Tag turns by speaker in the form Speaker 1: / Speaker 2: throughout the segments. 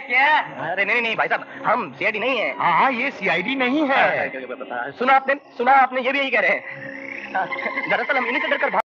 Speaker 1: क्या अरे नहीं नहीं भाई साहब हम सीआईडी हाँ, हाँ, नहीं है हाँ ये सीआईडी नहीं है सुना आपने सुना आपने ये भी यही कह रहे हैं दरअसल हम इन्हीं से डर कर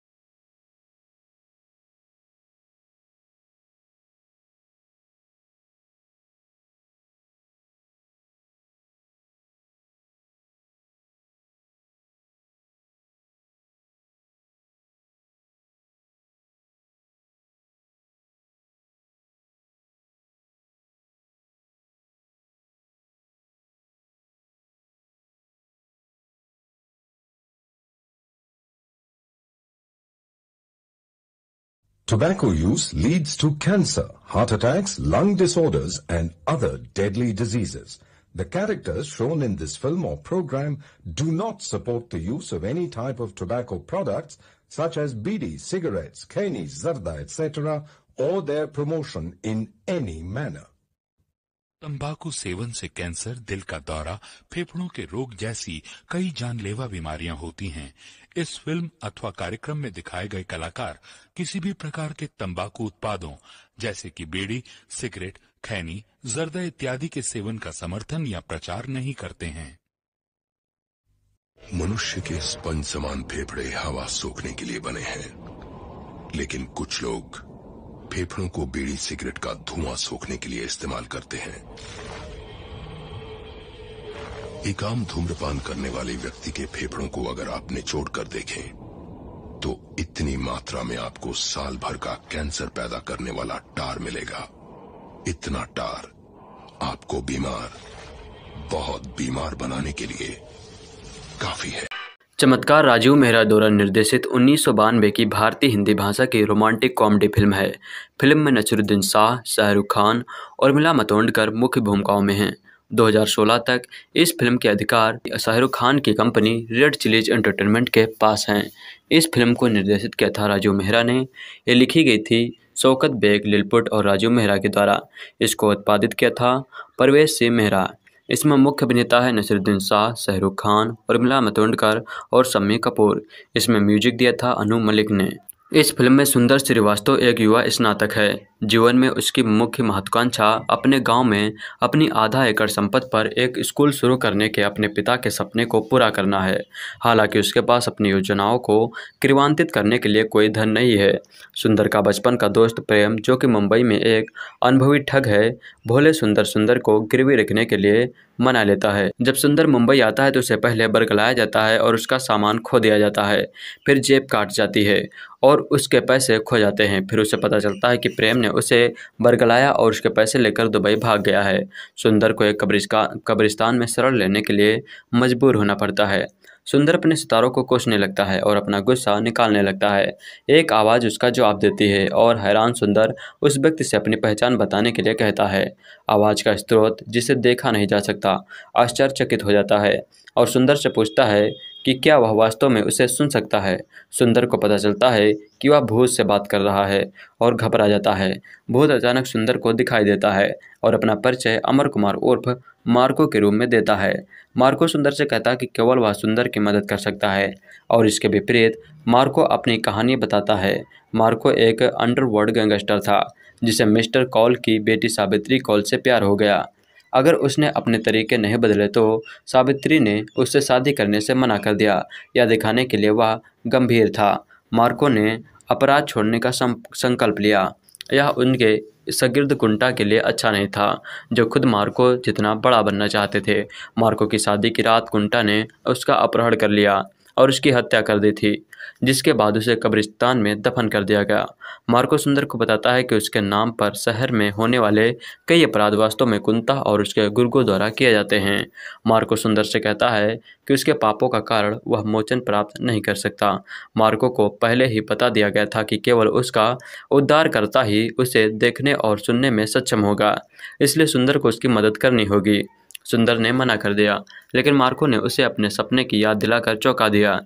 Speaker 1: Tobacco use leads to cancer, heart attacks, lung disorders and other deadly diseases. The characters shown in this film or program do not support the use of any type of tobacco products such as bidi, cigarettes, kani, zarda, etc., or their promotion in any manner. तंबाकू सेवन से cancer दिल का दौरा फेफड़ों के रोग जैसी कई जानलेवा बीमारियां होती हैं इस फिल्म अथवा कार्यक्रम में दिखाए गए कलाकार किसी भी प्रकार के तंबाकू उत्पादों जैसे कि बीड़ी सिगरेट खैनी जर्दा इत्यादि के सेवन का समर्थन या प्रचार नहीं करते हैं मनुष्य के स्पंज समान फेफड़े हवा सोखने के लिए बने हैं
Speaker 2: लेकिन कुछ लोग फेफड़ों को बीड़ी सिगरेट का धुआं सोखने के लिए इस्तेमाल करते हैं एक आम धूम्रपान करने वाले व्यक्ति के फेफड़ों को अगर आप निचोड़ कर देखें तो इतनी मात्रा में आपको साल भर का कैंसर पैदा करने वाला टार मिलेगा इतना टार आपको बीमार बहुत बीमार बनाने के लिए काफी है चमत्कार राजीव मेहरा द्वारा निर्देशित उन्नीस की भारतीय हिंदी भाषा की रोमांटिक कॉमेडी फिल्म है फिल्म में नसरुद्दीन शाह शाहरुख खान और मिला मतोंडकर मुख्य भूमिकाओं में हैं 2016 तक इस फिल्म के अधिकार शाहरुख खान की कंपनी रेड चिलीज एंटरटेनमेंट के पास हैं इस फिल्म को निर्देशित किया था राजू मेहरा ने ये लिखी गई थी शौकत बेग लिलपुट और राजू मेहरा के द्वारा इसको उत्पादित किया था परवेश सिंह मेहरा इसमें मुख्य अभिनेता है नसरुद्दीन शाह शाहरुख खान उर्मिला मतोंडकर और शम्मी कपूर इसमें म्यूजिक दिया था अनु मलिक ने इस फिल्म में सुंदर श्रीवास्तव एक युवा स्नातक है जीवन में उसकी मुख्य महत्वाकांक्षा अपने गांव में अपनी आधा एकड़ संपत्ति पर एक स्कूल शुरू करने के अपने पिता के सपने को पूरा करना है हालांकि उसके पास अपनी योजनाओं को क्रियान्वित करने के लिए कोई धन नहीं है सुंदर का बचपन का दोस्त प्रेम जो कि मुंबई में एक अनुभवी ठग है भोले सुंदर सुंदर को गिरवी रखने के लिए मना लेता है जब सुंदर मुंबई आता है तो उसे पहले बरगलाया जाता है और उसका सामान खो दिया जाता है फिर जेब काट जाती है और उसके पैसे खो जाते हैं फिर उसे पता चलता है कि प्रेम ने उसे बरगलाया और उसके पैसे लेकर दुबई भाग गया है सुंदर को एक कब्रिस्तान में शरण लेने के लिए मजबूर होना पड़ता है सुंदर अपने सितारों को कोसने लगता है और अपना गुस्सा निकालने लगता है एक आवाज़ उसका जवाब देती है और हैरान सुंदर उस व्यक्ति से अपनी पहचान बताने के लिए कहता है आवाज़ का स्रोत जिसे देखा नहीं जा सकता आश्चर्यचकित हो जाता है और सुंदर से पूछता है कि क्या वह वास्तव में उसे सुन सकता है सुंदर को पता चलता है कि वह भूत से बात कर रहा है और घबरा जाता है भूत अचानक सुंदर को दिखाई देता है और अपना परिचय अमर कुमार उर्फ मार्को के रूप में देता है मार्को सुंदर से कहता कि केवल वह सुंदर की मदद कर सकता है और इसके विपरीत मार्को अपनी कहानी बताता है मार्को एक अंडरवर्ल्ड गैंगस्टर था जिसे मिस्टर कॉल की बेटी सावित्री कॉल से प्यार हो गया अगर उसने अपने तरीके नहीं बदले तो सावित्री ने उससे शादी करने से मना कर दिया यह दिखाने के लिए वह गंभीर था मार्को ने अपराध छोड़ने का संकल्प लिया यह उनके सगिर्द कुंटा के लिए अच्छा नहीं था जो खुद मार्को जितना बड़ा बनना चाहते थे मार्को की शादी की रात कुंटा ने उसका अपहरण कर लिया और उसकी हत्या कर दी थी जिसके बाद उसे कब्रिस्तान में दफन कर दिया गया मार्को सुंदर को बताता है कि उसके नाम पर शहर में होने वाले कई अपराध वास्तव में कुंता और उसके गुर्गों द्वारा किए जाते हैं मार्को सुंदर से कहता है कि उसके पापों का कारण वह मोचन प्राप्त नहीं कर सकता मार्को को पहले ही बता दिया गया था कि केवल उसका उद्धार करता ही उसे देखने और सुनने में सक्षम होगा इसलिए सुंदर को उसकी मदद करनी होगी सुंदर ने मना कर दिया लेकिन मार्को ने उसे अपने सपने की याद दिलाकर चौंका दिया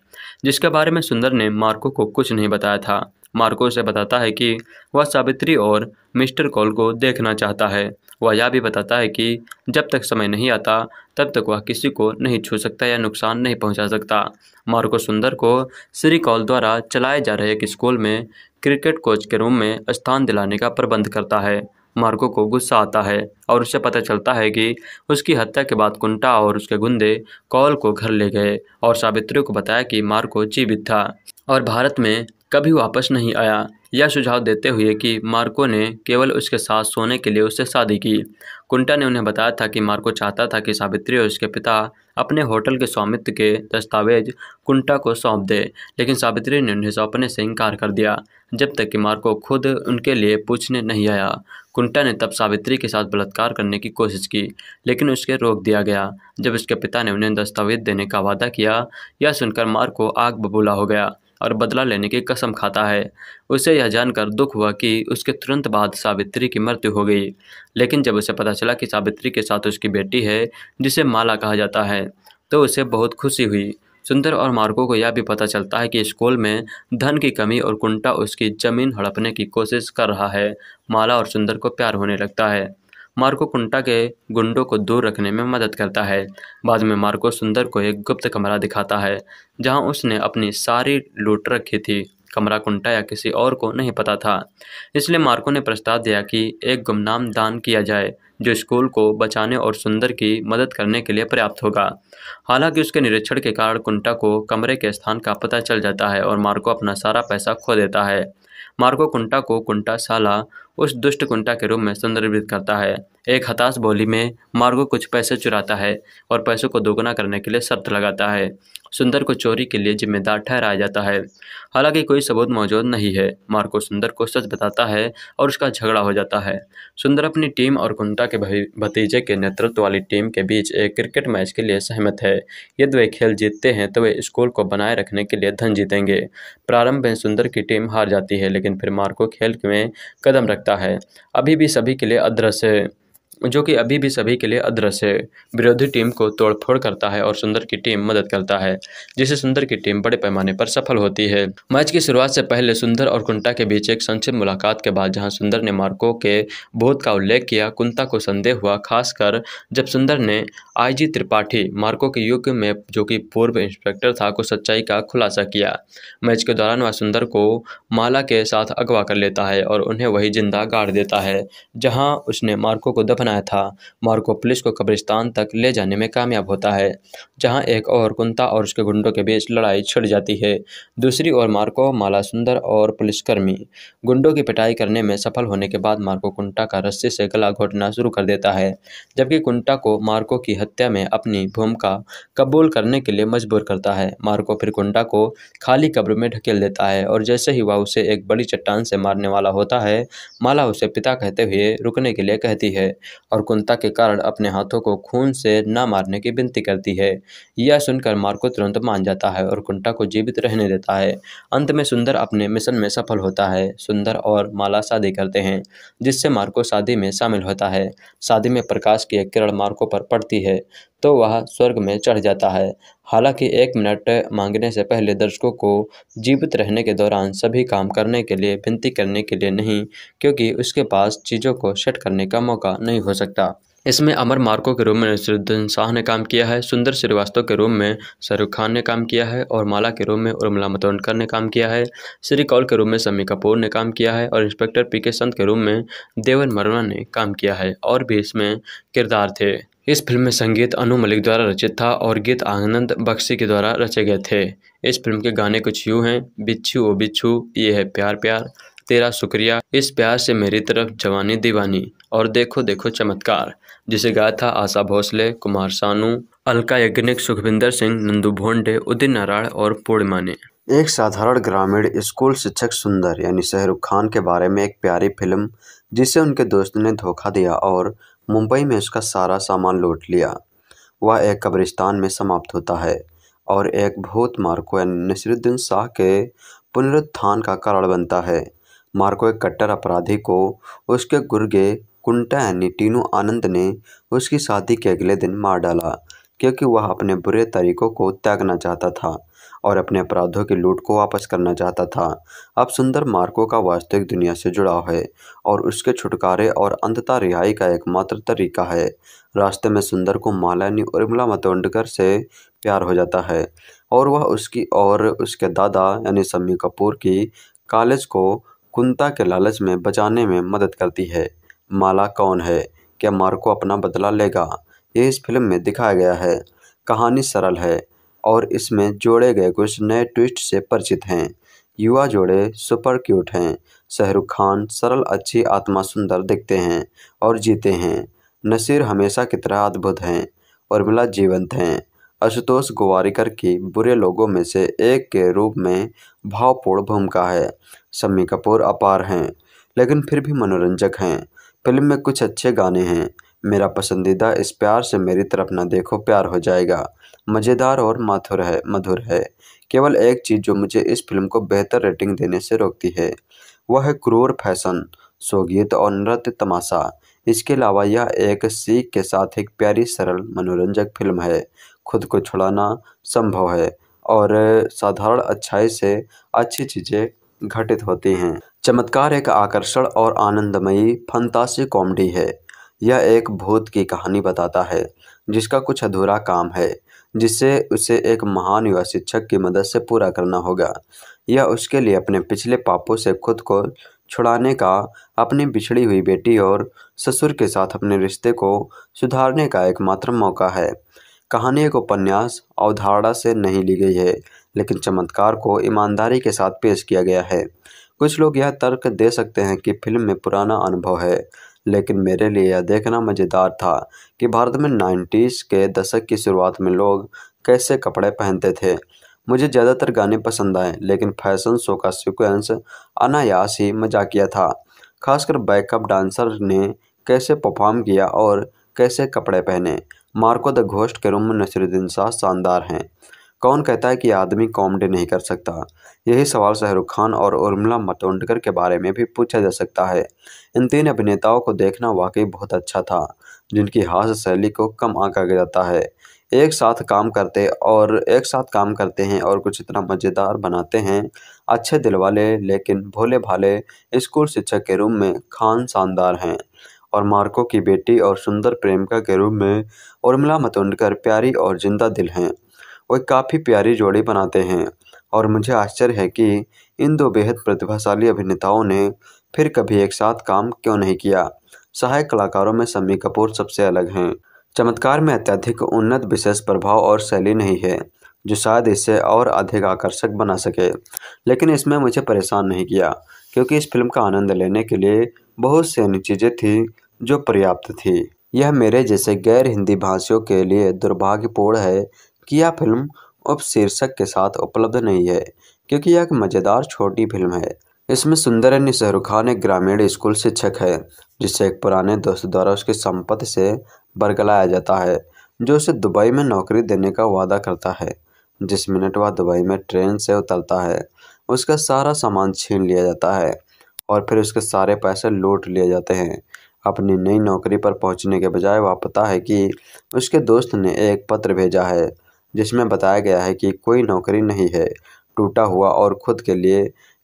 Speaker 2: जिसके बारे में सुंदर ने मार्को को कुछ नहीं बताया था मार्को उसे बताता है कि वह सावित्री और मिस्टर कॉल को देखना चाहता है वह यह भी बताता है कि जब तक समय नहीं आता तब तक वह किसी को नहीं छू सकता या नुकसान नहीं पहुंचा सकता मार्को सुंदर को श्री कॉल द्वारा चलाए जा रहे एक स्कूल में क्रिकेट कोच के रूम में स्थान दिलाने का प्रबंध करता है मार्को को गुस्सा आता है और उसे पता चलता है कि उसकी हत्या के बाद कुंटा और उसके गुंडे कौल को घर ले गए और सावित्री को बताया कि मार्को जीवित था और भारत में कभी वापस नहीं आया यह सुझाव देते हुए कि मार्को ने केवल उसके साथ सोने के लिए उससे शादी की कुंटा ने उन्हें बताया था कि मार्को चाहता था कि सावित्री और उसके पिता अपने होटल के स्वामित्व के दस्तावेज कुंटा को सौंप दे लेकिन सावित्री ने उन्हें सौंपने से इनकार कर दिया जब तक कि मार्को खुद उनके लिए पूछने नहीं आया कुंटा ने तब सावित्री के साथ बलात्कार करने की कोशिश की लेकिन उसके रोक दिया गया जब उसके पिता ने उन्हें दस्तावेज देने का वादा किया यह सुनकर मार्को आग बबूला हो गया और बदला लेने की कसम खाता है उसे यह जानकर दुख हुआ कि उसके तुरंत बाद सावित्री की मृत्यु हो गई लेकिन जब उसे पता चला कि सावित्री के साथ उसकी बेटी है जिसे माला कहा जाता है तो उसे बहुत खुशी हुई सुंदर और मार्को को यह भी पता चलता है कि स्कूल में धन की कमी और कुंटा उसकी जमीन हड़पने की कोशिश कर रहा है माला और सुंदर को प्यार होने लगता है मार्को कुंटा के गुंडों को दूर रखने में मदद करता है बाद में मार्को सुंदर को एक गुप्त कमरा दिखाता है जहां उसने अपनी सारी लूट रखी थी कमरा कुंटा या किसी और को नहीं पता था इसलिए मार्को ने प्रस्ताव दिया कि एक गुमनाम दान किया जाए जो स्कूल को बचाने और सुंदर की मदद करने के लिए पर्याप्त होगा हालांकि उसके निरीक्षण के कारण कुंटा को कमरे के स्थान का पता चल जाता है और मार्को अपना सारा पैसा खो देता है मार्को कुंटा को कुंटा साला उस दुष्ट कुंटा के रूप में संदर्भित करता है एक हताश बोली में मार्गो कुछ पैसे चुराता है और पैसों को दोगुना करने के लिए शर्त लगाता है सुंदर को चोरी के लिए जिम्मेदार ठहराया जाता है हालांकि कोई सबूत मौजूद नहीं है मार्को सुंदर को सच बताता है और उसका झगड़ा हो जाता है सुंदर अपनी टीम और कुंटा के भतीजे के नेतृत्व वाली टीम के बीच एक क्रिकेट मैच के लिए सहमत है यदि वे खेल जीतते हैं तो वे स्कूल को बनाए रखने के लिए धन जीतेंगे प्रारंभ में सुंदर की टीम हार जाती है लेकिन फिर मार्को खेल में कदम रखता सकता है अभी भी सभी के लिए अदृश्य जो कि अभी भी सभी के लिए अदृश्य है विरोधी टीम को तोड़फोड़ करता है और सुंदर की टीम मदद करता है जिससे सुंदर की टीम बड़े पैमाने पर सफल होती है मैच की शुरुआत से पहले सुंदर और कुंटा के बीच एक संक्षिप्त मुलाकात के बाद जहां सुंदर ने मार्को के बोध का उल्लेख किया कुंता को संदेह हुआ खासकर जब सुंदर ने आई त्रिपाठी मार्को के युग में जो कि पूर्व इंस्पेक्टर था को सच्चाई का खुलासा किया मैच के दौरान वह सुंदर को माला के साथ अगवा कर लेता है और उन्हें वही जिंदा गाड़ देता है जहाँ उसने मार्को को दफन बनाया था मार्को पुलिस को कब्रिस्तान तक ले जाने में कामयाब होता है जहां एक और कुंता और उसके गुंडों के बीच लड़ाई छिड़ जाती है दूसरी ओर मार्को माला सुंदर और पुलिसकर्मी गुंडों की पिटाई करने में सफल होने के बाद मार्को कुंटा का रस्सी से गला घोटना शुरू कर देता है जबकि कुंटा को मार्को की हत्या में अपनी भूमिका कबूल करने के लिए मजबूर करता है मार्को फिर कुंटा को खाली कब्र में ढकेल देता है और जैसे ही वह उसे एक बड़ी चट्टान से मारने वाला होता है माला उसे पिता कहते हुए रुकने के लिए कहती है और कुंता के कारण अपने हाथों को खून से न मारने की विनती करती है यह सुनकर मार्को तुरंत मान जाता है और कुंटा को जीवित रहने देता है अंत में सुंदर अपने मिशन में सफल होता है सुंदर और माला शादी करते हैं जिससे मार्को शादी में शामिल होता है शादी में प्रकाश की एक किरण मार्को पर पड़ती है तो वह स्वर्ग में चढ़ जाता है हालांकि एक मिनट मांगने से पहले दर्शकों को जीवित रहने के दौरान सभी काम करने के लिए विनती करने के लिए नहीं क्योंकि उसके पास चीज़ों को सेट करने का मौका नहीं हो सकता इसमें अमर मार्को के रूम में नसरुद्दीन शाह ने काम किया है सुंदर श्रीवास्तव के रूम में शाहरुख खान ने काम किया है और माला के रूम में उर्मिला मतोंडकर ने काम किया है श्री कौल के रूम में शमी कपूर ने काम किया है और इंस्पेक्टर पी के संत के रूम में देवन मरना ने काम किया है और भी इसमें किरदार थे इस फिल्म में संगीत अनु मलिक द्वारा रचित था और गीत आनंद बख्शी के द्वारा रचे गए थे इस फिल्म के गाने कुछ यूँ हैं बिच्छू ओ बिच्छू ये है प्यार प्यार तेरा शुक्रिया इस प्यार से मेरी तरफ जवानी दीवानी और देखो देखो चमत्कार जिसे गाया था आशा भोसले कुमार सानू अलका यज्ञनिक सुखविंदर सिंह नंदू भोंडे उदित नारायण और पूर्णिमा ने
Speaker 1: एक साधारण ग्रामीण स्कूल शिक्षक सुंदर यानी शहरुख खान के बारे में एक प्यारी फिल्म जिसे उनके दोस्त ने धोखा दिया और मुंबई में उसका सारा सामान लूट लिया वह एक कब्रिस्तान में समाप्त होता है और एक भूत मार्को नसरुद्दीन शाह के पुनरुत्थान का कारण बनता है मार्को एक कट्टर अपराधी को उसके गुर्गे कुंटा यानी टीनू आनंद ने उसकी शादी के अगले दिन मार डाला क्योंकि वह अपने बुरे तरीकों को त्यागना चाहता था और अपने अपराधों की लूट को वापस करना चाहता था अब सुंदर मार्को का वास्तविक दुनिया से जुड़ा है और उसके छुटकारे और अंतता रिहाई का एकमात्र तरीका है रास्ते में सुंदर को मालानी उर्मिला मतोंडकर से प्यार हो जाता है और वह उसकी और उसके दादा यानी सम्मी कपूर की कॉलेज को कुंता के लालच में बचाने में मदद करती है माला कौन है क्या मार्को अपना बदला लेगा ये इस फिल्म में दिखाया गया है कहानी सरल है और इसमें जोड़े गए कुछ नए ट्विस्ट से परिचित हैं युवा जोड़े सुपर क्यूट हैं शाहरुख खान सरल अच्छी आत्मा सुंदर दिखते हैं और जीते हैं नसीर हमेशा की तरह अद्भुत हैं उर्मिला जीवंत हैं आशुतोष गोवारिकर की बुरे लोगों में से एक के रूप में भावपूर्ण भूमिका है शम्मी कपूर अपार हैं लेकिन फिर भी मनोरंजक हैं फिल्म में कुछ अच्छे गाने हैं मेरा पसंदीदा इस प्यार से मेरी तरफ ना देखो प्यार हो जाएगा मज़ेदार और माथुर है मधुर है केवल एक चीज़ जो मुझे इस फिल्म को बेहतर रेटिंग देने से रोकती है वह है क्रूर फैशन सोगीत और नृत्य तमाशा इसके अलावा यह एक सीख के साथ एक प्यारी सरल मनोरंजक फिल्म है खुद को छुड़ाना संभव है और साधारण अच्छाई से अच्छी चीज़ें घटित होती हैं चमत्कार एक आकर्षण और आनंदमयी फंतासी कॉमेडी है यह एक भूत की कहानी बताता है जिसका कुछ अधूरा काम है जिसे उसे एक महान युवा शिक्षक की मदद से पूरा करना होगा यह उसके लिए अपने पिछले पापों से खुद को छुड़ाने का अपनी बिछड़ी हुई बेटी और ससुर के साथ अपने रिश्ते को सुधारने का एकमात्र मौका है कहानी एक उपन्यास अवधारणा से नहीं ली गई है लेकिन चमत्कार को ईमानदारी के साथ पेश किया गया है कुछ लोग यह तर्क दे सकते हैं कि फिल्म में पुराना अनुभव है लेकिन मेरे लिए यह देखना मज़ेदार था कि भारत में नाइन्टीज़ के दशक की शुरुआत में लोग कैसे कपड़े पहनते थे मुझे ज़्यादातर गाने पसंद आए लेकिन फैशन शो का सीक्वेंस अनायास ही मजाकिया था खासकर बैकअप डांसर ने कैसे परफॉर्म किया और कैसे कपड़े पहने मार्को द घोष्ट के रूम में नसरुद्दीन शाह शानदार हैं कौन कहता है कि आदमी कॉमेडी नहीं कर सकता यही सवाल शाहरुख खान और उर्मिला मतोंडकर के बारे में भी पूछा जा सकता है इन तीन अभिनेताओं को देखना वाकई बहुत अच्छा था जिनकी हास्य शैली को कम आंका जाता है एक साथ काम करते और एक साथ काम करते हैं और कुछ इतना मज़ेदार बनाते हैं अच्छे दिल वाले लेकिन भोले भाले स्कूल शिक्षक के रूप में खान शानदार हैं और मार्को की बेटी और सुंदर प्रेमिका के रूप में उर्मिला मतोंडकर प्यारी और जिंदा दिल हैं वे काफ़ी प्यारी जोड़ी बनाते हैं और मुझे आश्चर्य है कि इन दो बेहद प्रतिभाशाली अभिनेताओं ने फिर कभी एक साथ काम क्यों नहीं किया सहायक कलाकारों में शम्मी कपूर सबसे अलग हैं चमत्कार में अत्यधिक उन्नत विशेष प्रभाव और शैली नहीं है जो शायद इसे और अधिक आकर्षक बना सके लेकिन इसमें मुझे परेशान नहीं किया क्योंकि इस फिल्म का आनंद लेने के लिए बहुत सी अन्य चीज़ें थीं जो पर्याप्त थी यह मेरे जैसे गैर हिंदी भाषियों के लिए दुर्भाग्यपूर्ण है कि यह फिल्म उप शीर्षक के साथ उपलब्ध नहीं है क्योंकि यह एक मज़ेदार छोटी फिल्म है इसमें सुंदर अन्य शाहरुख खान एक ग्रामीण स्कूल शिक्षक है जिसे एक पुराने दोस्त द्वारा उसकी संपत्ति से बरगलाया जाता है जो उसे दुबई में नौकरी देने का वादा करता है जिस मिनट वह दुबई में ट्रेन से उतरता है उसका सारा सामान छीन लिया जाता है और फिर उसके सारे पैसे लूट लिए जाते हैं अपनी नई नौकरी पर पहुंचने के बजाय वह पता है कि उसके दोस्त ने एक पत्र भेजा है जिसमें बताया गया है कि कोई नौकरी नहीं है टूटा हुआ और खुद के लिए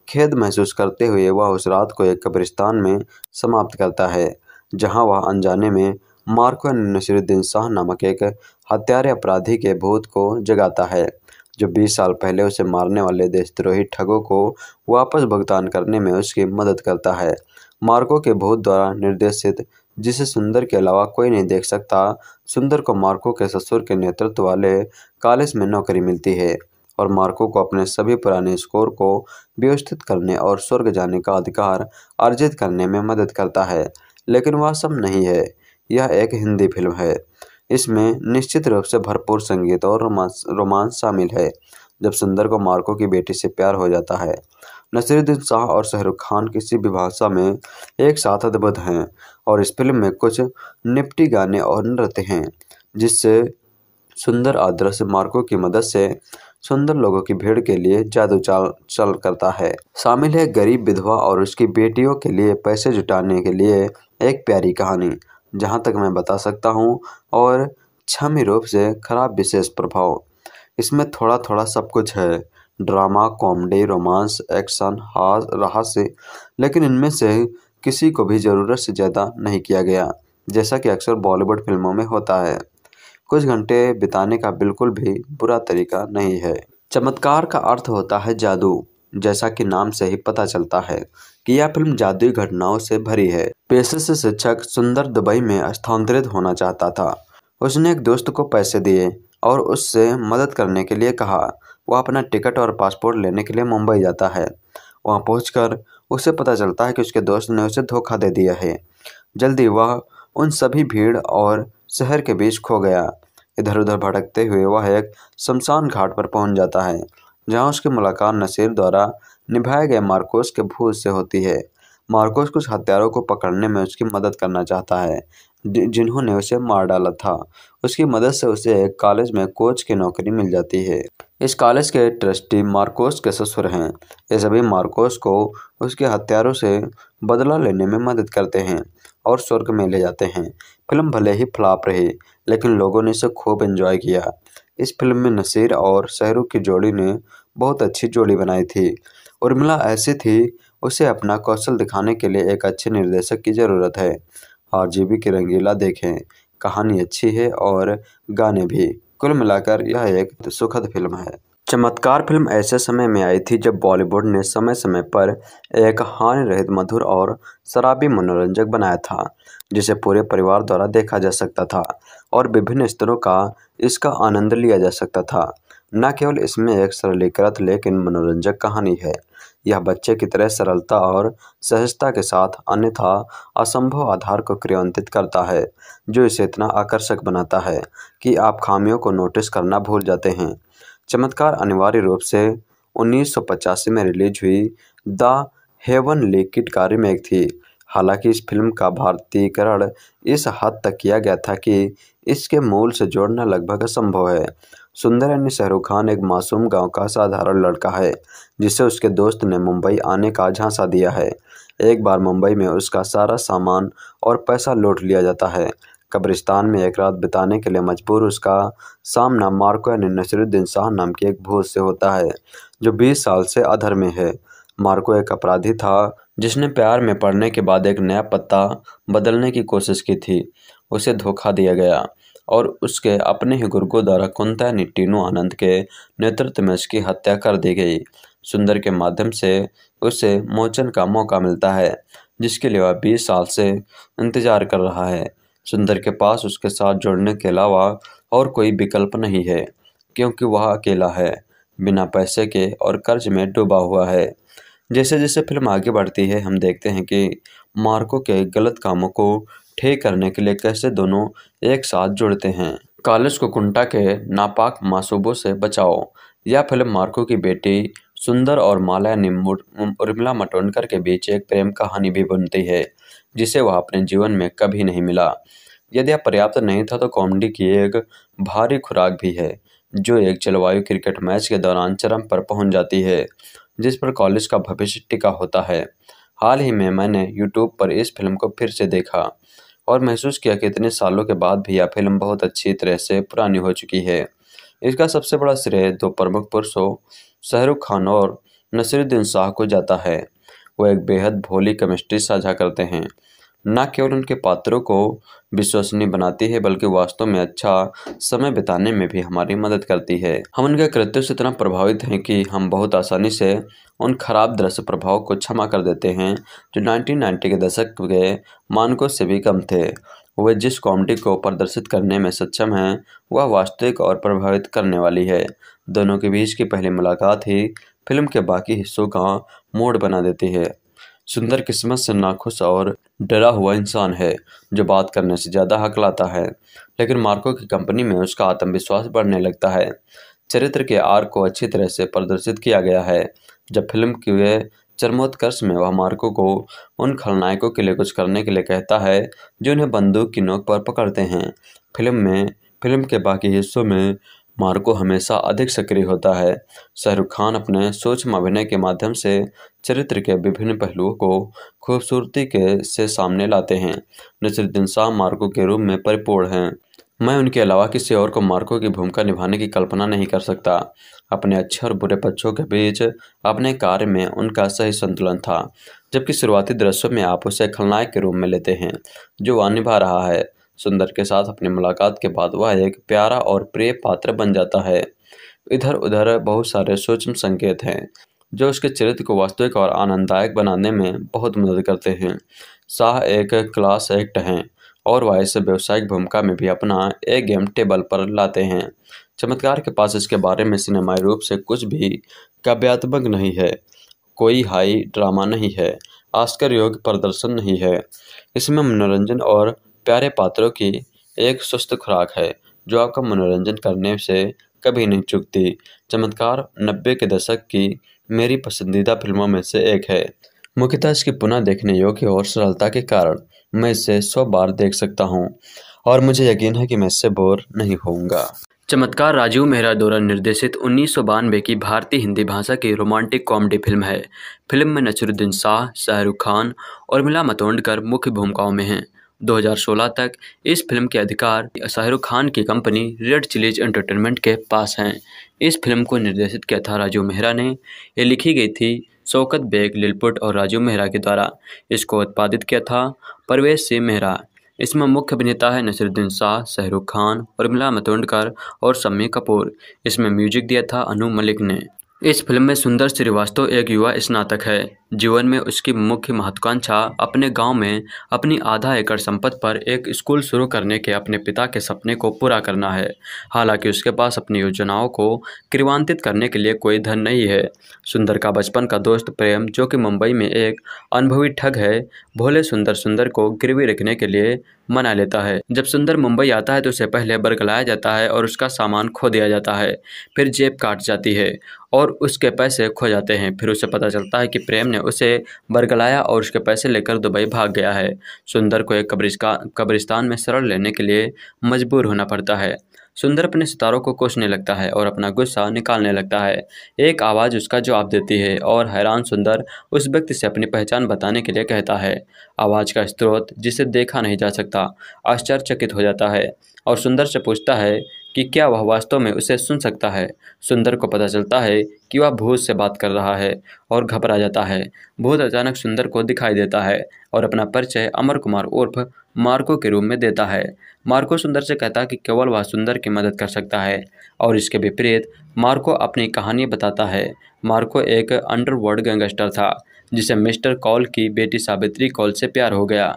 Speaker 1: खेद महसूस करते हुए वह उस रात को एक कब्रिस्तान में समाप्त करता है जहां वह अनजाने में मार्को नसरुद्दीन शाह नामक एक हत्यारे अपराधी के भूत को जगाता है जो 20 साल पहले उसे मारने वाले देशद्रोही ठगों को वापस भुगतान करने में उसकी मदद करता है मार्को के भूत द्वारा निर्देशित जिसे सुंदर के अलावा कोई नहीं देख सकता सुंदर को मार्को के ससुर के नेतृत्व वाले कॉलेज में नौकरी मिलती है और मार्को को अपने सभी पुराने स्कोर को व्यवस्थित करने और स्वर्ग जाने का अधिकार अर्जित करने में मदद करता है लेकिन वह सब नहीं है यह एक हिंदी फिल्म है इसमें निश्चित रूप से भरपूर संगीत और रोमांस रोमांस शामिल है जब सुंदर को मार्को की बेटी से प्यार हो जाता है नसीरुद्दीन शाह और शाहरुख खान किसी भी भाषा में एक साथ अद्भुत हैं और इस फिल्म में कुछ निपटी गाने और नृत्य हैं जिससे सुंदर आदर्श मार्गों की मदद से सुंदर लोगों की भीड़ के लिए जादू चाल चल करता है शामिल है गरीब विधवा और उसकी बेटियों के लिए पैसे जुटाने के लिए एक प्यारी कहानी जहाँ तक मैं बता सकता हूँ और छमी रूप से खराब विशेष प्रभाव इसमें थोड़ा थोड़ा सब कुछ है ड्रामा कॉमेडी रोमांस एक्शन हास रहस्य लेकिन इनमें से किसी को भी ज़रूरत से ज़्यादा नहीं किया गया जैसा कि अक्सर बॉलीवुड फिल्मों में होता है कुछ घंटे बिताने का बिल्कुल भी बुरा तरीका नहीं है चमत्कार का अर्थ होता है जादू जैसा कि नाम से ही पता चलता है कि यह फिल्म जादुई घटनाओं से भरी है पेशे से शिक्षक सुंदर दुबई में स्थानांतरित होना चाहता था उसने एक दोस्त को पैसे दिए और उससे मदद करने के लिए कहा वह अपना टिकट और पासपोर्ट लेने के लिए मुंबई जाता है वहाँ पहुँच उसे पता चलता है कि उसके दोस्त ने उसे धोखा दे दिया है जल्दी वह उन सभी भीड़ और शहर के बीच खो गया इधर उधर भटकते हुए वह एक शमशान घाट पर पहुंच जाता है जहां उसकी मुलाकात नसीर द्वारा निभाए गए मार्कोस के भूत से होती है मार्कोस कुछ हथियारों को पकड़ने में उसकी मदद करना चाहता है जिन्होंने उसे मार डाला था उसकी मदद से उसे एक कॉलेज में कोच की नौकरी मिल जाती है इस कॉलेज के ट्रस्टी मार्कोस के ससुर हैं ये सभी मार्कोस को उसके हथियारों से बदला लेने में मदद करते हैं और स्वर्ग में ले जाते हैं फिल्म भले ही फ्लॉप रही लेकिन लोगों ने इसे खूब एंजॉय किया इस फिल्म में नसीर और शहरुख की जोड़ी ने बहुत अच्छी जोड़ी बनाई थी उर्मिला ऐसी थी उसे अपना कौशल दिखाने के लिए एक अच्छे निर्देशक की ज़रूरत है बी की रंगीला देखें कहानी अच्छी है और गाने भी कुल मिलाकर यह एक सुखद फिल्म है चमत्कार फिल्म ऐसे समय में आई थी जब बॉलीवुड ने समय समय पर एक हानि रहित मधुर और शराबी मनोरंजक बनाया था जिसे पूरे परिवार द्वारा देखा जा सकता था और विभिन्न स्तरों का इसका आनंद लिया जा सकता था न केवल इसमें एक सरलीकृत लेकिन मनोरंजक कहानी है यह बच्चे की तरह सरलता और सहजता के साथ अन्यथा असंभव आधार को क्रियान्वित करता है जो इसे इतना आकर्षक बनाता है कि आप खामियों को नोटिस करना भूल जाते हैं चमत्कार अनिवार्य रूप से उन्नीस में रिलीज हुई द हेवन लेकिड का रिमेक थी हालांकि इस फिल्म का भारतीयकरण इस हद तक किया गया था कि इसके मूल से जोड़ना लगभग असंभव है सुंदर अन्य शाहरुख खान एक मासूम गांव का साधारण लड़का है जिसे उसके दोस्त ने मुंबई आने का झांसा दिया है एक बार मुंबई में उसका सारा सामान और पैसा लूट लिया जाता है कब्रिस्तान में एक रात बिताने के लिए मजबूर उसका सामना यानी नसरुद्दीन शाह नाम के एक भूत से होता है जो 20 साल से अधर में है मार्को एक अपराधी था जिसने प्यार में पड़ने के बाद एक नया पत्ता बदलने की कोशिश की थी उसे धोखा दिया गया और उसके अपने ही गुरु द्वारा कुंता निट्टीनू आनंद के नेतृत्व में उसकी हत्या कर दी गई सुंदर के माध्यम से उसे मोचन का मौका मिलता है जिसके लिए वह बीस साल से इंतजार कर रहा है सुंदर के पास उसके साथ जुड़ने के अलावा और कोई विकल्प नहीं है क्योंकि वह अकेला है बिना पैसे के और कर्ज में डूबा हुआ है जैसे जैसे फिल्म आगे बढ़ती है हम देखते हैं कि मार्को के गलत कामों को ठीक करने के लिए कैसे दोनों एक साथ जुड़ते हैं कालेज को कुंटा के नापाक मासूबों से बचाओ यह फिल्म मार्को की बेटी सुंदर और माला उर्मिला मटोनकर के बीच एक प्रेम कहानी भी बनती है जिसे वह अपने जीवन में कभी नहीं मिला यदि यह पर्याप्त नहीं था तो कॉमेडी की एक भारी खुराक भी है जो एक जलवायु क्रिकेट मैच के दौरान चरम पर पहुंच जाती है जिस पर कॉलेज का भविष्य टिका होता है हाल ही में मैंने यूट्यूब पर इस फिल्म को फिर से देखा और महसूस किया कि इतने सालों के बाद भी यह फिल्म बहुत अच्छी तरह से पुरानी हो चुकी है इसका सबसे बड़ा श्रेय दो प्रमुख पुरुषों शाहरुख खान और नसीरुद्दीन शाह को जाता है वो एक बेहद भोली केमिस्ट्री साझा करते हैं न केवल उनके पात्रों को विश्वसनीय बनाती है बल्कि वास्तव में अच्छा समय बिताने में भी हमारी मदद करती है हम उनके कृत्य से इतना प्रभावित हैं कि हम बहुत आसानी से उन खराब दृश्य प्रभाव को क्षमा कर देते हैं जो 1990 के दशक के मानकों से भी कम थे वे जिस कॉमेडी को प्रदर्शित करने में सक्षम हैं वह वास्तविक और प्रभावित करने वाली है दोनों के बीच की पहली मुलाकात ही फिल्म के बाकी हिस्सों का मोड़ बना देती है सुंदर किस्मत से नाखुश और डरा हुआ इंसान है जो बात करने से ज़्यादा हक लाता है लेकिन मार्को की कंपनी में उसका आत्मविश्वास बढ़ने लगता है चरित्र के आर को अच्छी तरह से प्रदर्शित किया गया है जब फिल्म के चरमोत्कर्ष में वह मार्को को उन खलनायकों के लिए कुछ करने के लिए कहता है जो उन्हें बंदूक की नोक पर पकड़ते हैं फिल्म में फिल्म के बाकी हिस्सों में मार्को हमेशा अधिक सक्रिय होता है शाहरुख खान अपने सूक्ष्म अभिनय के माध्यम से चरित्र के विभिन्न पहलुओं को खूबसूरती के से सामने लाते हैं नसरुद्दीन शाह मार्को के रूप में परिपूर्ण हैं मैं उनके अलावा किसी और को मार्को की भूमिका निभाने की कल्पना नहीं कर सकता अपने अच्छे और बुरे पक्षों के बीच अपने कार्य में उनका सही संतुलन था जबकि शुरुआती दृश्यों में आप उसे खलनायक के रूप में लेते हैं जो वह निभा रहा है सुंदर के साथ अपनी मुलाकात के बाद वह एक प्यारा और प्रिय पात्र बन जाता है इधर उधर बहुत सारे सूक्ष्म संकेत हैं जो उसके चरित्र को वास्तविक और आनंददायक बनाने में बहुत मदद करते हैं शाह एक क्लास एक्ट हैं और वह इस व्यावसायिक भूमिका में भी अपना ए गेम टेबल पर लाते हैं चमत्कार के पास इसके बारे में सिनेमाई रूप से कुछ भी काव्यात्मक नहीं है कोई हाई ड्रामा नहीं है आस्कर योग्य प्रदर्शन नहीं है इसमें मनोरंजन और प्यारे पात्रों की एक सुस्त खुराक है जो आपका मनोरंजन करने से कभी नहीं चुकती चमत्कार नब्बे के दशक की मेरी पसंदीदा फिल्मों में से एक है मुख्यतः इसकी पुनः देखने योग्य और सरलता के कारण मैं इसे सौ बार देख सकता हूँ और मुझे यकीन है कि मैं इससे बोर नहीं होऊंगा
Speaker 2: चमत्कार राजीव मेहरा द्वारा निर्देशित उन्नीस की भारतीय हिंदी भाषा की रोमांटिक कॉमेडी फिल्म है फिल्म में नसरुद्दीन शाह शाहरुख खान और मिला मतोंडकर मुख्य भूमिकाओं में हैं 2016 तक इस फिल्म के अधिकार शाहरुख खान की कंपनी रेड चिलीज एंटरटेनमेंट के पास हैं इस फिल्म को निर्देशित किया था राजू मेहरा ने ये लिखी गई थी शौकत बेग लिलपुट और राजू मेहरा के द्वारा इसको उत्पादित किया था परवेश सिंह मेहरा इसमें मुख्य अभिनेता है नसरुद्दीन शाह शाहरुख खान उर्मिला मतोंडकर और शम्मी कपूर इसमें म्यूजिक दिया था अनु मलिक ने इस फिल्म में सुंदर श्रीवास्तव एक युवा स्नातक है जीवन में उसकी मुख्य महत्वाकांक्षा अपने गांव में अपनी आधा एकड़ संपत्ति पर एक स्कूल शुरू करने के अपने पिता के सपने को पूरा करना है हालांकि उसके पास अपनी योजनाओं को क्रियान्वित करने के लिए कोई धन नहीं है सुंदर का बचपन का दोस्त प्रेम जो कि मुंबई में एक अनुभवी ठग है भोले सुंदर सुंदर को गिरवी रखने के लिए मना लेता है जब सुंदर मुंबई आता है तो उसे पहले बरगलाया जाता है और उसका सामान खो दिया जाता है फिर जेब काट जाती है और उसके पैसे खो जाते हैं फिर उसे पता चलता है कि प्रेम ने उसे बरगलाया और उसके पैसे लेकर दुबई भाग गया है सुंदर को एक कब्रिस्तान में शरण लेने के लिए मजबूर होना पड़ता है सुंदर अपने सितारों को कोसने लगता है और अपना गुस्सा निकालने लगता है एक आवाज़ उसका जवाब देती है और हैरान सुंदर उस व्यक्ति से अपनी पहचान बताने के लिए कहता है आवाज़ का स्रोत जिसे देखा नहीं जा सकता आश्चर्यचकित हो जाता है और सुंदर से पूछता है कि क्या वह वास्तव में उसे सुन सकता है सुंदर को पता चलता है कि वह भूत से बात कर रहा है और घबरा जाता है भूत अचानक सुंदर को दिखाई देता है और अपना परिचय अमर कुमार उर्फ मार्को के रूप में देता है मार्को सुंदर से कहता कि केवल वह सुंदर की मदद कर सकता है और इसके विपरीत मार्को अपनी कहानी बताता है मार्को एक अंडरवर्ल्ड गैंगस्टर था जिसे मिस्टर कॉल की बेटी सावित्री कॉल से प्यार हो गया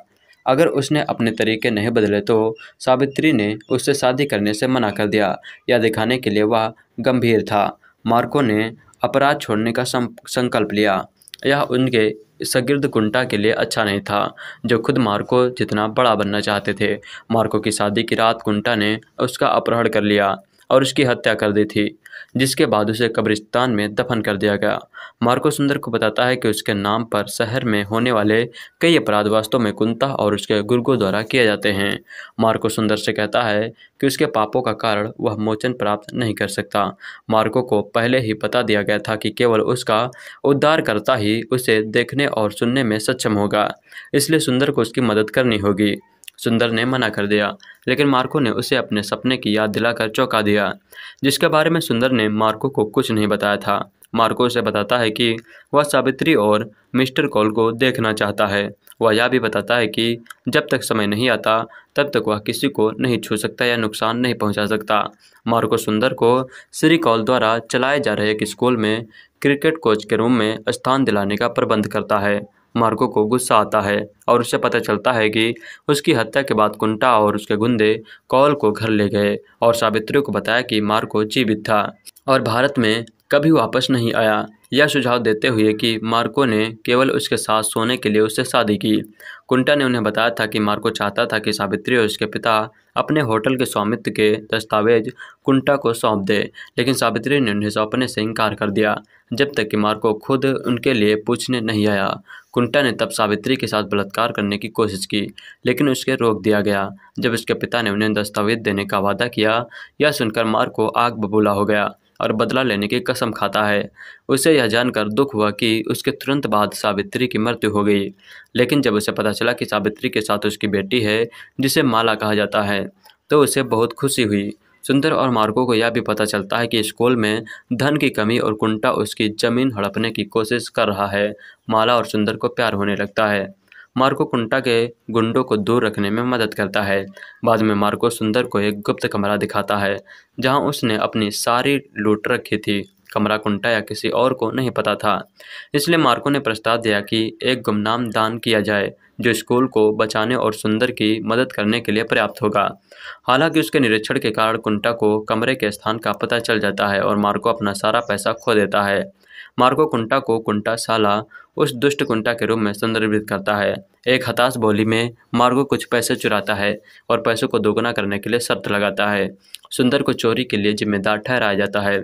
Speaker 2: अगर उसने अपने तरीके नहीं बदले तो सावित्री ने उससे शादी करने से मना कर दिया यह दिखाने के लिए वह गंभीर था मार्को ने अपराध छोड़ने का संकल्प लिया यह उनके सगिर्द कुंटा के लिए अच्छा नहीं था जो खुद मार्को जितना बड़ा बनना चाहते थे मार्को की शादी की रात कुंटा ने उसका अपहरण कर लिया और उसकी हत्या कर दी थी जिसके बाद उसे कब्रिस्तान में दफन कर दिया गया मार्को सुंदर को बताता है कि उसके नाम पर शहर में होने वाले कई अपराध वास्तव में कुंता और उसके गुर्गों द्वारा किए जाते हैं मार्को सुंदर से कहता है कि उसके पापों का कारण वह मोचन प्राप्त नहीं कर सकता मार्को को पहले ही बता दिया गया था कि केवल उसका उद्धार करता ही उसे देखने और सुनने में सक्षम होगा इसलिए सुंदर को उसकी मदद करनी होगी सुंदर ने मना कर दिया लेकिन मार्को ने उसे अपने सपने की याद दिलाकर चौंका दिया जिसके बारे में सुंदर ने मार्को को कुछ नहीं बताया था मार्को उसे बताता है कि वह सावित्री और मिस्टर कॉल को देखना चाहता है वह यह भी बताता है कि जब तक समय नहीं आता तब तक वह किसी को नहीं छू सकता या नुकसान नहीं पहुंचा सकता मार्को सुंदर को श्री कॉल द्वारा चलाए जा रहे एक स्कूल में क्रिकेट कोच के रूम में स्थान दिलाने का प्रबंध करता है मार्को को गुस्सा आता है और उसे पता चलता है कि उसकी हत्या के बाद कुंटा और उसके गुंडे कौल को घर ले गए और सावित्री को बताया कि मार्को जीवित था और भारत में कभी वापस नहीं आया यह सुझाव देते हुए कि मार्को ने केवल उसके साथ सोने के लिए उससे शादी की कुंटा ने उन्हें बताया था कि मार्को चाहता था कि सावित्री और उसके पिता अपने होटल के स्वामित्व के दस्तावेज कुंटा को सौंप दे लेकिन सावित्री ने उन्हें सौंपने से इनकार कर दिया जब तक कि मार्को खुद उनके लिए पूछने नहीं आया कुंटा ने तब सावित्री के साथ बलात्कार करने की कोशिश की लेकिन उसके रोक दिया गया जब उसके पिता ने उन्हें दस्तावेज देने का वादा किया यह सुनकर मार्को आग बबूला हो गया और बदला लेने की कसम खाता है उसे यह जानकर दुख हुआ कि उसके तुरंत बाद सावित्री की मृत्यु हो गई लेकिन जब उसे पता चला कि सावित्री के साथ उसकी बेटी है जिसे माला कहा जाता है तो उसे बहुत खुशी हुई सुंदर और मार्को को यह भी पता चलता है कि स्कूल में धन की कमी और कुंटा उसकी जमीन हड़पने की कोशिश कर रहा है माला और सुंदर को प्यार होने लगता है मार्को कुंटा के गुंडों को दूर रखने में मदद करता है बाद में मार्को सुंदर को एक गुप्त कमरा दिखाता है जहां उसने अपनी सारी लूट रखी थी कमरा कुंटा या किसी और को नहीं पता था इसलिए मार्को ने प्रस्ताव दिया कि एक गुमनाम दान किया जाए जो स्कूल को बचाने और सुंदर की मदद करने के लिए पर्याप्त होगा हालांकि उसके निरीक्षण के कारण कुंटा को कमरे के स्थान का पता चल जाता है और मार्को अपना सारा पैसा खो देता है मार्को कुंटा को कुंटा साला उस दुष्ट कुंटा के रूप में संदर्भित करता है एक हताश बोली में मार्गो कुछ पैसे चुराता है और पैसों को दोगुना करने के लिए शर्त लगाता है सुंदर को चोरी के लिए जिम्मेदार ठहराया जाता है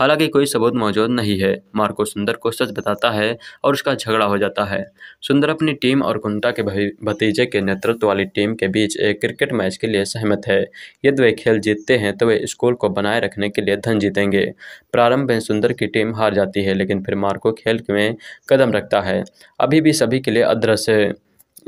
Speaker 2: हालांकि कोई सबूत मौजूद नहीं है मार्को सुंदर को सच बताता है और उसका झगड़ा हो जाता है सुंदर अपनी टीम और कुंता के भतीजे के नेतृत्व वाली टीम के बीच एक क्रिकेट मैच के लिए सहमत है यदि वे खेल जीतते हैं तो वे स्कूल को बनाए रखने के लिए धन जीतेंगे प्रारंभ में सुंदर की टीम हार जाती है लेकिन फिर मार्को खेल में कदम रखता है अभी भी सभी के लिए अदृश्य है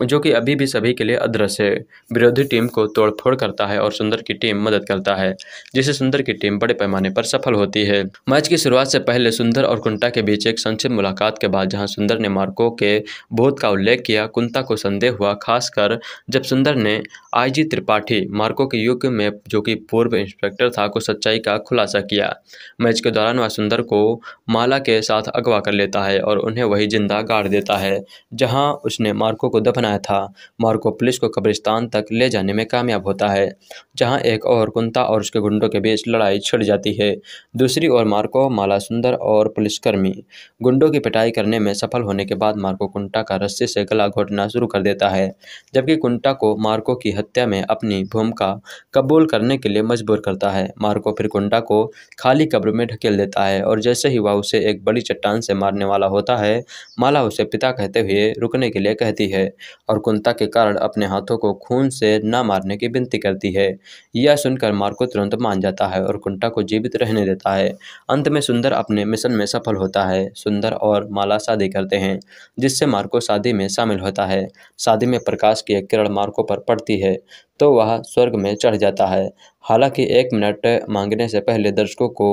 Speaker 2: जो कि अभी भी सभी के लिए अदृश्य है विरोधी टीम को तोड़फोड़ करता है और सुंदर की टीम मदद करता है जिससे सुंदर की टीम बड़े पैमाने पर सफल होती है मैच की शुरुआत से पहले सुंदर और कुंटा के बीच एक संक्षिप्त मुलाकात के बाद जहां सुंदर ने मार्को के बोध का उल्लेख किया कुंता को संदेह हुआ खासकर जब सुंदर ने आई त्रिपाठी मार्को के युग में जो कि पूर्व इंस्पेक्टर था को सच्चाई का खुलासा किया मैच के दौरान वह सुंदर को माला के साथ अगवा कर लेता है और उन्हें वही जिंदा गाड़ देता है जहाँ उसने मार्को को दफन बनाया था मार्को पुलिस को कब्रिस्तान तक ले जाने में कामयाब होता है जहां एक और कुंता और उसके गुंडों के बीच लड़ाई छिड़ जाती है दूसरी ओर मार्को माला सुंदर और पुलिसकर्मी गुंडों की पिटाई करने में सफल होने के बाद मार्को कुंटा का रस्से से गला घोटना शुरू कर देता है जबकि कुंटा को मार्को की हत्या में अपनी भूमिका कबूल करने के लिए मजबूर करता है मार्को फिर कुंटा को खाली कब्र में ढकेल देता है और जैसे ही वह उसे एक बड़ी चट्टान से मारने वाला होता है माला उसे पिता कहते हुए रुकने के लिए कहती है और कुंता के कारण अपने हाथों को खून से न मारने की विनती करती है यह सुनकर मार्को तुरंत मान जाता है और कुंता को जीवित रहने देता है अंत में सुंदर अपने मिशन में सफल होता है सुंदर और माला शादी करते हैं जिससे मार्को शादी में शामिल होता है शादी में प्रकाश की एक किरण मार्को पर पड़ती है तो वह स्वर्ग में चढ़ जाता है हालांकि एक मिनट मांगने से पहले दर्शकों को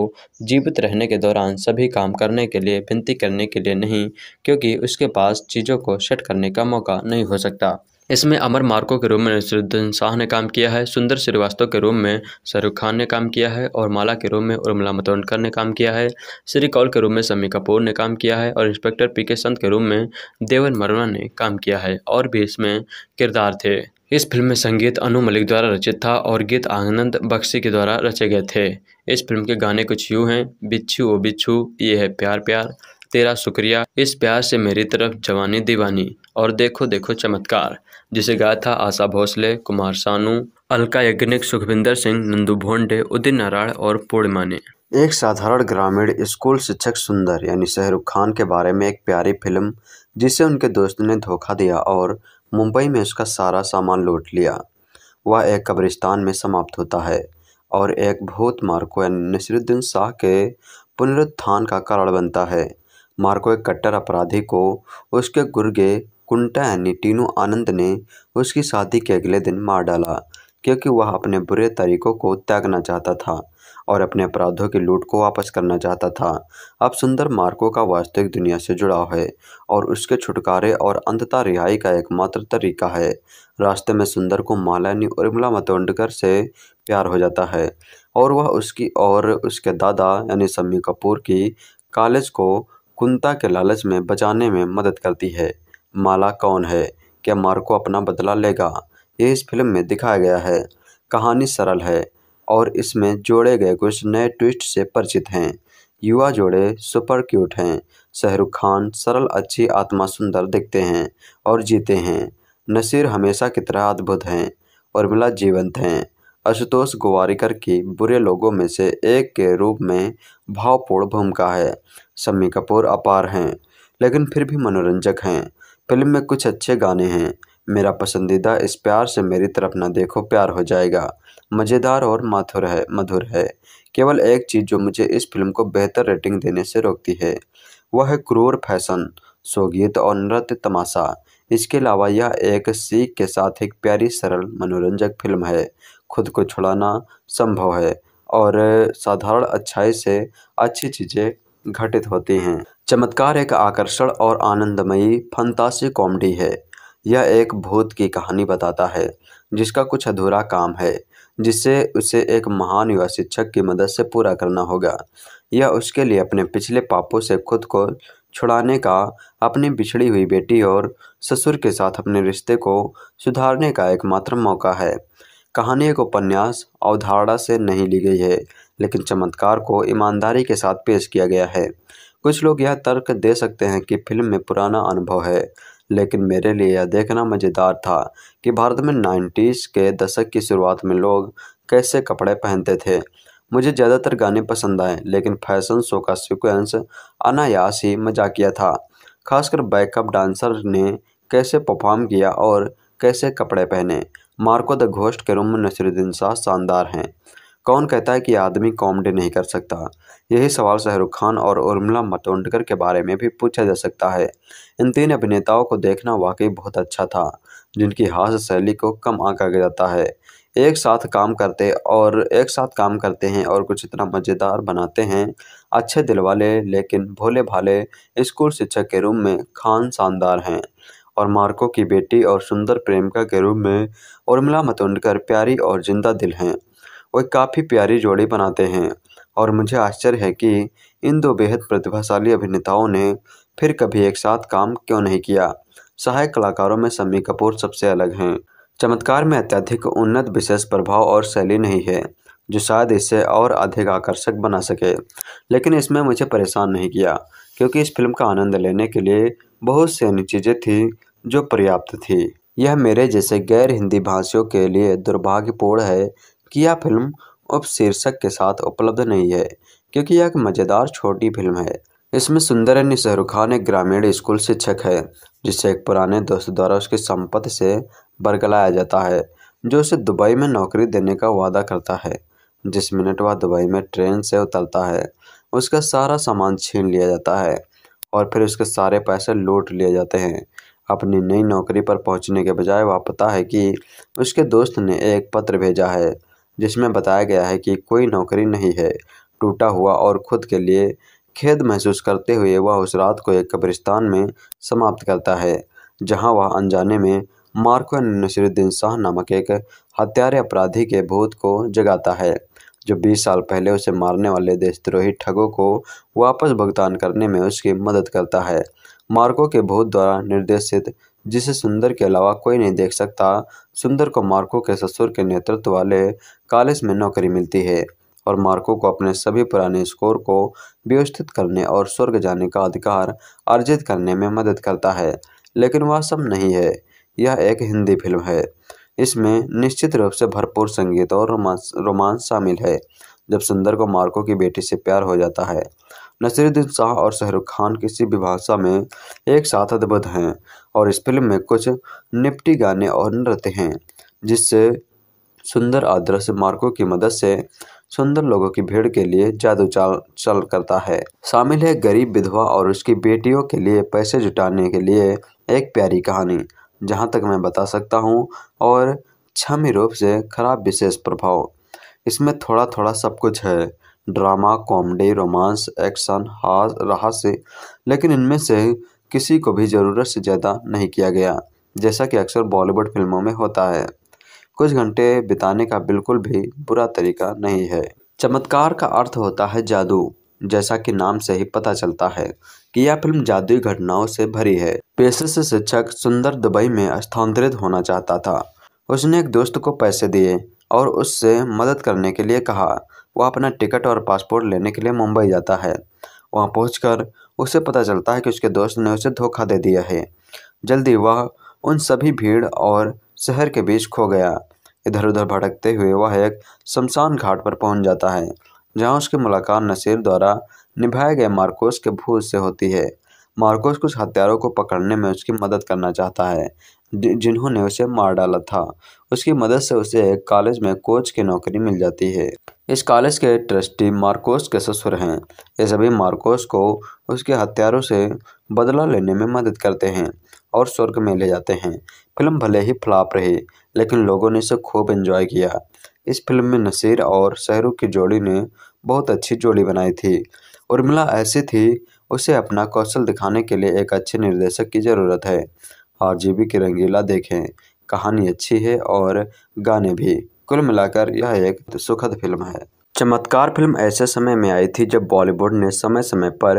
Speaker 2: जीवित रहने के दौरान सभी काम करने के लिए विनती करने के लिए नहीं क्योंकि उसके पास चीज़ों को सेट करने का मौका नहीं हो सकता इसमें अमर मार्को के रूम में नसरुद्दीन शाह ने काम किया है सुंदर श्रीवास्तव के रूम में शाहरुख खान ने काम किया है और माला के रूम में उर्मिला मतोंडकर ने काम किया है श्री कौल के रूम में शमी कपूर ने काम किया है और इंस्पेक्टर पी के संत के रूम में देवन मरना ने काम किया है और भी इसमें किरदार थे इस फिल्म में संगीत अनु मलिक द्वारा रचित था और गीत आनंद बख्शी के द्वारा रचे गए थे इस फिल्म के गाने कुछ यूँ हैं बिच्छू ओ बिच्छू ये है प्यार प्यार तेरा शुक्रिया इस प्यार से मेरी तरफ जवानी दीवानी और देखो देखो चमत्कार जिसे गाया था आशा भोसले कुमार सानू अलका यज्ञनिक सुखविंदर सिंह नंदू भोंडे उदित नारायण और पूर्णिमा ने
Speaker 1: एक साधारण ग्रामीण स्कूल शिक्षक सुंदर यानी शहरुख खान के बारे में एक प्यारी फिल्म जिसे उनके दोस्त ने धोखा दिया और मुंबई में उसका सारा सामान लूट लिया वह एक कब्रिस्तान में समाप्त होता है और एक भूत मार्को नसरुद्दीन शाह के पुनरुत्थान का कारण बनता है मार्को एक कट्टर अपराधी को उसके गुर्गे कुंटा यानी टीनू आनंद ने उसकी शादी के अगले दिन मार डाला क्योंकि वह अपने बुरे तरीकों को त्यागना चाहता था और अपने अपराधों की लूट को वापस करना चाहता था अब सुंदर मार्को का वास्तविक दुनिया से जुड़ा है और उसके छुटकारे और अंतता रिहाई का एकमात्र तरीका है रास्ते में सुंदर को मालानी उर्मिला मतोंडकर से प्यार हो जाता है और वह उसकी और उसके दादा यानी सम्मी कपूर की कॉलेज को कुंता के लालच में बचाने में मदद करती है माला कौन है क्या मार्को अपना बदला लेगा ये इस फिल्म में दिखाया गया है कहानी सरल है और इसमें जोड़े गए कुछ नए ट्विस्ट से परिचित हैं युवा जोड़े सुपर क्यूट हैं शाहरुख खान सरल अच्छी आत्मा सुंदर दिखते हैं और जीते हैं नसीर हमेशा की तरह अद्भुत हैं और मिला जीवंत हैं आशुतोष गोवारिकर की बुरे लोगों में से एक के रूप में भावपूर्ण भूमिका है शम्मी कपूर अपार हैं लेकिन फिर भी मनोरंजक हैं फिल्म में कुछ अच्छे गाने हैं मेरा पसंदीदा इस प्यार से मेरी तरफ ना देखो प्यार हो जाएगा मज़ेदार और माथुर है मधुर है केवल एक चीज़ जो मुझे इस फिल्म को बेहतर रेटिंग देने से रोकती है वह है क्रूर फैशन सोगीत और नृत्य तमाशा इसके अलावा यह एक सीख के साथ एक प्यारी सरल मनोरंजक फिल्म है खुद को छुड़ाना संभव है और साधारण अच्छाई से अच्छी चीज़ें घटित होती हैं चमत्कार एक आकर्षण और आनंदमयी फंतासी कॉमेडी है यह एक भूत की कहानी बताता है जिसका कुछ अधूरा काम है जिसे उसे एक महान युवा शिक्षक की मदद से पूरा करना होगा यह उसके लिए अपने पिछले पापों से खुद को छुड़ाने का अपनी बिछड़ी हुई बेटी और ससुर के साथ अपने रिश्ते को सुधारने का एकमात्र मौका है कहानी एक उपन्यास अवधारणा से नहीं ली गई है लेकिन चमत्कार को ईमानदारी के साथ पेश किया गया है कुछ लोग यह तर्क दे सकते हैं कि फिल्म में पुराना अनुभव है लेकिन मेरे लिए यह देखना मज़ेदार था कि भारत में नाइन्टीज़ के दशक की शुरुआत में लोग कैसे कपड़े पहनते थे मुझे ज़्यादातर गाने पसंद आए लेकिन फैशन शो का सीक्वेंस अनायास ही मजाकिया था खासकर बैकअप डांसर ने कैसे परफॉर्म किया और कैसे कपड़े पहने मार्को द घोष्ट के रूम में नसरुद्दीन शाह शानदार हैं कौन कहता है कि आदमी कॉमेडी नहीं कर सकता यही सवाल शाहरुख खान और उर्मिला मतोंडकर के बारे में भी पूछा जा सकता है इन तीन अभिनेताओं को देखना वाकई बहुत अच्छा था जिनकी हास्य शैली को कम आंका जाता है एक साथ काम करते और एक साथ काम करते हैं और कुछ इतना मज़ेदार बनाते हैं अच्छे दिल वाले लेकिन भोले भाले स्कूल शिक्षक के रूप में खान शानदार हैं और मार्को की बेटी और सुंदर प्रेमिका के रूप में उर्मिला मतोंडकर प्यारी और जिंदा दिल हैं वे काफ़ी प्यारी जोड़ी बनाते हैं और मुझे आश्चर्य है कि इन दो बेहद प्रतिभाशाली अभिनेताओं ने फिर कभी एक साथ काम क्यों नहीं किया सहायक कलाकारों में शम्मी कपूर सबसे अलग हैं चमत्कार में अत्यधिक उन्नत विशेष प्रभाव और शैली नहीं है जो शायद इसे और अधिक आकर्षक बना सके लेकिन इसमें मुझे परेशान नहीं किया क्योंकि इस फिल्म का आनंद लेने के लिए बहुत सी अन्य चीज़ें थीं जो पर्याप्त थी यह मेरे जैसे गैर हिंदी भाषियों के लिए दुर्भाग्यपूर्ण है कि यह फिल्म उपशीर्षक के साथ उपलब्ध नहीं है क्योंकि यह एक मज़ेदार छोटी फिल्म है इसमें सुंदर शाहरुख खान एक ग्रामीण स्कूल शिक्षक है जिसे एक पुराने दोस्त द्वारा उसकी संपत्ति से बरगलाया जाता है जो उसे दुबई में नौकरी देने का वादा करता है जिस मिनट वह दुबई में ट्रेन से उतरता है उसका सारा सामान छीन लिया जाता है और फिर उसके सारे पैसे लूट लिए जाते हैं अपनी नई नौकरी पर पहुंचने के बजाय वह पता है कि उसके दोस्त ने एक पत्र भेजा है जिसमें बताया गया है कि कोई नौकरी नहीं है टूटा हुआ और खुद के लिए खेद महसूस करते हुए वह उस रात को एक कब्रिस्तान में समाप्त करता है जहां वह अनजाने में मार्को नसरुद्दीन शाह नामक एक हत्यारे अपराधी के भूत को जगाता है जो 20 साल पहले उसे मारने वाले देशद्रोही ठगों को वापस भुगतान करने में उसकी मदद करता है मार्को के भूत द्वारा निर्देशित जिसे सुंदर के अलावा कोई नहीं देख सकता सुंदर को मार्को के ससुर के नेतृत्व वाले कॉलेज में नौकरी मिलती है और मार्को को अपने सभी पुराने स्कोर को व्यवस्थित करने और स्वर्ग जाने का अधिकार अर्जित करने में मदद करता है लेकिन वह सब नहीं है यह एक हिंदी फिल्म है इसमें निश्चित रूप से भरपूर संगीत और रोमांस रोमांस शामिल है जब सुंदर को मार्को की बेटी से प्यार हो जाता है नसीरुद्दीन शाह और शाहरुख खान किसी भी भाषा में एक साथ अद्भुत हैं और इस फिल्म में कुछ निपटी गाने और नृत्य हैं जिससे सुंदर आदर्श मार्गों की मदद से सुंदर लोगों की भीड़ के लिए जादू चाल चल करता है शामिल है गरीब विधवा और उसकी बेटियों के लिए पैसे जुटाने के लिए एक प्यारी कहानी जहाँ तक मैं बता सकता हूँ और छमी रूप से खराब विशेष प्रभाव इसमें थोड़ा थोड़ा सब कुछ है ड्रामा कॉमेडी रोमांस एक्शन हास रहस्य लेकिन इनमें से किसी को भी ज़रूरत से ज़्यादा नहीं किया गया जैसा कि अक्सर बॉलीवुड फिल्मों में होता है कुछ घंटे बिताने का बिल्कुल भी बुरा तरीका नहीं है चमत्कार का अर्थ होता है जादू जैसा कि नाम से ही पता चलता है कि यह फिल्म जादुई घटनाओं से भरी है पेशे से शिक्षक सुंदर दुबई में स्थानांतरित होना चाहता था उसने एक दोस्त को पैसे दिए और उससे मदद करने के लिए कहा वह अपना टिकट और पासपोर्ट लेने के लिए मुंबई जाता है वहाँ पहुँच उसे पता चलता है कि उसके दोस्त ने उसे धोखा दे दिया है जल्दी वह उन सभी भीड़ और शहर के बीच खो गया इधर उधर भटकते हुए वह एक शमशान घाट पर पहुंच जाता है जहां उसकी मुलाकात नसीर द्वारा निभाए गए मार्कोस के भूत से होती है मार्कोस कुछ हथियारों को पकड़ने में उसकी मदद करना चाहता है जिन्होंने उसे मार डाला था उसकी मदद से उसे एक कॉलेज में कोच की नौकरी मिल जाती है इस कॉलेज के ट्रस्टी मार्कोस के ससुर हैं ये सभी मार्कोस को उसके हथियारों से बदला लेने में मदद करते हैं और स्वर्ग में ले जाते हैं फिल्म भले ही फ्लॉप रही लेकिन लोगों ने इसे खूब एंजॉय किया इस फिल्म में नसीर और शहरुख की जोड़ी ने बहुत अच्छी जोड़ी बनाई थी उर्मिला ऐसी थी उसे अपना कौशल दिखाने के लिए एक अच्छे निर्देशक की ज़रूरत है बी की रंगीला देखें कहानी अच्छी है और गाने भी कुल मिलाकर यह एक सुखद फिल्म है चमत्कार फिल्म ऐसे समय में आई थी जब बॉलीवुड ने समय समय पर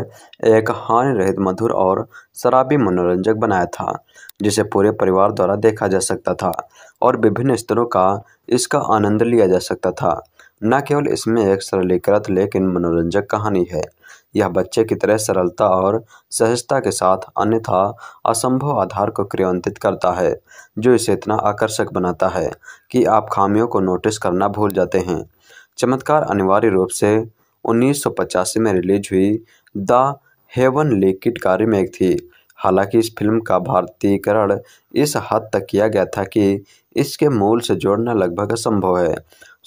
Speaker 1: एक हानि रहित मधुर और शराबी मनोरंजक बनाया था जिसे पूरे परिवार द्वारा देखा जा सकता था और विभिन्न स्तरों का इसका आनंद लिया जा सकता था न केवल इसमें एक सरलीकृत लेकिन मनोरंजक कहानी है यह बच्चे की तरह सरलता और सहजता के साथ अन्यथा असंभव आधार को क्रियान्वित करता है जो इसे इतना आकर्षक बनाता है कि आप खामियों को नोटिस करना भूल जाते हैं चमत्कार अनिवार्य रूप से उन्नीस में रिलीज हुई द हेवन लिकिड का रिमेक थी हालांकि इस फिल्म का भारतीयकरण इस हद तक किया गया था कि इसके मूल से जोड़ना लगभग असंभव है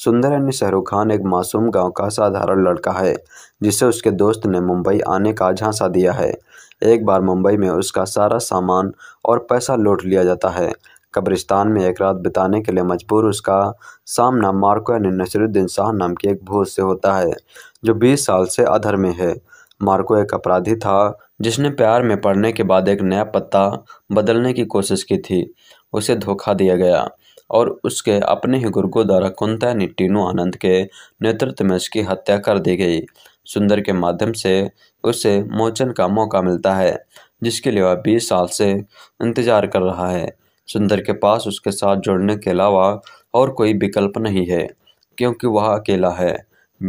Speaker 1: सुंदर यानी शाहरुख खान एक मासूम गांव का साधारण लड़का है जिसे उसके दोस्त ने मुंबई आने का झांसा दिया है एक बार मुंबई में उसका सारा सामान और पैसा लूट लिया जाता है कब्रिस्तान में एक रात बिताने के लिए मजबूर उसका सामना मार्को यानी नसरुद्दीन शाह नाम के एक भूत से होता है जो बीस साल से अधर में है मार्को एक अपराधी था जिसने प्यार में पड़ने के बाद एक नया पत्ता बदलने की कोशिश की थी उसे धोखा दिया गया और उसके अपने ही गुर्गो द्वारा कुंता टीनू आनंद के नेतृत्व में उसकी हत्या कर दी गई सुंदर के माध्यम से उसे मोचन का मौका मिलता है जिसके लिए वह बीस साल से इंतजार कर रहा है सुंदर के पास उसके साथ जुड़ने के अलावा और कोई विकल्प नहीं है क्योंकि वह अकेला है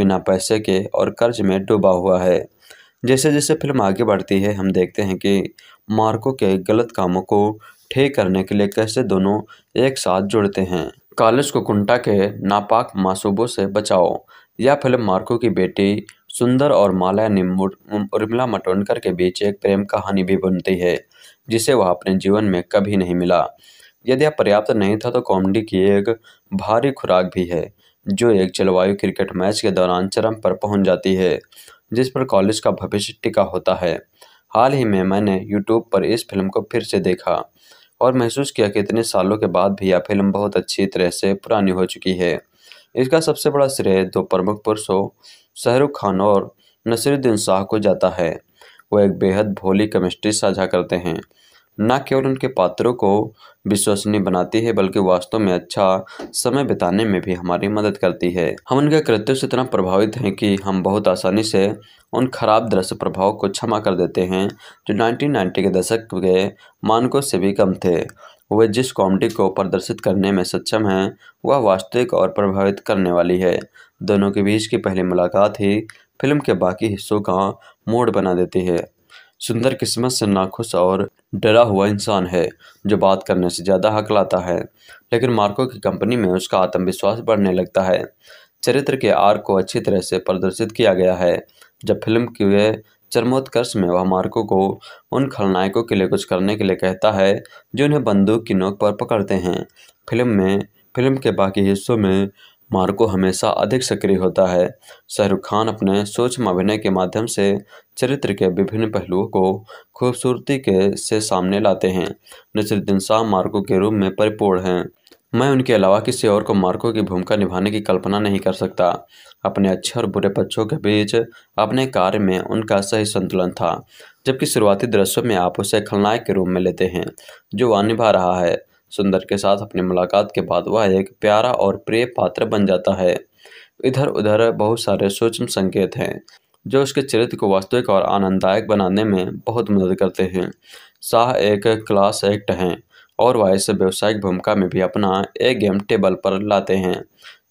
Speaker 1: बिना पैसे के और कर्ज में डूबा हुआ है जैसे जैसे फिल्म आगे बढ़ती है हम देखते हैं कि मार्को के गलत कामों को ठीक करने के लिए कैसे दोनों एक साथ जुड़ते हैं कॉलेज को कुंटा के नापाक मासूबों से बचाओ यह फिल्म मार्को की बेटी सुंदर और माला ने उर्मिला मटोनकर के बीच एक प्रेम कहानी भी बनती है जिसे वह अपने जीवन में कभी नहीं मिला यदि यह पर्याप्त नहीं था तो कॉमेडी की एक भारी खुराक भी है जो एक जलवायु क्रिकेट मैच के दौरान चरम पर पहुंच जाती है जिस पर कॉलेज का भविष्य टिका होता है हाल ही में मैंने यूट्यूब पर इस फिल्म को फिर से देखा और महसूस किया कि इतने सालों के बाद भी यह फिल्म बहुत अच्छी तरह से पुरानी हो चुकी है इसका सबसे बड़ा श्रेय दो प्रमुख पुरुषों शाहरुख खान और नसरुद्दीन शाह को जाता है वो एक बेहद भोली केमिस्ट्री साझा करते हैं न केवल उनके पात्रों को विश्वसनीय बनाती है बल्कि वास्तव में अच्छा समय बिताने में भी हमारी मदद करती है हम उनके कृत्यों से इतना प्रभावित हैं कि हम बहुत आसानी से उन खराब दृश्य प्रभाव को क्षमा कर देते हैं जो 1990 के दशक के मानकों से भी कम थे वे जिस कॉमेडी को प्रदर्शित करने में सक्षम हैं वह वास्तविक और प्रभावित करने वाली है दोनों के बीच की पहली मुलाकात ही फिल्म के बाकी हिस्सों का मोड़ बना देती है सुंदर किस्मत से नाखुश और डरा हुआ इंसान है जो बात करने से ज़्यादा हक लाता है लेकिन मार्को की कंपनी में उसका आत्मविश्वास बढ़ने लगता है चरित्र के आर को अच्छी तरह से प्रदर्शित किया गया है जब फिल्म के चरमोत्कर्ष में वह मार्को को उन खलनायकों के लिए कुछ करने के लिए कहता है जो उन्हें बंदूक की नोक पर पकड़ते हैं फिल्म में फिल्म के बाकी हिस्सों में मार्को हमेशा अधिक सक्रिय होता है शाहरुख खान अपने सूक्ष्म अभिनय के माध्यम से चरित्र के विभिन्न पहलुओं को खूबसूरती के से सामने लाते हैं नसरुद्दीन शाह मार्को के रूप में परिपूर्ण हैं मैं उनके अलावा किसी और को मार्को की भूमिका निभाने की कल्पना नहीं कर सकता अपने अच्छे और बुरे पक्षों के बीच अपने कार्य में उनका सही संतुलन था जबकि शुरुआती दृश्यों में आप उसे खलनायक के रूप में लेते हैं जो वह निभा रहा है सुंदर के साथ अपनी मुलाकात के बाद वह एक प्यारा और प्रिय पात्र बन जाता है इधर उधर बहुत सारे सूक्ष्म संकेत हैं जो उसके चरित्र को वास्तविक और आनंददायक बनाने में बहुत मदद करते हैं शाह एक क्लास एक्ट हैं और वह इस व्यावसायिक भूमिका में भी अपना ए गेम टेबल पर लाते हैं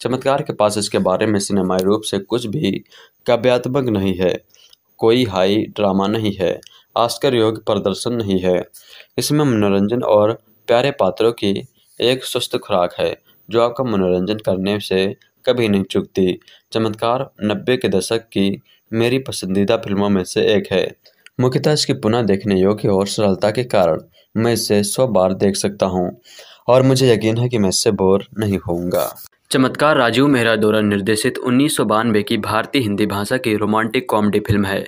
Speaker 1: चमत्कार के पास इसके बारे में सिनेमाई रूप से कुछ भी काव्यात्मक नहीं है कोई हाई ड्रामा नहीं है आस्कर योग्य प्रदर्शन नहीं है इसमें मनोरंजन और प्यारे पात्रों की एक सुस्त खुराक है जो आपका मनोरंजन करने से कभी नहीं चुकती चमत्कार नब्बे के दशक की मेरी पसंदीदा फिल्मों में से एक है मुख्यतः इसकी पुनः देखने योग्य और सरलता के कारण मैं इसे सौ बार देख सकता हूँ और मुझे यकीन है कि मैं इससे बोर नहीं होऊंगा
Speaker 2: चमत्कार राजीव मेहरा द्वारा निर्देशित उन्नीस की भारतीय हिंदी भाषा की रोमांटिक कॉमेडी फिल्म है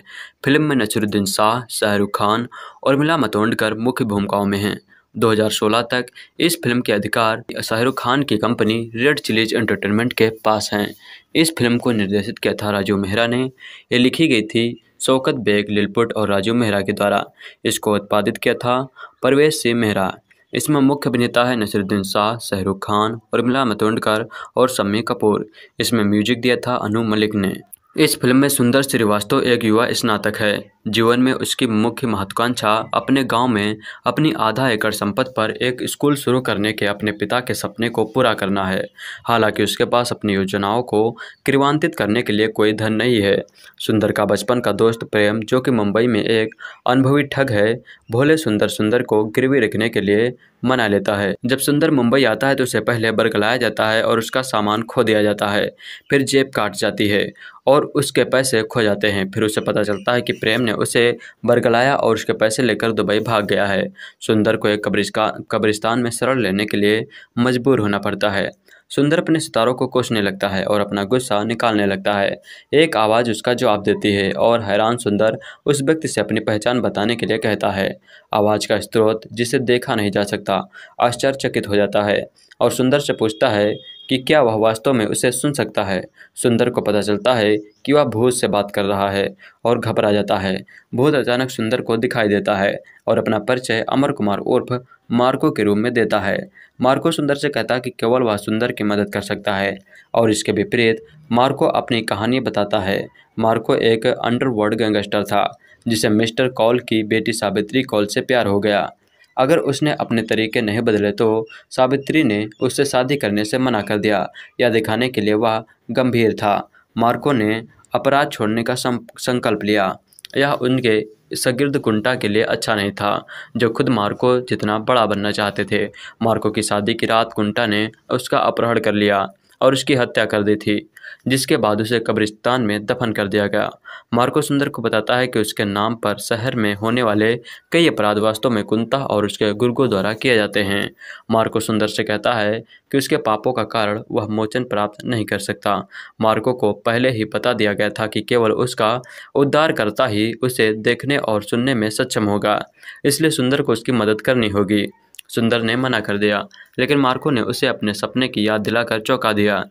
Speaker 2: फिल्म में नसरुद्दीन शाह शाहरुख खान और मिला मतोंडकर मुख्य भूमिकाओं में हैं 2016 तक इस फिल्म के अधिकार शाहरुख खान की कंपनी रेड चिलीज एंटरटेनमेंट के पास हैं इस फिल्म को निर्देशित किया था राजू मेहरा ने ये लिखी गई थी शौकत बेग लिलपुट और राजू मेहरा के द्वारा इसको उत्पादित किया था परवेश सिंह मेहरा इसमें मुख्य अभिनेता है नसरुद्दीन शाह शाहरुख खान उर्मिला मतोंडकर और शम्मी कपूर इसमें म्यूजिक दिया था अनु मलिक ने इस फिल्म में सुंदर श्रीवास्तव एक युवा स्नातक है जीवन में उसकी मुख्य महत्वाकांक्षा अपने गांव में अपनी आधा एकड़ संपत्ति पर एक स्कूल शुरू करने के अपने पिता के सपने को पूरा करना है हालांकि उसके पास अपनी योजनाओं को क्रियान्वित करने के लिए कोई धन नहीं है सुंदर का बचपन का दोस्त प्रेम जो कि मुंबई में एक अनुभवी ठग है भोले सुंदर सुंदर को गिरवी रखने के लिए मना लेता है जब सुंदर मुंबई आता है तो उसे पहले बरगलाया जाता है और उसका सामान खो दिया जाता है फिर जेब काट जाती है और उसके पैसे खो जाते हैं फिर उसे पता चलता है कि प्रेम ने उसे बरगलाया और उसके पैसे लेकर दुबई भाग गया है सुंदर को एक कब्रिस्तान में शरण लेने के लिए मजबूर होना पड़ता है सुंदर अपने सितारों को कोसने लगता है और अपना गुस्सा निकालने लगता है एक आवाज़ उसका जवाब देती है और हैरान सुंदर उस व्यक्ति से अपनी पहचान बताने के लिए कहता है आवाज़ का स्रोत जिसे देखा नहीं जा सकता आश्चर्यचकित हो जाता है और सुंदर से पूछता है कि क्या वह वास्तव में उसे सुन सकता है सुंदर को पता चलता है कि वह भूत से बात कर रहा है और घबरा जाता है भूत अचानक सुंदर को दिखाई देता है और अपना परिचय अमर कुमार उर्फ मार्को के रूप में देता है मार्को सुंदर से कहता कि केवल वह सुंदर की मदद कर सकता है और इसके विपरीत मार्को अपनी कहानी बताता है मार्को एक अंडरवर्ल्ड गैंगस्टर था जिसे मिस्टर कॉल की बेटी सावित्री कॉल से प्यार हो गया अगर उसने अपने तरीके नहीं बदले तो सावित्री ने उससे शादी करने से मना कर दिया यह दिखाने के लिए वह गंभीर था मार्को ने अपराध छोड़ने का संकल्प लिया यह उनके सगिर्द कुंटा के लिए अच्छा नहीं था जो खुद मार्को जितना बड़ा बनना चाहते थे मार्को की शादी की रात कुंटा ने उसका अपहरण कर लिया और उसकी हत्या कर दी थी जिसके बाद उसे कब्रिस्तान में दफन कर दिया गया मार्को सुंदर को बताता है कि उसके नाम पर शहर में होने वाले कई अपराध वास्तव में कुंता और उसके गुर्गों द्वारा किए जाते हैं मार्को सुंदर से कहता है कि उसके पापों का कारण वह मोचन प्राप्त नहीं कर सकता मार्को को पहले ही बता दिया गया था कि केवल उसका उद्धार करता ही उसे देखने और सुनने में सक्षम होगा इसलिए सुंदर को उसकी मदद करनी होगी सुंदर ने मना कर दिया लेकिन मार्को ने उसे अपने सपने की याद दिलाकर चौंका दिया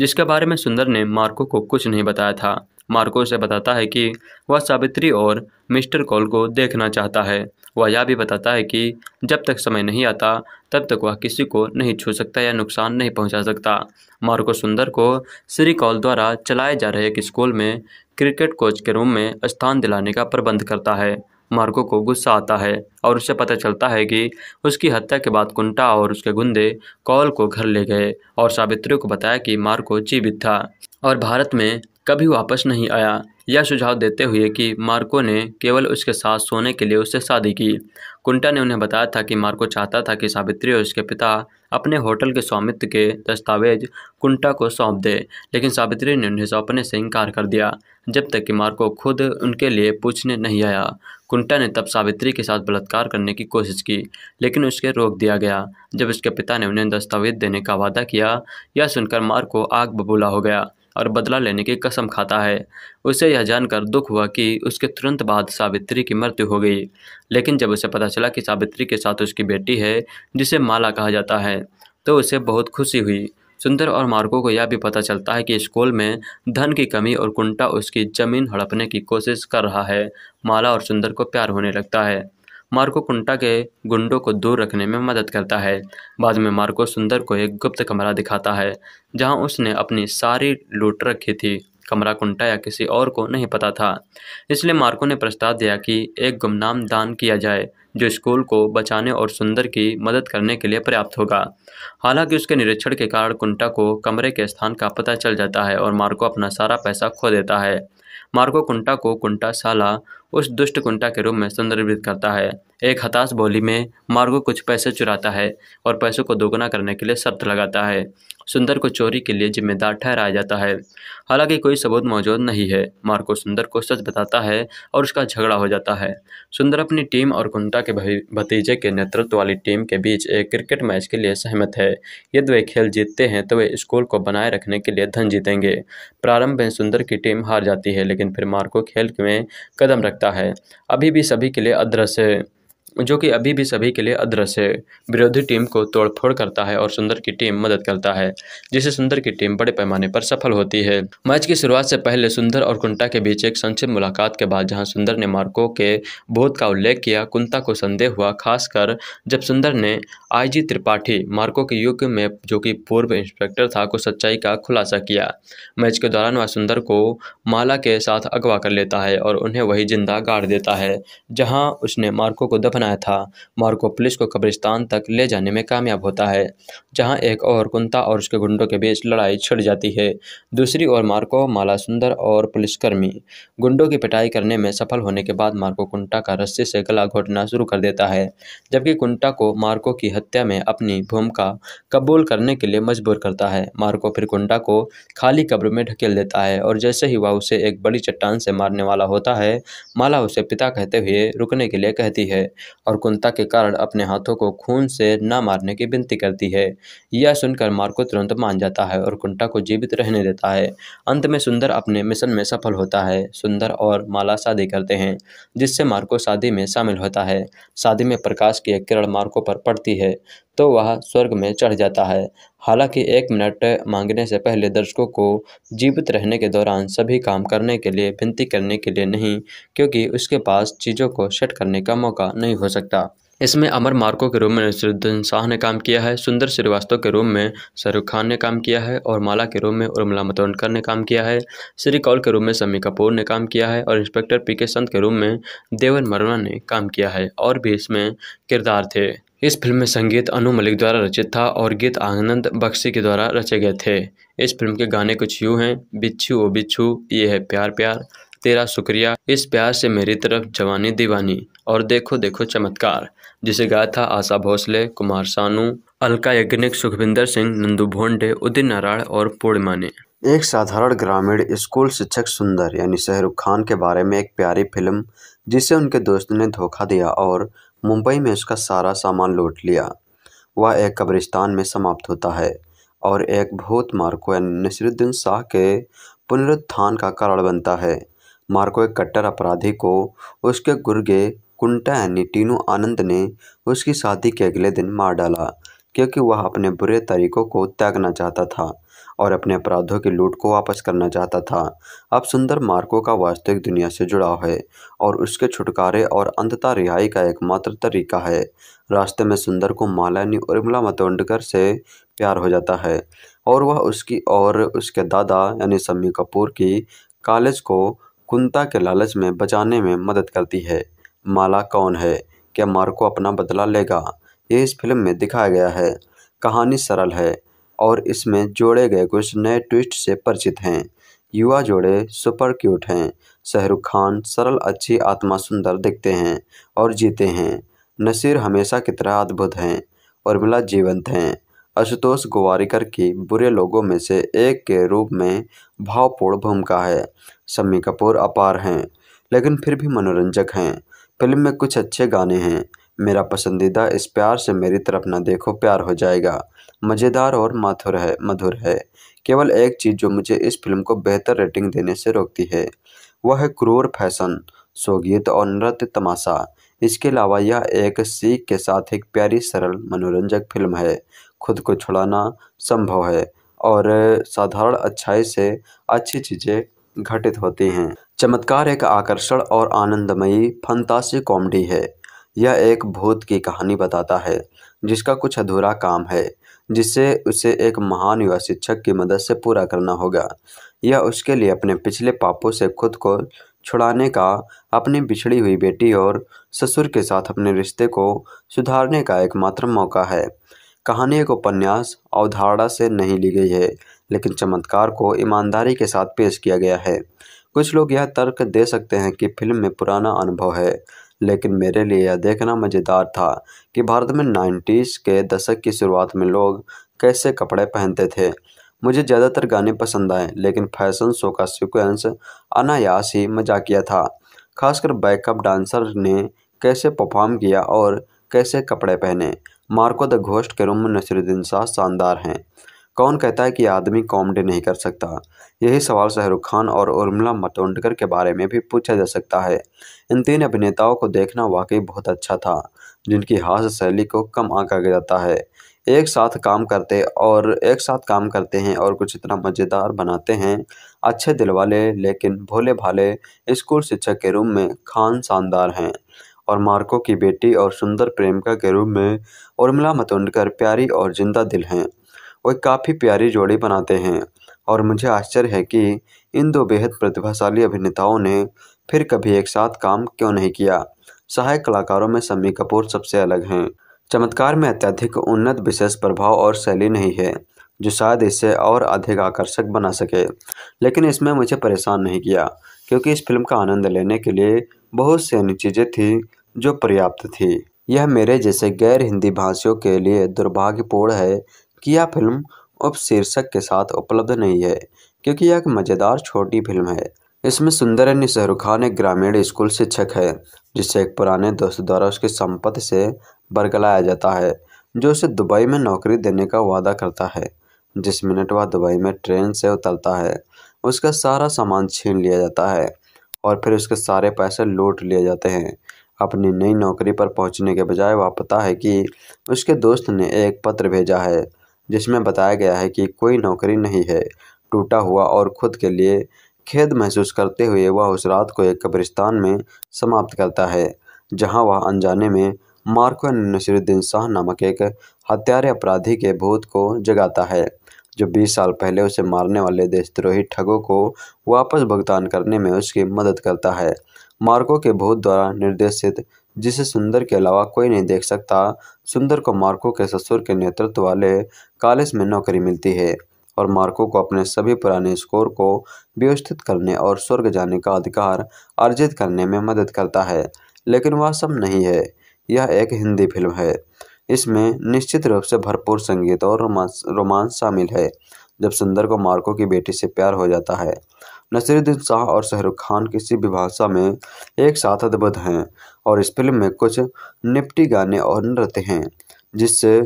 Speaker 2: जिसके बारे में सुंदर ने मार्को को कुछ नहीं बताया था मार्को उसे बताता है कि वह सावित्री और मिस्टर कॉल को देखना चाहता है वह यह भी बताता है कि जब तक समय नहीं आता तब तक वह किसी को नहीं छू सकता या नुकसान नहीं पहुंचा सकता मार्को सुंदर को श्री कॉल द्वारा चलाए जा रहे एक स्कूल में क्रिकेट कोच के रूम में स्थान दिलाने का प्रबंध करता है मार्को को गुस्सा आता है और उसे पता चलता है कि उसकी हत्या के बाद कुंटा और उसके गुंडे कौल को घर ले गए और सावित्री को बताया कि मार्को जीवित था और भारत में कभी वापस नहीं आया यह सुझाव देते हुए कि मार्को ने केवल उसके साथ सोने के लिए उससे शादी की कुंटा ने उन्हें बताया था कि मार्को चाहता था कि सावित्री और उसके पिता अपने होटल के स्वामित्व के दस्तावेज कुंटा को सौंप दे लेकिन सावित्री ने उन्हें सौंपने से इनकार कर दिया जब तक कि मार्को खुद उनके लिए पूछने नहीं आया कुंटा ने तब सावित्री के साथ बलात्कार करने की कोशिश की लेकिन उसके रोक दिया गया जब उसके पिता ने उन्हें दस्तावेज देने का वादा किया यह सुनकर मार को आग बबूला हो गया और बदला लेने की कसम खाता है उसे यह जानकर दुख हुआ कि उसके तुरंत बाद सावित्री की मृत्यु हो गई लेकिन जब उसे पता चला कि सावित्री के साथ उसकी बेटी है जिसे माला कहा जाता है तो उसे बहुत खुशी हुई सुंदर और मार्को को यह भी पता चलता है कि स्कूल में धन की कमी और कुंटा उसकी जमीन हड़पने की कोशिश कर रहा है माला और सुंदर को प्यार होने लगता है मार्को कुंटा के गुंडों को दूर रखने में मदद करता है बाद में मार्को सुंदर को एक गुप्त कमरा दिखाता है जहां उसने अपनी सारी लूट रखी थी कमरा कुंटा या किसी और को नहीं पता था इसलिए मार्को ने प्रस्ताव दिया कि एक गुमनाम दान किया जाए जो स्कूल को बचाने और सुंदर की मदद करने के लिए पर्याप्त होगा हालांकि उसके निरीक्षण के कारण कुंटा को कमरे के स्थान का पता चल जाता है और मार्को अपना सारा पैसा खो देता है मार्को कुंटा को कुंटा साला उस दुष्ट कुंटा के रूप में संदर्भित करता है एक हताश बोली में मार्को कुछ पैसे चुराता है और पैसों को दोगुना करने के लिए शर्त लगाता है सुंदर को चोरी के लिए जिम्मेदार ठहराया जाता है हालांकि कोई सबूत मौजूद नहीं है मार्को सुंदर को सच बताता है और उसका झगड़ा हो जाता है सुंदर अपनी टीम और कुंता के भतीजे के नेतृत्व वाली टीम के बीच एक क्रिकेट मैच के लिए सहमत है यदि वे खेल जीतते हैं तो वे स्कूल को बनाए रखने के लिए धन जीतेंगे प्रारंभ में सुंदर की टीम हार जाती है लेकिन फिर मार्को खेल में कदम रखता है अभी भी सभी के लिए अदृश्य है जो कि अभी भी सभी के लिए अदृश्य है विरोधी टीम को तोड़फोड़ करता है और सुंदर की टीम मदद करता है जिससे सुंदर की टीम बड़े पैमाने पर सफल होती है मैच की शुरुआत से पहले सुंदर और कुंटा के बीच एक संक्षिप्त मुलाकात के बाद जहां सुंदर ने मार्को के बोध का उल्लेख किया कुंता को संदेह हुआ खासकर जब सुंदर ने आई त्रिपाठी मार्को के युग में जो कि पूर्व इंस्पेक्टर था को सच्चाई का खुलासा किया मैच के दौरान वह सुंदर को माला के साथ अगवा कर लेता है और उन्हें वही जिंदा गाड़ देता है जहाँ उसने मार्को को दफन बनाया था मार्को पुलिस को कब्रिस्तान तक ले जाने में कामयाब होता है जहां एक और कुंता और उसके गुंडों के बीच लड़ाई छिड़ जाती है दूसरी ओर मार्को माला सुंदर और पुलिसकर्मी गुंडों की पिटाई करने में सफल होने के बाद मार्को कुंटा का रस्से से गला घोटना शुरू कर देता है जबकि कुंटा को मार्को की हत्या में अपनी भूमिका कबूल करने के लिए मजबूर करता है मार्को फिर कुंटा को खाली कब्र में ढकेल देता है और जैसे ही वह उसे एक बड़ी चट्टान से मारने वाला होता है माला उसे पिता कहते हुए रुकने के लिए कहती है और कुंता के कारण अपने हाथों को खून से न मारने की विनती करती है यह सुनकर मार्को तुरंत मान जाता है और कुंता को जीवित रहने देता है अंत में सुंदर अपने मिशन में सफल होता है सुंदर और माला शादी करते हैं जिससे मार्को शादी में शामिल होता है शादी में प्रकाश की एक किरण मार्को पर पड़ती है तो वह स्वर्ग में चढ़ जाता है हालांकि एक मिनट मांगने से पहले दर्शकों को जीवित रहने के दौरान सभी काम करने के लिए विनती करने के लिए नहीं क्योंकि उसके पास चीज़ों को सेट करने का मौका नहीं हो सकता इसमें अमर मार्को के रूम में नसरुद्दीन शाह ने काम किया है सुंदर श्रीवास्तव के रूम में शाहरुख खान ने काम किया है और माला के रूम में उर्मिला मतोंडकर ने काम किया है श्री कौल के रूम में शमी कपूर ने काम किया है और इंस्पेक्टर पी के संत के रूम में देवन मरना ने काम किया है और भी इसमें किरदार थे इस फिल्म में संगीत अनु मलिक द्वारा रचित था और गीत आनंद बख्शी के द्वारा रचे गए थे इस फिल्म के गाने कुछ यूँ हैं बिच्छू ओ बिच्छू ये है प्यार प्यार तेरा शुक्रिया इस प्यार से मेरी तरफ जवानी दीवानी और देखो देखो चमत्कार जिसे गाया था आशा भोसले कुमार सानू अलका यज्ञनिक सुखविंदर सिंह नंदू भोंडे उदित नारायण और पूर्णिमा ने
Speaker 1: एक साधारण ग्रामीण स्कूल शिक्षक सुंदर यानी शहरुख खान के बारे में एक प्यारी फिल्म जिसे उनके दोस्त ने धोखा दिया और मुंबई में उसका सारा सामान लूट लिया वह एक कब्रिस्तान में समाप्त होता है और एक भूत मार्को नसीरुद्दीन शाह के पुनरुत्थान का कारण बनता है मार्को एक कट्टर अपराधी को उसके गुर्गे कुंटा यानी टीनू आनंद ने उसकी शादी के अगले दिन मार डाला क्योंकि वह अपने बुरे तरीकों को त्यागना चाहता था और अपने अपराधों की लूट को वापस करना चाहता था अब सुंदर मार्को का वास्तविक दुनिया से जुड़ाव है और उसके छुटकारे और अंतता रिहाई का एकमात्र तरीका है रास्ते में सुंदर को मालानी उर्मिला मतोंडकर से प्यार हो जाता है और वह उसकी और उसके दादा यानी सम्मी कपूर की कॉलेज को कुंता के लालच में बचाने में मदद करती है माला कौन है क्या मार्को अपना बदला लेगा ये इस फिल्म में दिखाया गया है कहानी सरल है और इसमें जोड़े गए कुछ नए ट्विस्ट से परिचित हैं युवा जोड़े सुपर क्यूट हैं शाहरुख खान सरल अच्छी आत्मा सुंदर दिखते हैं और जीते हैं नसीर हमेशा की तरह अद्भुत हैं उर्मिला जीवंत हैं आशुतोष गोवारिकर की बुरे लोगों में से एक के रूप में भावपूर्ण भूमिका है शम्मी कपूर अपार हैं लेकिन फिर भी मनोरंजक हैं फिल्म में कुछ अच्छे गाने हैं मेरा पसंदीदा इस प्यार से मेरी तरफ ना देखो प्यार हो जाएगा मज़ेदार और माथुर है मधुर है केवल एक चीज़ जो मुझे इस फिल्म को बेहतर रेटिंग देने से रोकती है वह है क्रूर फैशन सोगीत और नृत्य तमाशा इसके अलावा यह एक सीख के साथ एक प्यारी सरल मनोरंजक फिल्म है खुद को छुड़ाना संभव है और साधारण अच्छाई से अच्छी चीज़ें घटित होती हैं चमत्कार एक आकर्षण और आनंदमयी फंतासी कॉमेडी है यह एक भूत की कहानी बताता है जिसका कुछ अधूरा काम है जिसे उसे एक महान युवा शिक्षक की मदद से पूरा करना होगा यह उसके लिए अपने पिछले पापों से खुद को छुड़ाने का अपनी बिछड़ी हुई बेटी और ससुर के साथ अपने रिश्ते को सुधारने का एकमात्र मौका है कहानी एक उपन्यास अवधारणा से नहीं ली गई है लेकिन चमत्कार को ईमानदारी के साथ पेश किया गया है कुछ लोग यह तर्क दे सकते हैं कि फिल्म में पुराना अनुभव है लेकिन मेरे लिए यह देखना मज़ेदार था कि भारत में नाइन्टीज़ के दशक की शुरुआत में लोग कैसे कपड़े पहनते थे मुझे ज़्यादातर गाने पसंद आए लेकिन फैशन शो का सीक्वेंस अनायास ही मजाकिया था खासकर बैकअप डांसर ने कैसे परफॉर्म किया और कैसे कपड़े पहने मार्को द घोष्ट के रूम में नसरुद्दीन शाह शानदार हैं कौन कहता है कि आदमी कॉमेडी नहीं कर सकता यही सवाल शाहरुख खान और उर्मिला मतोंडकर के बारे में भी पूछा जा सकता है इन तीन अभिनेताओं को देखना वाकई बहुत अच्छा था जिनकी हास्य शैली को कम आंका जाता है एक साथ काम करते और एक साथ काम करते हैं और कुछ इतना मज़ेदार बनाते हैं अच्छे दिल वाले लेकिन भोले भाले स्कूल शिक्षक के रूप में खान शानदार हैं और मार्को की बेटी और सुंदर प्रेमिका के रूप में उर्मिला मतोंडकर प्यारी और जिंदा दिल हैं वे काफ़ी प्यारी जोड़ी बनाते हैं और मुझे आश्चर्य है कि इन दो बेहद प्रतिभाशाली अभिनेताओं ने फिर कभी एक साथ काम क्यों नहीं किया सहायक कलाकारों में शम्मी कपूर सबसे अलग हैं चमत्कार में अत्यधिक उन्नत विशेष प्रभाव और शैली नहीं है जो शायद इसे और अधिक आकर्षक बना सके लेकिन इसमें मुझे परेशान नहीं किया क्योंकि इस फिल्म का आनंद लेने के लिए बहुत सी अन्य चीज़ें थीं जो पर्याप्त थी यह मेरे जैसे गैर हिंदी भाषियों के लिए दुर्भाग्यपूर्ण है कि यह फिल्म उपशीर्षक के साथ उपलब्ध नहीं है क्योंकि यह एक मज़ेदार छोटी फिल्म है इसमें सुंदर अन्य शाहरुख खान एक ग्रामीण स्कूल शिक्षक है जिसे एक पुराने दोस्त द्वारा उसकी संपत्ति से बरगलाया जाता है जो उसे दुबई में नौकरी देने का वादा करता है जिस मिनट वह दुबई में ट्रेन से उतरता है उसका सारा सामान छीन लिया जाता है और फिर उसके सारे पैसे लूट लिए जाते हैं अपनी नई नौकरी पर पहुंचने के बजाय वह पता है कि उसके दोस्त ने एक पत्र भेजा है जिसमें बताया गया है कि कोई नौकरी नहीं है टूटा हुआ और खुद के लिए खेद महसूस करते हुए वह उस रात को एक कब्रिस्तान में समाप्त करता है जहां वह अनजाने में मार्को नसीरुद्दीन शाह नामक एक हत्यारे अपराधी के भूत को जगाता है जो 20 साल पहले उसे मारने वाले देशद्रोही ठगों को वापस भुगतान करने में उसकी मदद करता है मार्को के भूत द्वारा निर्देशित जिसे सुंदर के अलावा कोई नहीं देख सकता सुंदर को मार्को के ससुर के नेतृत्व वाले कॉलेज में नौकरी मिलती है और मार्को को अपने सभी पुराने स्कोर को व्यवस्थित करने और स्वर्ग जाने का अधिकार अर्जित करने में मदद करता है लेकिन वह सब नहीं है यह एक हिंदी फिल्म है इसमें निश्चित रूप से भरपूर संगीत और रोमांस रोमांस शामिल है जब सुंदर को मार्को की बेटी से प्यार हो जाता है नसीरुद्दीन शाह और शाहरुख खान किसी भी भाषा में एक साथ अद्भुत हैं और इस फिल्म में कुछ निपटी गाने और नृत्य हैं जिससे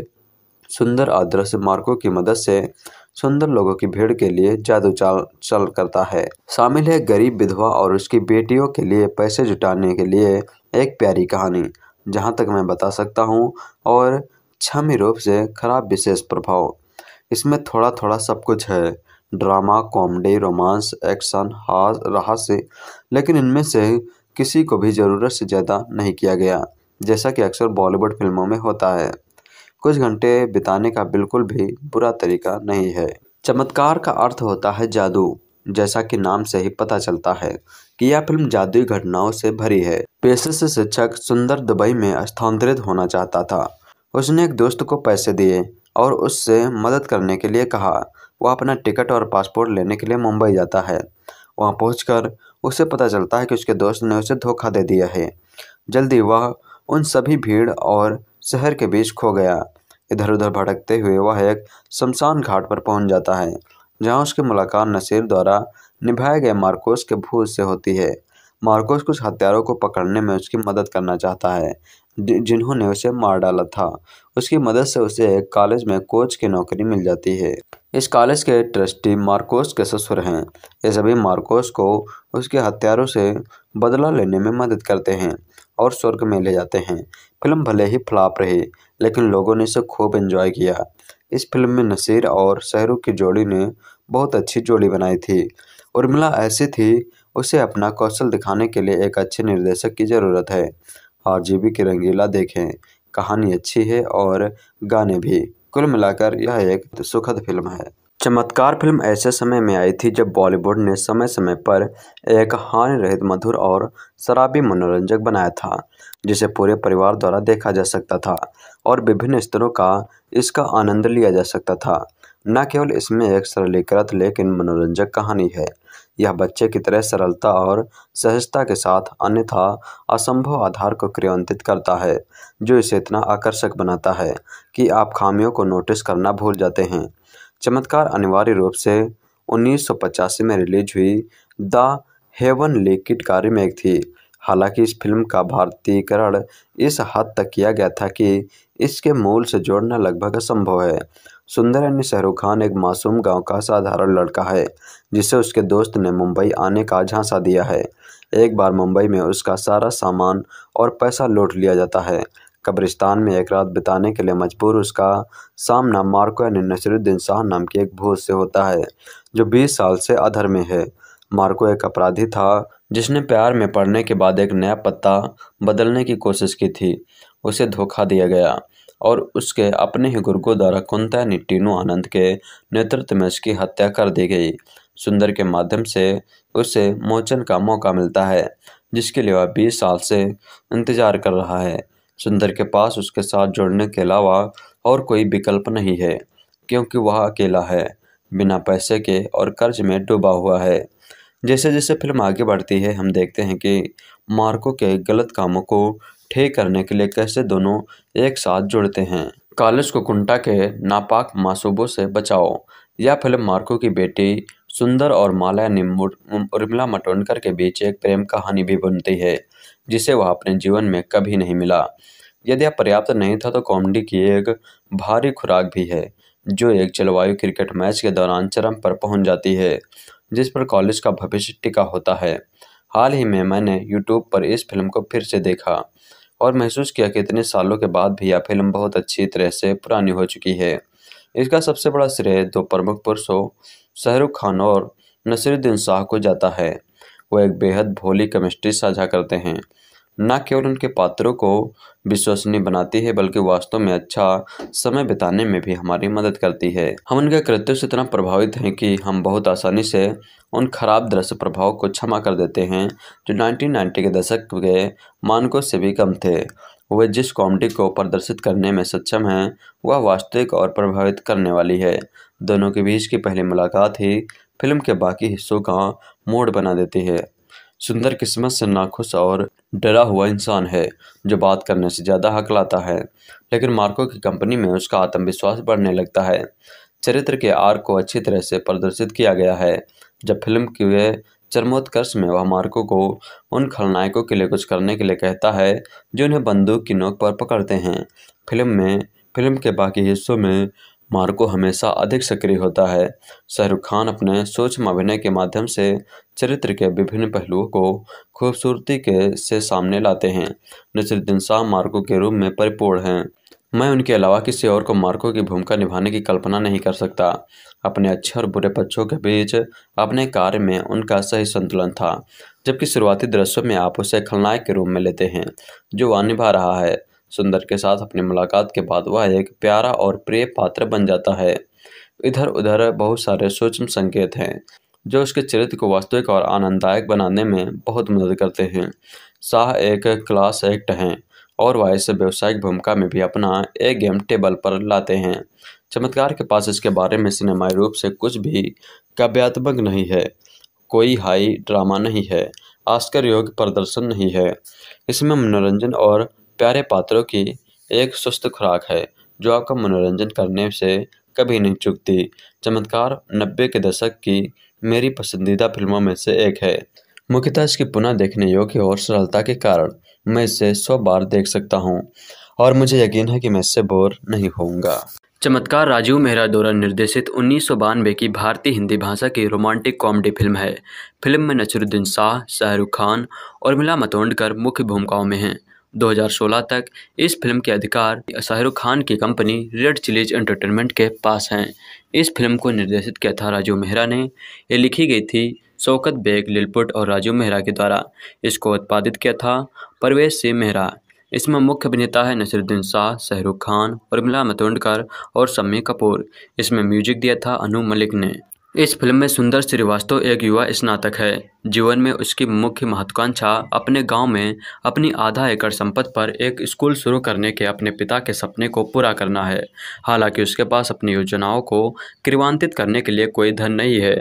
Speaker 1: सुंदर आदर्श मार्गों की मदद से सुंदर लोगों की भीड़ के लिए जादू चाल चल करता है शामिल है गरीब विधवा और उसकी बेटियों के लिए पैसे जुटाने के लिए एक प्यारी कहानी जहाँ तक मैं बता सकता हूँ और छमी रूप से खराब विशेष प्रभाव इसमें थोड़ा थोड़ा सब कुछ है ड्रामा कॉमेडी रोमांस एक्शन हास रहस्य लेकिन इनमें से किसी को भी ज़रूरत से ज़्यादा नहीं किया गया जैसा कि अक्सर बॉलीवुड फिल्मों में होता है कुछ घंटे बिताने का बिल्कुल भी बुरा तरीका नहीं है चमत्कार का अर्थ होता है जादू जैसा कि नाम से ही पता चलता है कि यह फिल्म जादुई घटनाओं से भरी है पेशे से शिक्षक सुंदर दुबई में स्थानांतरित होना चाहता था उसने एक दोस्त को पैसे दिए और उससे मदद करने के लिए कहा वह अपना टिकट और पासपोर्ट लेने के लिए मुंबई जाता है वहाँ पहुँच उसे पता चलता है कि उसके दोस्त ने उसे धोखा दे दिया है जल्दी वह उन सभी भीड़ और शहर के बीच खो गया इधर उधर भटकते हुए वह एक शमशान घाट पर पहुंच जाता है जहां उसकी मुलाकात नसीर द्वारा निभाए गए मार्कोस के भूत से होती है मार्कोस कुछ हथियारों को पकड़ने में उसकी मदद करना चाहता है जिन्होंने उसे मार डाला था उसकी मदद से उसे एक कॉलेज में कोच की नौकरी मिल जाती है इस कॉलेज के ट्रस्टी मार्कोस के ससुर हैं ये सभी मार्कोस को उसके हथियारों से बदला लेने में मदद करते हैं और स्वर्ग में ले जाते हैं फिल्म भले ही फ्लॉप रही लेकिन लोगों ने इसे खूब एंजॉय किया इस फिल्म में नसीर और शहरू की जोड़ी ने बहुत अच्छी जोड़ी बनाई थी उर्मिला ऐसी थी उसे अपना कौशल दिखाने के लिए एक अच्छे निर्देशक की ज़रूरत है बी की रंगीला देखें कहानी अच्छी है और गाने भी कुल मिलाकर यह एक सुखद फिल्म है चमत्कार फिल्म ऐसे समय में आई थी जब बॉलीवुड ने समय समय पर एक हानि रहित मधुर और शराबी मनोरंजक बनाया था जिसे पूरे परिवार द्वारा देखा जा सकता था और विभिन्न स्तरों का इसका आनंद लिया जा सकता था न केवल इसमें एक सरलीकृत लेकिन मनोरंजक कहानी है यह बच्चे की तरह सरलता और सहजता के साथ अन्यथा असंभव आधार को क्रियान्वित करता है जो इसे इतना आकर्षक बनाता है कि आप खामियों को नोटिस करना भूल जाते हैं चमत्कार अनिवार्य रूप से उन्नीस में रिलीज हुई द हेवन लेकिट का रिमेक थी हालांकि इस फिल्म का भारतीयकरण इस हद तक किया गया था कि इसके मूल से जोड़ना लगभग असंभव है सुंदर अन्य शाहरुख खान एक मासूम गांव का साधारण लड़का है जिसे उसके दोस्त ने मुंबई आने का झांसा दिया है एक बार मुंबई में उसका सारा सामान और पैसा लूट लिया जाता है कब्रिस्तान में एक रात बिताने के लिए मजबूर उसका सामना यानी नसरुद्दीन शाह नाम के एक भूत से होता है जो 20 साल से अधर में है मार्को एक अपराधी था जिसने प्यार में पड़ने के बाद एक नया पत्ता बदलने की कोशिश की थी उसे धोखा दिया गया और उसके अपने ही गुर्गों द्वारा कुंता टीनू आनंद के नेतृत्व में उसकी हत्या कर दी गई सुंदर के माध्यम से उसे मोचन का मौका मिलता है जिसके लिए वह बीस साल से इंतजार कर रहा है सुंदर के पास उसके साथ जोड़ने के अलावा और कोई विकल्प नहीं है क्योंकि वह अकेला है बिना पैसे के और कर्ज में डूबा हुआ है जैसे जैसे फिल्म आगे बढ़ती है हम देखते हैं कि मार्को के गलत कामों को ठीक करने के लिए कैसे दोनों एक साथ जुड़ते हैं कॉलेज को कुंटा के नापाक मासूबों से बचाओ यह फिल्म मार्को की बेटी सुंदर और माला ने उर्मिला मटोनकर के बीच एक प्रेम कहानी भी बनती है जिसे वह अपने जीवन में कभी नहीं मिला यदि यह पर्याप्त नहीं था तो कॉमेडी की एक भारी खुराक भी है जो एक जलवायु क्रिकेट मैच के दौरान चरम पर पहुंच जाती है जिस पर कॉलेज का भविष्य टिका होता है हाल ही में मैंने यूट्यूब पर इस फिल्म को फिर से देखा और महसूस किया कि इतने सालों के बाद भी यह फिल्म बहुत अच्छी तरह से पुरानी हो चुकी है इसका सबसे बड़ा श्रेय दो प्रमुख पुरुषों शाहरुख खान और नसीरुद्दीन शाह को जाता है वो एक बेहद भोली केमिस्ट्री साझा करते हैं न केवल उनके पात्रों को विश्वसनीय बनाती है बल्कि वास्तव में अच्छा समय बिताने में भी हमारी मदद करती है हम उनके कृत्य से इतना प्रभावित हैं कि हम बहुत आसानी से उन खराब दृश्य प्रभाव को क्षमा कर देते हैं जो 1990 के दशक के मानकों से भी कम थे वे जिस कॉमेडी को प्रदर्शित करने में सक्षम हैं वह वास्तविक और प्रभावित करने वाली है दोनों के बीच की पहली मुलाकात ही फिल्म के बाकी हिस्सों का मोड़ बना देती है सुंदर किस्मत से नाखुश और डरा हुआ इंसान है जो बात करने से ज़्यादा हक लाता है लेकिन मार्को की कंपनी में उसका आत्मविश्वास बढ़ने लगता है चरित्र के आर को अच्छी तरह से प्रदर्शित किया गया है जब फिल्म के चरमोत्कर्ष में वह मार्को को उन खलनायकों के लिए कुछ करने के लिए कहता है जो उन्हें बंदूक की नोक पर पकड़ते हैं फिल्म में फिल्म के बाकी हिस्सों में मार्को हमेशा अधिक सक्रिय होता है शाहरुख खान अपने सूक्ष्म अभिनय के माध्यम से चरित्र के विभिन्न पहलुओं को खूबसूरती के से सामने लाते हैं नसरुद्दीन शाह मार्को के रूप में परिपूर्ण हैं मैं उनके अलावा किसी और को मार्को की भूमिका निभाने की कल्पना नहीं कर सकता अपने अच्छे और बुरे पक्षों के बीच अपने कार्य में उनका सही संतुलन था जबकि शुरुआती दृश्यों में आप उसे खलनायक के रूप में लेते हैं जो वह निभा रहा है सुंदर के साथ अपनी मुलाकात के बाद वह एक प्यारा और प्रिय पात्र बन जाता है इधर उधर बहुत सारे सूक्ष्म संकेत हैं जो उसके चरित्र को वास्तविक और आनंददायक बनाने में बहुत मदद करते हैं शाह एक क्लास एक्ट हैं और वह इस व्यावसायिक भूमिका में भी अपना ए गेम टेबल पर लाते हैं चमत्कार के पास इसके बारे में सिनेमाई रूप से कुछ भी काव्यात्मक नहीं है कोई हाई ड्रामा नहीं है आस्कर योग्य प्रदर्शन नहीं है इसमें मनोरंजन और प्यारे पात्रों की एक सुस्त खुराक है जो आपका मनोरंजन करने से कभी नहीं चुकती चमत्कार नब्बे के दशक की मेरी पसंदीदा फिल्मों में से एक है मुख्यतः इसकी पुनः देखने योग्य और सरलता के कारण मैं इसे सौ बार देख सकता हूँ और मुझे यकीन है कि मैं इससे बोर नहीं होऊंगा
Speaker 2: चमत्कार राजीव मेहरा द्वारा निर्देशित उन्नीस की भारतीय हिंदी भाषा की रोमांटिक कॉमेडी फिल्म है फिल्म में नसरुद्दीन शाह शाहरुख खान और मिला मतोंडकर मुख्य भूमिकाओं में हैं 2016 तक इस फिल्म के अधिकार शाहरुख खान की कंपनी रेड चिलीज एंटरटेनमेंट के पास हैं इस फिल्म को निर्देशित किया था राजू मेहरा ने ये लिखी गई थी शौकत बेग लिलपुट और राजू मेहरा के द्वारा इसको उत्पादित किया था परवेश सिंह मेहरा इसमें मुख्य अभिनेता है नसरुद्दीन शाह शाहरुख खान उर्मिला मतोंडकर और शम्मी कपूर इसमें म्यूजिक दिया था अनु मलिक ने इस फिल्म में सुंदर श्रीवास्तव एक युवा स्नातक है जीवन में उसकी मुख्य महत्वाकांक्षा अपने गांव में अपनी आधा एकड़ संपत्ति पर एक स्कूल शुरू करने के अपने पिता के सपने को पूरा करना है हालांकि उसके पास अपनी योजनाओं को क्रियान्वित करने के लिए कोई धन नहीं है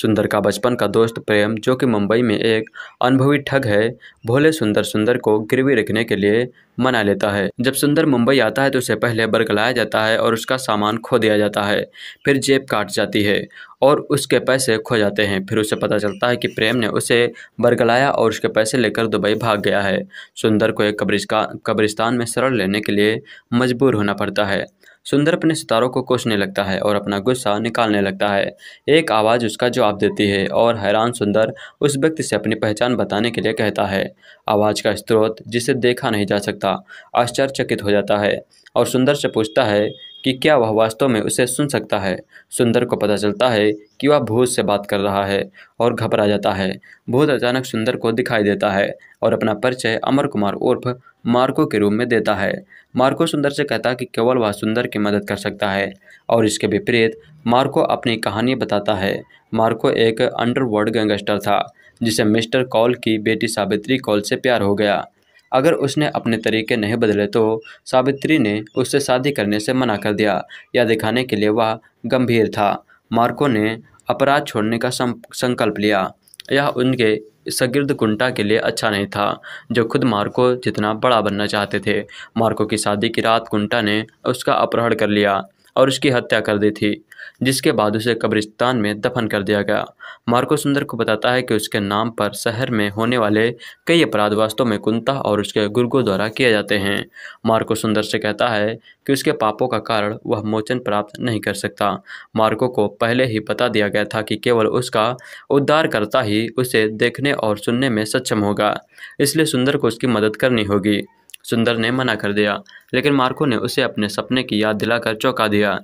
Speaker 2: सुंदर का बचपन का दोस्त प्रेम जो कि मुंबई में एक अनुभवी ठग है भोले सुंदर सुंदर को गिरवी रखने के लिए मना लेता है जब सुंदर मुंबई आता है तो उसे पहले बरगलाया जाता है और उसका सामान खो दिया जाता है फिर जेब काट जाती है और उसके पैसे खो जाते हैं फिर उसे पता चलता है कि प्रेम ने उसे बरगलाया और उसके पैसे लेकर दुबई भाग गया है सुंदर को एक कब्रिस्तान में शरण लेने के लिए मजबूर होना पड़ता है सुंदर अपने सितारों को कोसने लगता है और अपना गुस्सा निकालने लगता है एक आवाज़ उसका जवाब देती है और हैरान सुंदर उस व्यक्ति से अपनी पहचान बताने के लिए कहता है आवाज़ का स्रोत जिसे देखा नहीं जा सकता आश्चर्यचकित हो जाता है और सुंदर से पूछता है कि क्या वह वास्तव में उसे सुन सकता है सुंदर को पता चलता है कि वह भूत से बात कर रहा है और घबरा जाता है भूत अचानक सुंदर को दिखाई देता है और अपना परिचय अमर कुमार उर्फ मार्को के रूप में देता है मार्को सुंदर से कहता कि केवल वह सुंदर की मदद कर सकता है और इसके विपरीत मार्को अपनी कहानी बताता है मार्को एक अंडरवर्ल्ड गैंगस्टर था जिसे मिस्टर कॉल की बेटी सावित्री कॉल से प्यार हो गया अगर उसने अपने तरीके नहीं बदले तो सावित्री ने उससे शादी करने से मना कर दिया या दिखाने के लिए वह गंभीर था मार्को ने अपराध छोड़ने का संकल्प लिया यह उनके सगिर्द कुंटा के लिए अच्छा नहीं था जो खुद मार्को जितना बड़ा बनना चाहते थे मार्को की शादी की रात कुंटा ने उसका अपहरण कर लिया और उसकी हत्या कर दी थी जिसके बाद उसे कब्रिस्तान में दफन कर दिया गया मार्को सुंदर को बताता है कि उसके नाम पर शहर में होने वाले कई अपराध वास्तव में कुंता और उसके गुर्गो द्वारा किए जाते हैं मार्को सुंदर से कहता है कि उसके पापों का कारण वह मोचन प्राप्त नहीं कर सकता मार्को को पहले ही बता दिया गया था कि केवल उसका उद्धार करता ही उसे देखने और सुनने में सक्षम होगा इसलिए सुंदर को उसकी मदद करनी होगी सुंदर ने मना कर दिया लेकिन मार्को ने उसे अपने सपने की याद दिलाकर चौंका दिया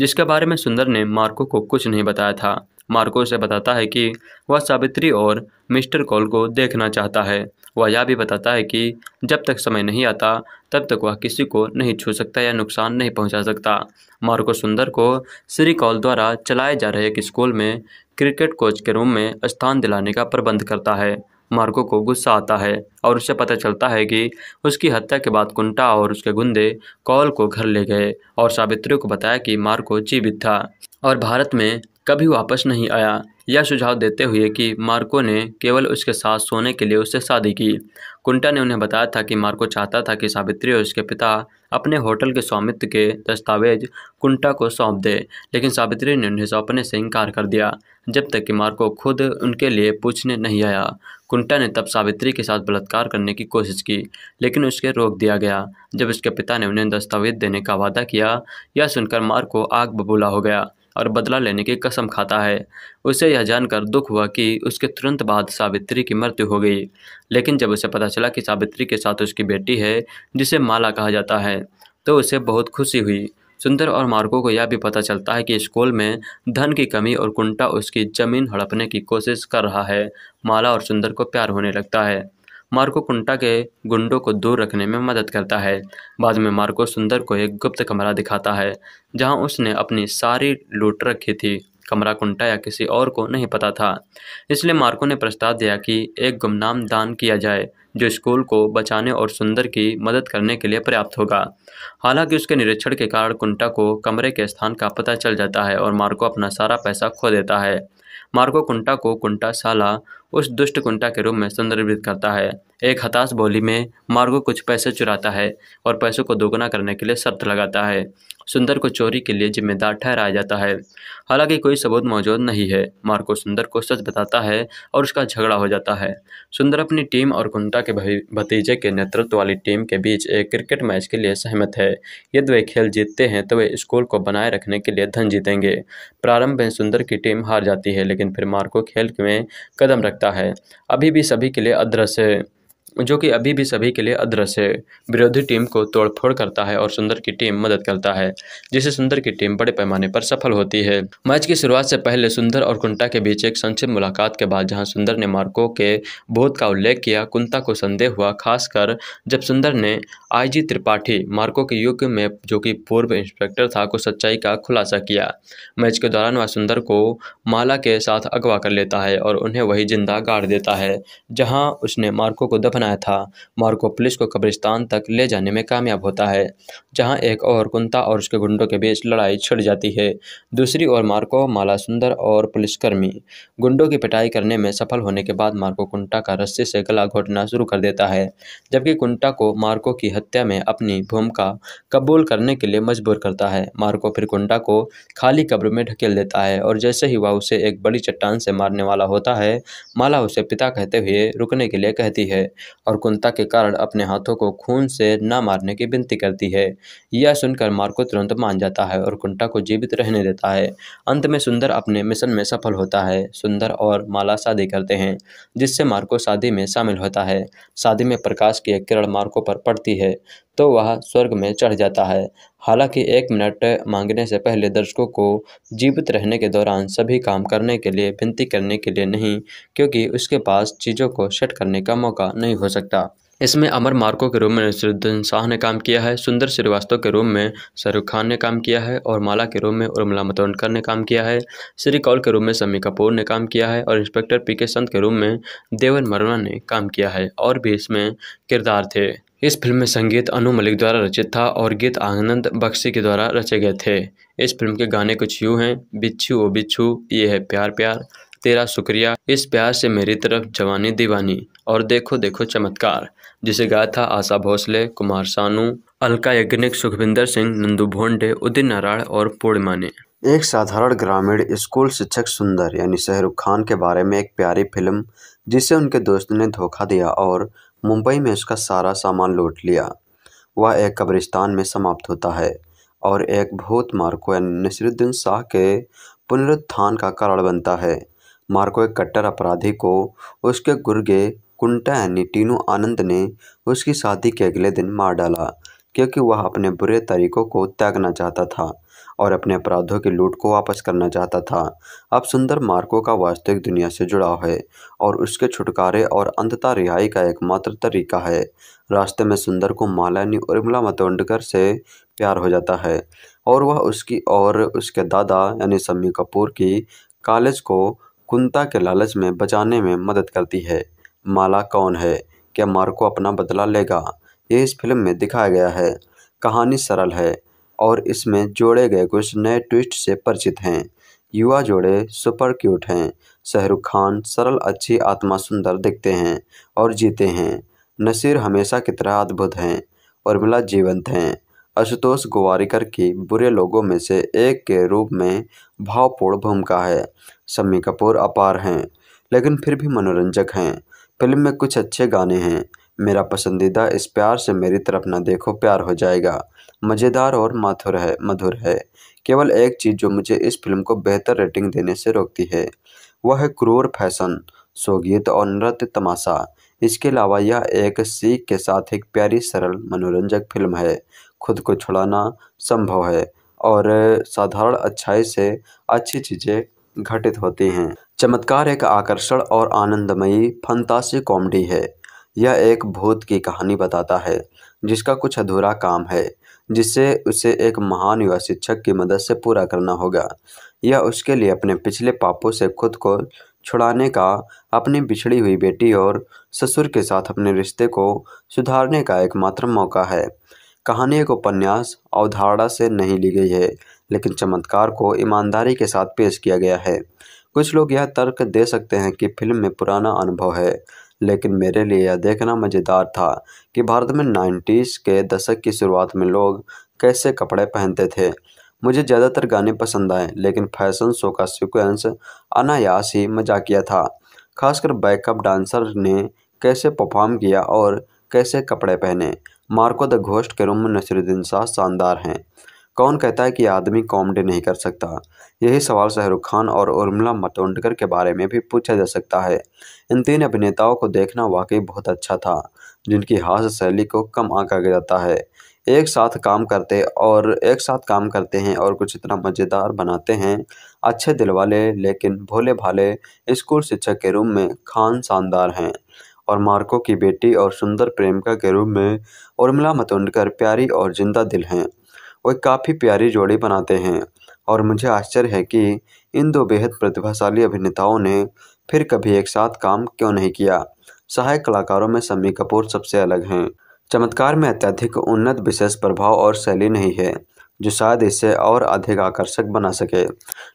Speaker 2: जिसके बारे में सुंदर ने मार्को को कुछ नहीं बताया था मार्को से बताता है कि वह सावित्री और मिस्टर कॉल को देखना चाहता है वह यह भी बताता है कि जब तक समय नहीं आता तब तक वह किसी को नहीं छू सकता या नुकसान नहीं पहुंचा सकता मार्को सुंदर को श्री कॉल द्वारा चलाए जा रहे एक स्कूल में क्रिकेट कोच के रूम में स्थान दिलाने का प्रबंध करता है मार्को को गुस्सा आता है और उसे पता चलता है कि उसकी हत्या के बाद कुंटा और उसके गुंडे कॉल को घर ले गए और सावित्री को बताया कि मार्को जीवित था और भारत में कभी वापस नहीं आया यह सुझाव देते हुए कि मार्को ने केवल उसके साथ सोने के लिए उससे शादी की कुंटा ने उन्हें बताया था कि मार्को चाहता था कि सावित्री और उसके पिता अपने होटल के स्वामित्व के दस्तावेज कुंटा को सौंप दे लेकिन सावित्री ने उन्हें सौंपने से इनकार कर दिया जब तक कि मार्को खुद उनके लिए पूछने नहीं आया कुंटा ने तब सावित्री के साथ बलात्कार करने की कोशिश की लेकिन उसके रोक दिया गया जब उसके पिता ने उन्हें दस्तावेज देने का वादा किया यह सुनकर मार्को आग बबूला हो गया और बदला लेने की कसम खाता है उसे यह जानकर दुख हुआ कि उसके तुरंत बाद सावित्री की मृत्यु हो गई लेकिन जब उसे पता चला कि सावित्री के साथ उसकी बेटी है जिसे माला कहा जाता है तो उसे बहुत खुशी हुई सुंदर और मार्को को यह भी पता चलता है कि स्कूल में धन की कमी और कुंटा उसकी जमीन हड़पने की कोशिश कर रहा है माला और सुंदर को प्यार होने लगता है मार्को कुंटा के गुंडों को दूर रखने में मदद करता है बाद में मार्को सुंदर को एक गुप्त कमरा दिखाता है जहां उसने अपनी सारी लूट रखी थी कमरा कुंटा या किसी और को नहीं पता था इसलिए मार्को ने प्रस्ताव दिया कि एक गुमनाम दान किया जाए जो स्कूल को बचाने और सुंदर की मदद करने के लिए पर्याप्त होगा हालांकि उसके निरीक्षण के कारण कुंटा को कमरे के स्थान का पता चल जाता है और मार्को अपना सारा पैसा खो देता है मार्को कुंटा को कुंटा साला उस दुष्ट कुंटा के रूप में संदर्भित करता है एक हताश बोली में मार्गो कुछ पैसे चुराता है और पैसों को दोगुना करने के लिए शर्त लगाता है सुंदर को चोरी के लिए जिम्मेदार ठहराया जाता है हालांकि कोई सबूत मौजूद नहीं है मार्को सुंदर को सच बताता है और उसका झगड़ा हो जाता है सुंदर अपनी टीम और कुंटा के भतीजे के नेतृत्व वाली टीम के बीच एक क्रिकेट मैच के लिए सहमत है यदि वे खेल जीतते हैं तो वे स्कूल को बनाए रखने के लिए धन जीतेंगे प्रारंभ में सुंदर की टीम हार जाती है लेकिन फिर मार्को खेल में कदम रखता सकता है अभी भी सभी के लिए अदृश्य जो कि अभी भी सभी के लिए अदृश्य है विरोधी टीम को तोड़फोड़ करता है और सुंदर की टीम मदद करता है जिससे सुंदर की टीम बड़े पैमाने पर सफल होती है मैच की शुरुआत से पहले सुंदर और कुंटा के बीच एक संक्षिप्त मुलाकात के बाद जहां सुंदर ने मार्को के बोध का उल्लेख किया कुंता को संदेह हुआ खासकर जब सुंदर ने आई त्रिपाठी मार्को के युग में जो कि पूर्व इंस्पेक्टर था को सच्चाई का खुलासा किया मैच के दौरान वह सुंदर को माला के साथ अगवा कर लेता है और उन्हें वही जिंदा गाड़ देता है जहाँ उसने मार्को को दफन बनाया था मार्को पुलिस को कब्रिस्तान तक ले जाने में कामयाब होता है जहां एक और कुंता और उसके गुंडों के बीच लड़ाई छिड़ जाती है दूसरी ओर मार्को माला सुंदर और पुलिसकर्मी गुंडों की पिटाई करने में सफल होने के बाद मार्को कुंटा का रस्से से गला घोटना शुरू कर देता है जबकि कुंटा को मार्को की हत्या में अपनी भूमिका कबूल करने के लिए मजबूर करता है मार्को फिर कुंटा को खाली कब्र में ढकेल देता है और जैसे ही वह उसे एक बड़ी चट्टान से मारने वाला होता है माला उसे पिता कहते हुए रुकने के लिए कहती है और कुंता के कारण अपने हाथों को खून से न मारने की विनती करती है यह सुनकर मार्को तुरंत मान जाता है और कुंता को जीवित रहने देता है अंत में सुंदर अपने मिशन में सफल होता है सुंदर और माला शादी करते हैं जिससे मार्को शादी में शामिल होता है शादी में प्रकाश की एक किरण मार्को पर पड़ती है तो वह स्वर्ग में चढ़ जाता है हालांकि एक मिनट मांगने से पहले दर्शकों को जीवित रहने के दौरान सभी काम करने के लिए विनती करने के लिए नहीं क्योंकि उसके पास चीज़ों को सेट करने का मौका नहीं हो सकता इसमें अमर मार्को के रूम में नसरुद्दीन शाह ने काम किया है सुंदर श्रीवास्तव के रूम में शाहरुख खान ने काम किया है और माला के रूम में उर्मिला मतोंडकर ने काम किया है श्री कौल के रूम में शमी कपूर ने काम किया है और इंस्पेक्टर पी के संत के रूम में देवन मरना ने काम किया है और भी इसमें किरदार थे इस फिल्म में संगीत अनु मलिक द्वारा रचित था और गीत आनंद बख्शी के द्वारा रचे गए थे इस फिल्म के गाने कुछ यूँ हैं बिच्छू ओ बिच्छू ये है प्यार प्यार तेरा शुक्रिया इस प्यार से मेरी तरफ जवानी दीवानी और देखो देखो चमत्कार जिसे गाया था आशा भोसले कुमार सानू अलका यज्ञनिक सुखविंदर सिंह नंदू भोंडे उदित नारायण और पूर्णिमा ने
Speaker 1: एक साधारण ग्रामीण स्कूल शिक्षक सुंदर यानी शहरुख खान के बारे में एक प्यारी फिल्म जिसे उनके दोस्त ने धोखा दिया और मुंबई में उसका सारा सामान लूट लिया वह एक कब्रिस्तान में समाप्त होता है और एक भूत मार्को नसरुद्दीन शाह के पुनरुत्थान का कारण बनता है मार्को एक कट्टर अपराधी को उसके गुर्गे कुंटा यानी टीनू आनंद ने उसकी शादी के अगले दिन मार डाला क्योंकि वह अपने बुरे तरीकों को त्यागना चाहता था और अपने अपराधों की लूट को वापस करना चाहता था अब सुंदर मार्को का वास्तविक दुनिया से जुड़ाव है और उसके छुटकारे और अंतता रिहाई का एकमात्र तरीका है रास्ते में सुंदर को मालानी उर्मिला मतोंडकर से प्यार हो जाता है और वह उसकी और उसके दादा यानी सम्मी कपूर की कॉलेज को कुंता के लालच में बचाने में मदद करती है माला कौन है क्या मार्को अपना बदला लेगा ये इस फिल्म में दिखाया गया है कहानी सरल है और इसमें जोड़े गए कुछ नए ट्विस्ट से परिचित हैं युवा जोड़े सुपर क्यूट हैं शाहरुख खान सरल अच्छी आत्मा सुंदर दिखते हैं और जीते हैं नसीर हमेशा की तरह अद्भुत हैं उर्मिला जीवंत हैं आशुतोष गोवारिकर की बुरे लोगों में से एक के रूप में भावपूर्ण भूमिका है शम्मी कपूर अपार हैं लेकिन फिर भी मनोरंजक हैं फिल्म में कुछ अच्छे गाने हैं मेरा पसंदीदा इस प्यार से मेरी तरफ ना देखो प्यार हो जाएगा मज़ेदार और माथुर है मधुर है केवल एक चीज़ जो मुझे इस फिल्म को बेहतर रेटिंग देने से रोकती है वह है क्रूर फैशन सोगीत और नृत्य तमाशा इसके अलावा यह एक सीख के साथ एक प्यारी सरल मनोरंजक फिल्म है खुद को छुड़ाना संभव है और साधारण अच्छाई से अच्छी चीज़ें घटित होती हैं चमत्कार एक आकर्षण और आनंदमयी फंतासी कॉमेडी है यह एक भूत की कहानी बताता है जिसका कुछ अधूरा काम है जिसे उसे एक महान युवा शिक्षक की मदद से पूरा करना होगा यह उसके लिए अपने पिछले पापों से खुद को छुड़ाने का अपनी बिछड़ी हुई बेटी और ससुर के साथ अपने रिश्ते को सुधारने का एकमात्र मौका है कहानी एक उपन्यास अवधारणा से नहीं ली गई है लेकिन चमत्कार को ईमानदारी के साथ पेश किया गया है कुछ लोग यह तर्क दे सकते हैं कि फिल्म में पुराना अनुभव है लेकिन मेरे लिए यह देखना मज़ेदार था कि भारत में नाइन्टीज़ के दशक की शुरुआत में लोग कैसे कपड़े पहनते थे मुझे ज़्यादातर गाने पसंद आए लेकिन फैशन शो का सीक्वेंस अनायास ही मजाकिया था खासकर बैकअप डांसर ने कैसे परफॉर्म किया और कैसे कपड़े पहने मार्को द घोष्ट के रूम में नसरुद्दीन शाह शानदार हैं कौन कहता है कि आदमी कॉमेडी नहीं कर सकता यही सवाल शाहरुख खान और उर्मिला मतोंडकर के बारे में भी पूछा जा सकता है इन तीन अभिनेताओं को देखना वाकई बहुत अच्छा था जिनकी हास्य शैली को कम आंका जाता है एक साथ काम करते और एक साथ काम करते हैं और कुछ इतना मज़ेदार बनाते हैं अच्छे दिल वाले लेकिन भोले भाले स्कूल शिक्षक के रूप में खान शानदार हैं और मार्को की बेटी और सुंदर प्रेमिका के रूप में उर्मिला मतोंडकर प्यारी और जिंदा दिल हैं वे काफ़ी प्यारी जोड़ी बनाते हैं और मुझे आश्चर्य है कि इन दो बेहद प्रतिभाशाली अभिनेताओं ने फिर कभी एक साथ काम क्यों नहीं किया सहायक कलाकारों में शम्मी कपूर सबसे अलग हैं चमत्कार में अत्यधिक उन्नत विशेष प्रभाव और शैली नहीं है जो शायद इसे और अधिक आकर्षक बना सके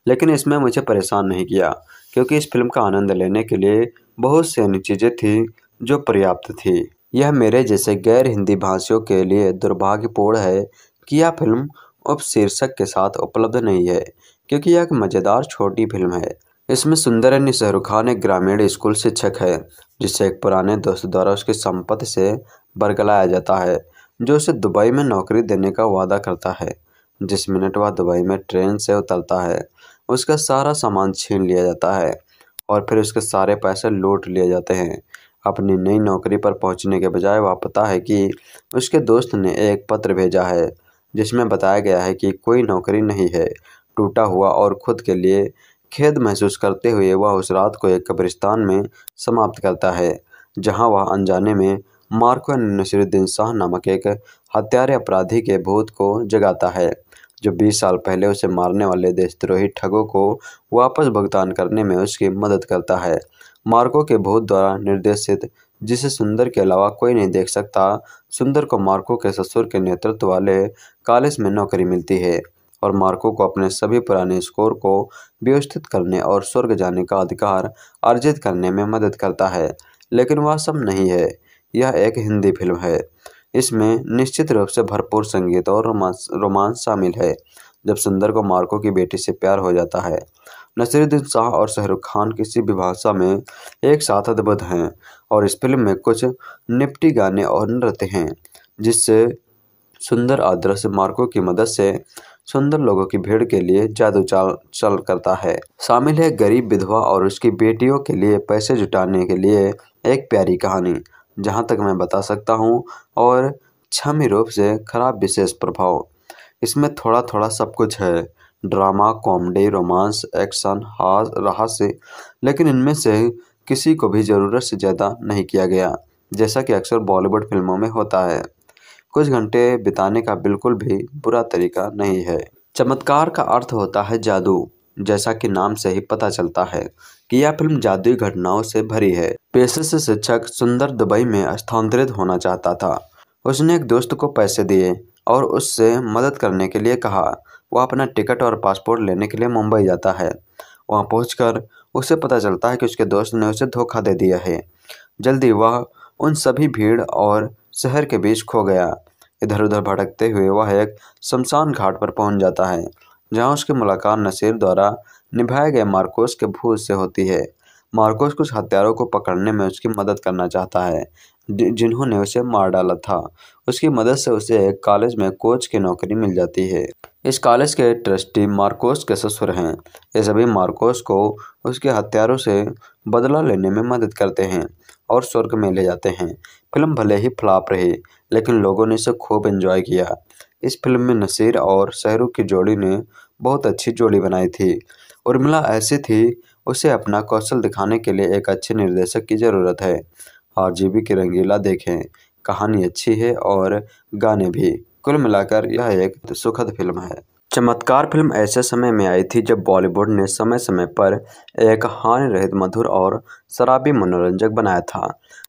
Speaker 1: लेकिन इसमें मुझे परेशान नहीं किया क्योंकि इस फिल्म का आनंद लेने के लिए बहुत सी अन्य चीज़ें थीं जो पर्याप्त थी यह मेरे जैसे गैर हिंदी भाषियों के लिए दुर्भाग्यपूर्ण है कि यह फिल्म उपशीर्षक के साथ उपलब्ध नहीं है क्योंकि यह एक मज़ेदार छोटी फिल्म है इसमें सुंदर अन्य शाहरुख खान एक ग्रामीण स्कूल शिक्षक है जिसे एक पुराने दोस्त द्वारा उसकी संपत्ति से बरगलाया जाता है जो उसे दुबई में नौकरी देने का वादा करता है जिस मिनट वह दुबई में ट्रेन से उतरता है उसका सारा सामान छीन लिया जाता है और फिर उसके सारे पैसे लूट लिए जाते हैं अपनी नई नौकरी पर पहुंचने के बजाय वह पता है कि उसके दोस्त ने एक पत्र भेजा है जिसमें बताया गया है कि कोई नौकरी नहीं है टूटा हुआ और खुद के लिए खेद महसूस करते हुए वह उस रात को एक कब्रिस्तान में समाप्त करता है जहां वह अनजाने में मार्को नसरुद्दीन शाह नामक एक हत्यारे अपराधी के भूत को जगाता है जो 20 साल पहले उसे मारने वाले देशद्रोही ठगों को वापस भुगतान करने में उसकी मदद करता है मार्को के भूत द्वारा निर्देशित जिसे सुंदर के अलावा कोई नहीं देख सकता सुंदर को मार्को के ससुर के नेतृत्व वाले कॉलेज में नौकरी मिलती है और मार्को को अपने सभी पुराने स्कोर को व्यवस्थित करने और स्वर्ग जाने का अधिकार अर्जित करने में मदद करता है लेकिन वह सब नहीं है यह एक हिंदी फिल्म है इसमें निश्चित रूप से भरपूर संगीत और रोमांस रोमांस शामिल है जब सुंदर को मार्को की बेटी से प्यार हो जाता है नसीरुद्दीन शाह और शाहरुख खान किसी भी भाषा में एक साथ अद्भुत हैं और इस फिल्म में कुछ निपटी गाने और नृत्य हैं जिससे सुंदर आदर्श मार्कों की मदद से सुंदर लोगों की भीड़ के लिए जादू चाल चल करता है शामिल है गरीब विधवा और उसकी बेटियों के लिए पैसे जुटाने के लिए एक प्यारी कहानी जहाँ तक मैं बता सकता हूँ और छमी रूप से खराब विशेष प्रभाव इसमें थोड़ा थोड़ा सब कुछ है ड्रामा कॉमेडी रोमांस एक्शन हास रहस्य लेकिन इनमें से किसी को भी ज़रूरत से ज़्यादा नहीं किया गया जैसा कि अक्सर बॉलीवुड फिल्मों में होता है कुछ घंटे बिताने का बिल्कुल भी बुरा तरीका नहीं है चमत्कार का अर्थ होता है जादू जैसा कि नाम से ही पता चलता है कि यह फिल्म जादुई घटनाओं से भरी है पेशे से शिक्षक सुंदर दुबई में स्थानांतरित होना चाहता था उसने एक दोस्त को पैसे दिए और उससे मदद करने के लिए कहा वह अपना टिकट और पासपोर्ट लेने के लिए मुंबई जाता है वहाँ पहुँच उसे पता चलता है कि उसके दोस्त ने उसे धोखा दे दिया है जल्दी वह उन सभी भीड़ और शहर के बीच खो गया इधर उधर भटकते हुए वह एक शमशान घाट पर पहुंच जाता है जहां उसकी मुलाकात नसीर द्वारा निभाए गए मार्कोस के भूत से होती है मार्कोस कुछ हथियारों को पकड़ने में उसकी मदद करना चाहता है जिन्होंने उसे मार डाला था उसकी मदद से उसे एक कॉलेज में कोच की नौकरी मिल जाती है इस कॉलेज के ट्रस्टी मार्कोस के ससुर हैं ये सभी मार्कोस को उसके हथियारों से बदला लेने में मदद करते हैं और स्वर्ग में ले जाते हैं फिल्म भले ही फ्लॉप रही लेकिन लोगों ने इसे खूब एंजॉय किया इस फिल्म में नसीर और शहरू की जोड़ी ने बहुत अच्छी जोड़ी बनाई थी उर्मिला ऐसी थी उसे अपना कौशल दिखाने के लिए एक अच्छे निर्देशक की ज़रूरत है आरजीबी की रंगीला देखें कहानी अच्छी है और गाने भी कुल मिलाकर यह एक सुखद फिल्म है चमत्कार फिल्म ऐसे समय में आई थी जब बॉलीवुड ने समय समय पर एक हानि रहित मधुर और शराबी मनोरंजक बनाया था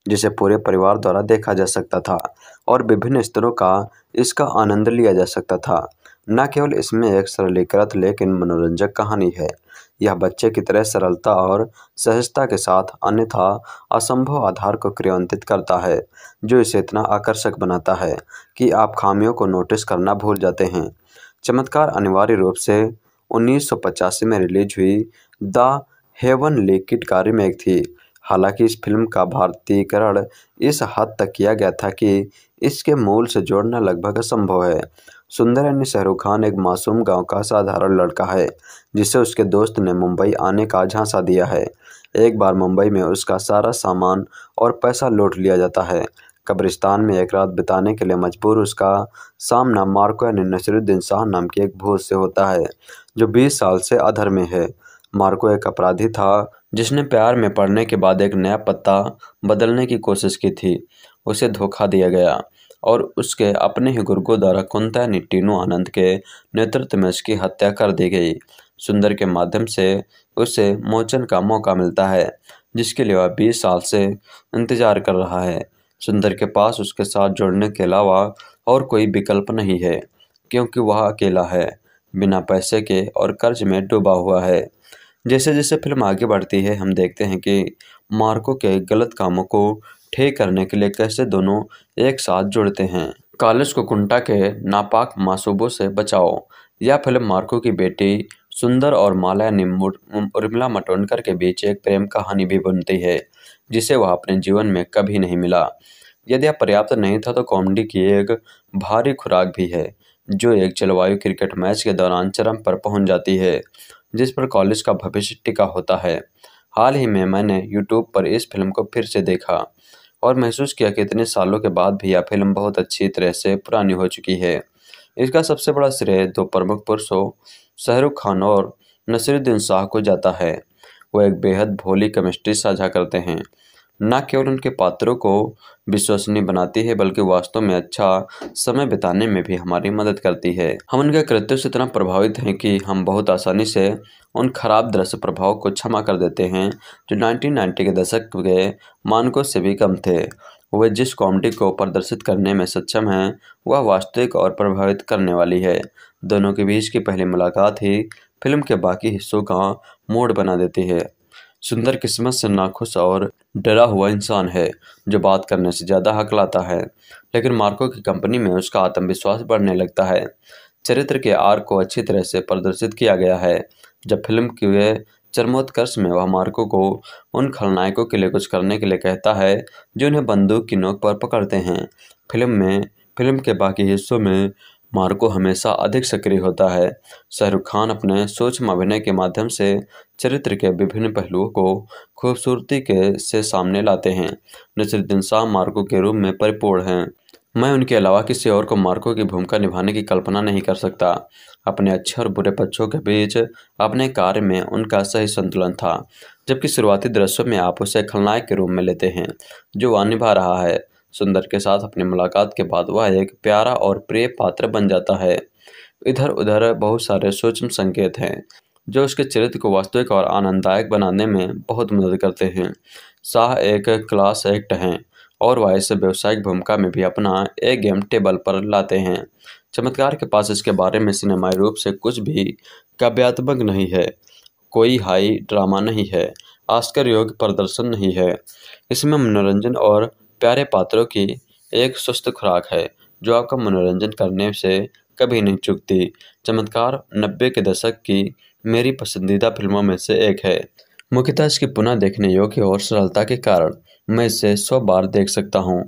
Speaker 1: जिसे पूरे परिवार द्वारा देखा जा सकता था और विभिन्न स्तरों का इसका आनंद लिया जा सकता था न केवल इसमें एक सरलीकृत लेकिन मनोरंजक कहानी है यह बच्चे की तरह सरलता और सहजता के साथ अन्यथा असंभव आधार को क्रियान्वित करता है जो इसे इतना आकर्षक बनाता है कि आप खामियों को नोटिस करना भूल जाते हैं चमत्कार अनिवार्य रूप से उन्नीस में रिलीज हुई द हेवन लेकिट का रिमेक थी हालांकि इस फिल्म का भारतीयकरण इस हद तक किया गया था कि इसके मूल से जोड़ना लगभग असंभव है सुंदर यानी शाहरुख खान एक मासूम गांव का साधारण लड़का है जिसे उसके दोस्त ने मुंबई आने का झांसा दिया है एक बार मुंबई में उसका सारा सामान और पैसा लूट लिया जाता है कब्रिस्तान में एक रात बिताने के लिए मजबूर उसका सामना मार्को यानी नसरुद्दीन शाह नाम के एक भूत से होता है जो बीस साल से अधर में है मार्को एक अपराधी था जिसने प्यार में पड़ने के बाद एक नया पत्ता बदलने की कोशिश की थी उसे धोखा दिया गया और उसके अपने ही गुरु द्वारा कुंता निट्टीनू आनंद के नेतृत्व में उसकी हत्या कर दी गई सुंदर के माध्यम से उसे मोचन का मौका मिलता है जिसके लिए वह बीस साल से इंतजार कर रहा है सुंदर के पास उसके साथ जोड़ने के अलावा और कोई विकल्प नहीं है क्योंकि वह अकेला है बिना पैसे के और कर्ज में डूबा हुआ है जैसे जैसे फिल्म आगे बढ़ती है हम देखते हैं कि मार्को के गलत कामों को ठीक करने के लिए कैसे दोनों एक साथ जुड़ते हैं कॉलेज को कुंटा के नापाक मासूबों से बचाओ यह फिल्म मार्को की बेटी सुंदर और माला ने उर्मिला मटोनकर के बीच एक प्रेम कहानी भी बनती है जिसे वह अपने जीवन में कभी नहीं मिला यदि यह पर्याप्त नहीं था तो कॉमेडी की एक भारी खुराक भी है जो एक जलवायु क्रिकेट मैच के दौरान चरम पर पहुंच जाती है जिस पर कॉलेज का भविष्य टिका होता है हाल ही में मैंने यूट्यूब पर इस फिल्म को फिर से देखा और महसूस किया कि इतने सालों के बाद भी यह फिल्म बहुत अच्छी तरह से पुरानी हो चुकी है इसका सबसे बड़ा श्रेय दो प्रमुख पुरुषों शाहरुख खान और नसरुद्दीन शाह को जाता है वो एक बेहद भोली केमिस्ट्री साझा करते हैं न केवल उनके पात्रों को विश्वसनीय बनाती है बल्कि वास्तव में अच्छा समय बिताने में भी हमारी मदद करती है हम उनके कृत्यों से इतना प्रभावित हैं कि हम बहुत आसानी से उन खराब दृश्य प्रभाव को क्षमा कर देते हैं जो 1990 के दशक के मानकों से भी कम थे वे जिस कॉमेडी को प्रदर्शित करने में सक्षम हैं वह वास्तविक और प्रभावित करने वाली है दोनों के बीच की पहली मुलाकात ही फिल्म के बाकी हिस्सों का मोड बना देती है सुंदर किस्मत से नाखुश और डरा हुआ इंसान है जो बात करने से ज़्यादा हक लाता है लेकिन मार्को की कंपनी में उसका आत्मविश्वास बढ़ने लगता है चरित्र के आर को अच्छी तरह से प्रदर्शित किया गया है जब फिल्म के चरमोत्कर्ष में वह मार्को को उन खलनायकों के लिए कुछ करने के लिए कहता है जो उन्हें बंदूक की नोक पर पकड़ते हैं फिल्म में फिल्म के बाकी हिस्सों में मार्को हमेशा अधिक सक्रिय होता है शाहरुख खान अपने सूक्ष्म अभिनय के माध्यम से चरित्र के विभिन्न पहलुओं को खूबसूरती के से सामने लाते हैं नसरुद्दीन शाह मार्को के रूप में परिपूर्ण हैं मैं उनके अलावा किसी और को मार्को की भूमिका निभाने की कल्पना नहीं कर सकता अपने अच्छे और बुरे पक्षों के बीच अपने कार्य में उनका सही संतुलन था जबकि शुरुआती दृश्यों में आप उसे खलनायक के रूप में लेते हैं जो वह निभा रहा है सुंदर के साथ अपनी मुलाकात के बाद वह एक प्यारा और प्रिय पात्र बन जाता है इधर उधर बहुत सारे सूक्ष्म संकेत हैं जो उसके चरित्र को वास्तविक और आनंददायक बनाने में बहुत मदद करते हैं शाह एक क्लास एक्ट हैं और वह इस व्यावसायिक भूमिका में भी अपना ए गेम टेबल पर लाते हैं चमत्कार के पास इसके बारे में सिनेमाई रूप से कुछ भी काव्यात्मक नहीं है कोई हाई ड्रामा नहीं है आस्कर योग्य प्रदर्शन नहीं है इसमें मनोरंजन और प्यारे पात्रों की एक सुस्त खुराक है जो आपका मनोरंजन करने से कभी नहीं चुकती चमत्कार नब्बे के दशक की मेरी पसंदीदा फिल्मों में से एक है मुख्यतः इसकी पुनः देखने योग्य और सरलता के कारण मैं इसे सौ बार देख सकता हूँ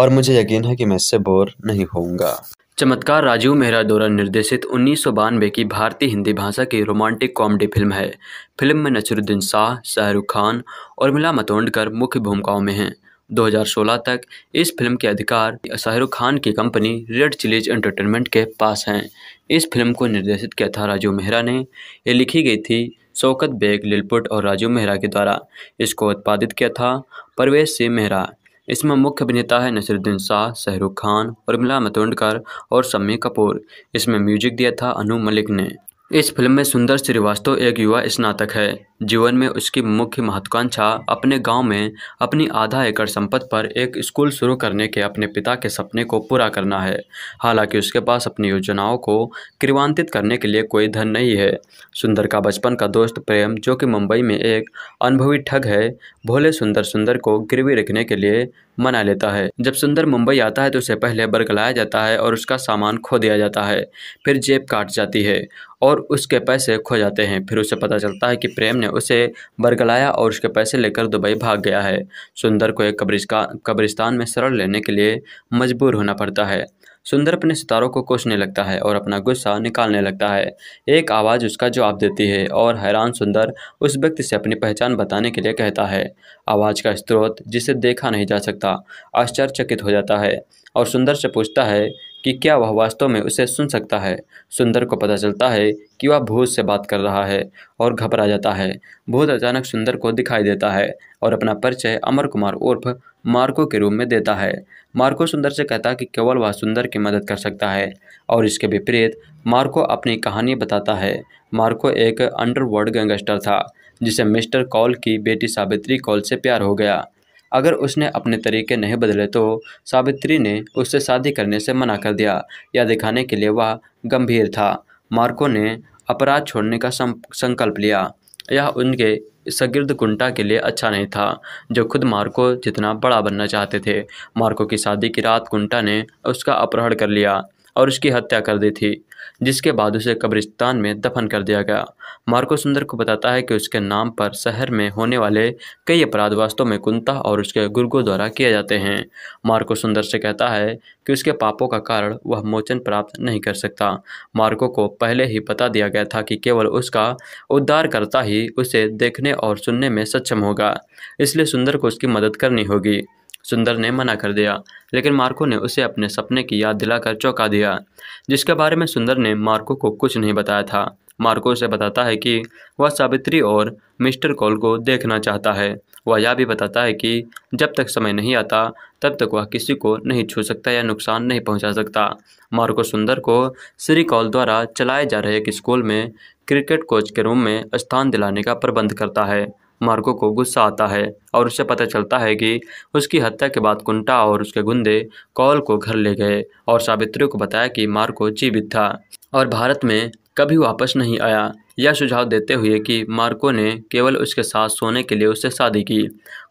Speaker 1: और मुझे यकीन है कि मैं इससे बोर नहीं होऊंगा
Speaker 2: चमत्कार राजीव मेहरा द्वारा निर्देशित उन्नीस की भारतीय हिंदी भाषा की रोमांटिक कॉमेडी फिल्म है फिल्म में नसरुद्दीन शाह शाहरुख खान और मिला मतोंडकर मुख्य भूमिकाओं में हैं 2016 तक इस फिल्म के अधिकार शाहरुख खान की कंपनी रेड चिलीज एंटरटेनमेंट के पास हैं इस फिल्म को निर्देशित किया था राजू मेहरा ने ये लिखी गई थी शौकत बेग लिलपुट और राजू मेहरा के द्वारा इसको उत्पादित किया था परवेश सिंह मेहरा इसमें मुख्य अभिनेता है नसरुद्दीन शाह शाहरुख खान उर्मिला मतोंडकर और शम्मी कपूर इसमें म्यूजिक दिया था अनु मलिक ने इस फिल्म में सुंदर श्रीवास्तव एक युवा स्नातक है जीवन में उसकी मुख्य महत्वाकांक्षा अपने गांव में अपनी आधा एकड़ संपत्ति पर एक स्कूल शुरू करने के अपने पिता के सपने को पूरा करना है हालांकि उसके पास अपनी योजनाओं को क्रियान्वित करने के लिए कोई धन नहीं है सुंदर का बचपन का दोस्त प्रेम जो कि मुंबई में एक अनुभवी ठग है भोले सुंदर सुंदर को गिरवी रखने के लिए मना लेता है जब सुंदर मुंबई आता है तो उसे पहले बरगलाया जाता है और उसका सामान खो दिया जाता है फिर जेब काट जाती है और उसके पैसे खो जाते हैं फिर उसे पता चलता है कि प्रेम ने उसे बरगलाया और उसके पैसे लेकर दुबई भाग गया है सुंदर को एक कब्रिस्तान में शरण लेने के लिए मजबूर होना पड़ता है सुंदर अपने सितारों को कोसने लगता है और अपना गुस्सा निकालने लगता है एक आवाज़ उसका जवाब देती है और हैरान सुंदर उस व्यक्ति से अपनी पहचान बताने के लिए कहता है आवाज़ का स्रोत जिसे देखा नहीं जा सकता आश्चर्यचकित हो जाता है और सुंदर से पूछता है कि क्या वह वास्तव में उसे सुन सकता है सुंदर को पता चलता है कि वह भूत से बात कर रहा है और घबरा जाता है भूत अचानक सुंदर को दिखाई देता है और अपना परिचय अमर कुमार उर्फ मार्को के रूप में देता है मार्को सुंदर से कहता कि केवल वह सुंदर की मदद कर सकता है और इसके विपरीत मार्को अपनी कहानी बताता है मार्को एक अंडरवर्ल्ड गैंगस्टर था जिसे मिस्टर कॉल की बेटी सावित्री कॉल से प्यार हो गया अगर उसने अपने तरीके नहीं बदले तो सावित्री ने उससे शादी करने से मना कर दिया यह दिखाने के लिए वह गंभीर था मार्को ने अपराध छोड़ने का संकल्प लिया यह उनके सगिर्द कुंटा के लिए अच्छा नहीं था जो खुद मार्को जितना बड़ा बनना चाहते थे मार्को की शादी की रात कुंटा ने उसका अपहरण कर लिया और उसकी हत्या कर दी थी जिसके बाद उसे कब्रिस्तान में दफन कर दिया गया मार्को सुंदर को बताता है कि उसके नाम पर शहर में होने वाले कई अपराध वास्तव में कुंता और उसके गुर्गों द्वारा किए जाते हैं मार्को सुंदर से कहता है कि उसके पापों का कारण वह मोचन प्राप्त नहीं कर सकता मार्को को पहले ही बता दिया गया था कि केवल उसका उद्धार करता ही उसे देखने और सुनने में सक्षम होगा इसलिए सुंदर को उसकी मदद करनी होगी सुंदर ने मना कर दिया लेकिन मार्को ने उसे अपने सपने की याद दिलाकर चौंका दिया जिसके बारे में सुंदर ने मार्को को कुछ नहीं बताया था मार्को उसे बताता है कि वह सावित्री और मिस्टर कॉल को देखना चाहता है वह यह भी बताता है कि जब तक समय नहीं आता तब तक वह किसी को नहीं छू सकता या नुकसान नहीं पहुंचा सकता मार्को सुंदर को श्री कॉल द्वारा चलाए जा रहे एक स्कूल में क्रिकेट कोच के रूम में स्थान दिलाने का प्रबंध करता है मार्को को गुस्सा आता है और उसे पता चलता है कि उसकी हत्या के बाद कुंटा और उसके गुंडे कौल को घर ले गए और सावित्री को बताया कि मार्को जीवित था और भारत में कभी वापस नहीं आया यह सुझाव देते हुए कि मार्को ने केवल उसके साथ सोने के लिए उससे शादी की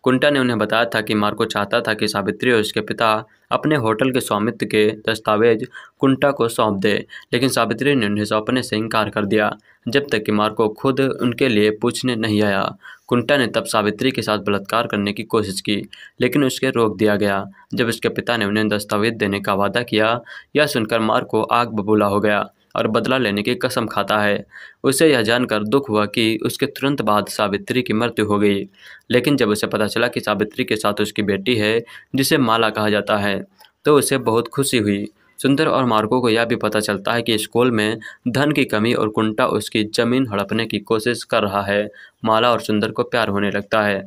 Speaker 2: कुंटा ने उन्हें बताया था कि मार्को चाहता था कि सावित्री और उसके पिता अपने होटल के स्वामित्व के दस्तावेज कुंटा को सौंप दे लेकिन सावित्री ने उन्हें सौंपने से इनकार कर दिया जब तक कि मार्को खुद उनके लिए पूछने नहीं आया कुंटा ने तब सावित्री के साथ बलात्कार करने की कोशिश की लेकिन उसके रोक दिया गया जब उसके पिता ने उन्हें दस्तावेज देने का वादा किया यह सुनकर मार्को आग बबूला हो गया और बदला लेने की कसम खाता है उसे यह जानकर दुख हुआ कि उसके तुरंत बाद सावित्री की मृत्यु हो गई लेकिन जब उसे पता चला कि सावित्री के साथ उसकी बेटी है जिसे माला कहा जाता है तो उसे बहुत खुशी हुई सुंदर और मार्को को यह भी पता चलता है कि स्कूल में धन की कमी और कुंटा उसकी जमीन हड़पने की कोशिश कर रहा है माला और सुंदर को प्यार होने लगता है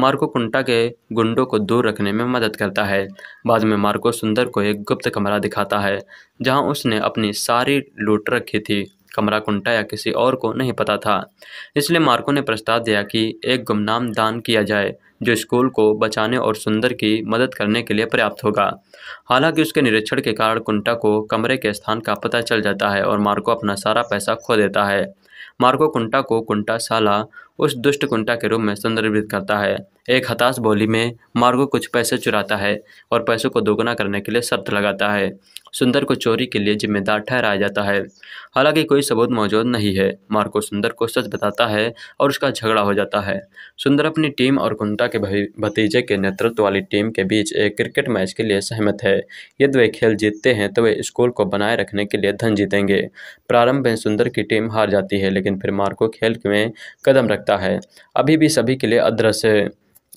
Speaker 2: मार्को कुंटा के गुंडों को दूर रखने में मदद करता है बाद में मार्को सुंदर को एक गुप्त कमरा दिखाता है जहां उसने अपनी सारी लूट रखी थी कमरा कुंटा या किसी और को नहीं पता था इसलिए मार्को ने प्रस्ताव दिया कि एक गुमनाम दान किया जाए जो स्कूल को बचाने और सुंदर की मदद करने के लिए पर्याप्त होगा हालांकि उसके निरीक्षण के कारण कुंटा को कमरे के स्थान का पता चल जाता है और मार्को अपना सारा पैसा खो देता है मार्को कुंटा को कुंटा साला उस दुष्ट कुंटा के रूप में संदर्भित करता है एक हताश बोली में मार्गो कुछ पैसे चुराता है और पैसों को दोगुना करने के लिए शर्त लगाता है सुंदर को चोरी के लिए जिम्मेदार ठहराया जाता है हालांकि कोई सबूत मौजूद नहीं है मार्को सुंदर को सच बताता है और उसका झगड़ा हो जाता है सुंदर अपनी टीम और कुंटा के भतीजे के नेतृत्व वाली टीम के बीच एक क्रिकेट मैच के लिए सहमत है यदि वे खेल जीतते हैं तो वे स्कूल को बनाए रखने के लिए धन जीतेंगे प्रारंभ में सुंदर की टीम हार जाती है लेकिन फिर मार्को खेल में कदम रखता सकता है अभी भी सभी के लिए अदृश्य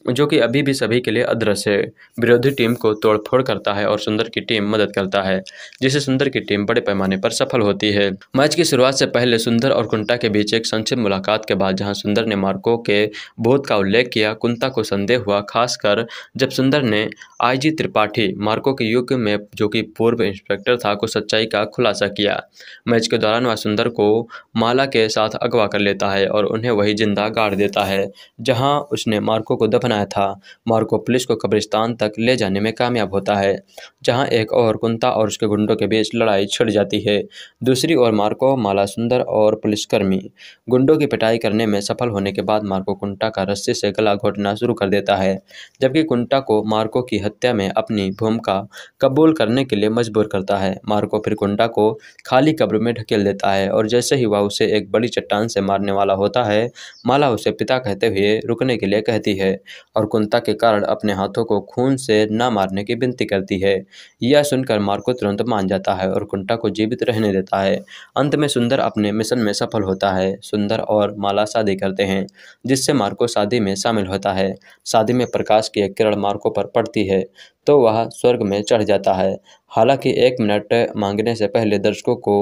Speaker 2: जो कि अभी भी सभी के लिए अदृश्य है विरोधी टीम को तोड़फोड़ करता है और सुंदर की टीम मदद करता है जिससे सुंदर की टीम बड़े पैमाने पर सफल होती है मैच की शुरुआत से पहले सुंदर और कुंटा के बीच एक संक्षिप्त मुलाकात के बाद जहां सुंदर ने मार्को के बोध का उल्लेख किया कुंता को संदेह हुआ खासकर जब सुंदर ने आई त्रिपाठी मार्को के युग में जो कि पूर्व इंस्पेक्टर था को सच्चाई का खुलासा किया मैच के दौरान वह सुंदर को माला के साथ अगवा कर लेता है और उन्हें वही जिंदा गाड़ देता है जहाँ उसने मार्को को दफन बनाया था मार्को पुलिस को कब्रिस्तान तक ले जाने में कामयाब होता है जहां एक और कुंता और उसके गुंडों के बीच लड़ाई छिड़ जाती है दूसरी ओर मार्को माला सुंदर और पुलिसकर्मी गुंडों की पिटाई करने में सफल होने के बाद मार्को कुंटा का रस्से से गला घोटना शुरू कर देता है जबकि कुंटा को मार्को की हत्या में अपनी भूमिका कबूल करने के लिए मजबूर करता है मार्को फिर कुंटा को खाली कब्र में ढकेल देता है और जैसे ही वह उसे एक बड़ी चट्टान से मारने वाला होता है माला उसे पिता कहते हुए रुकने के लिए कहती है और कुंता के कारण अपने हाथों को खून से न मारने की विनती करती है यह सुनकर मार्को तुरंत मान जाता है और कुंटा को जीवित रहने देता है अंत में सुंदर अपने मिशन में सफल होता है सुंदर और माला शादी करते हैं जिससे मार्को शादी में शामिल होता है शादी में प्रकाश की एक किरण मार्को पर पड़ती है तो वह स्वर्ग में चढ़ जाता है हालांकि एक मिनट मांगने से पहले दर्शकों को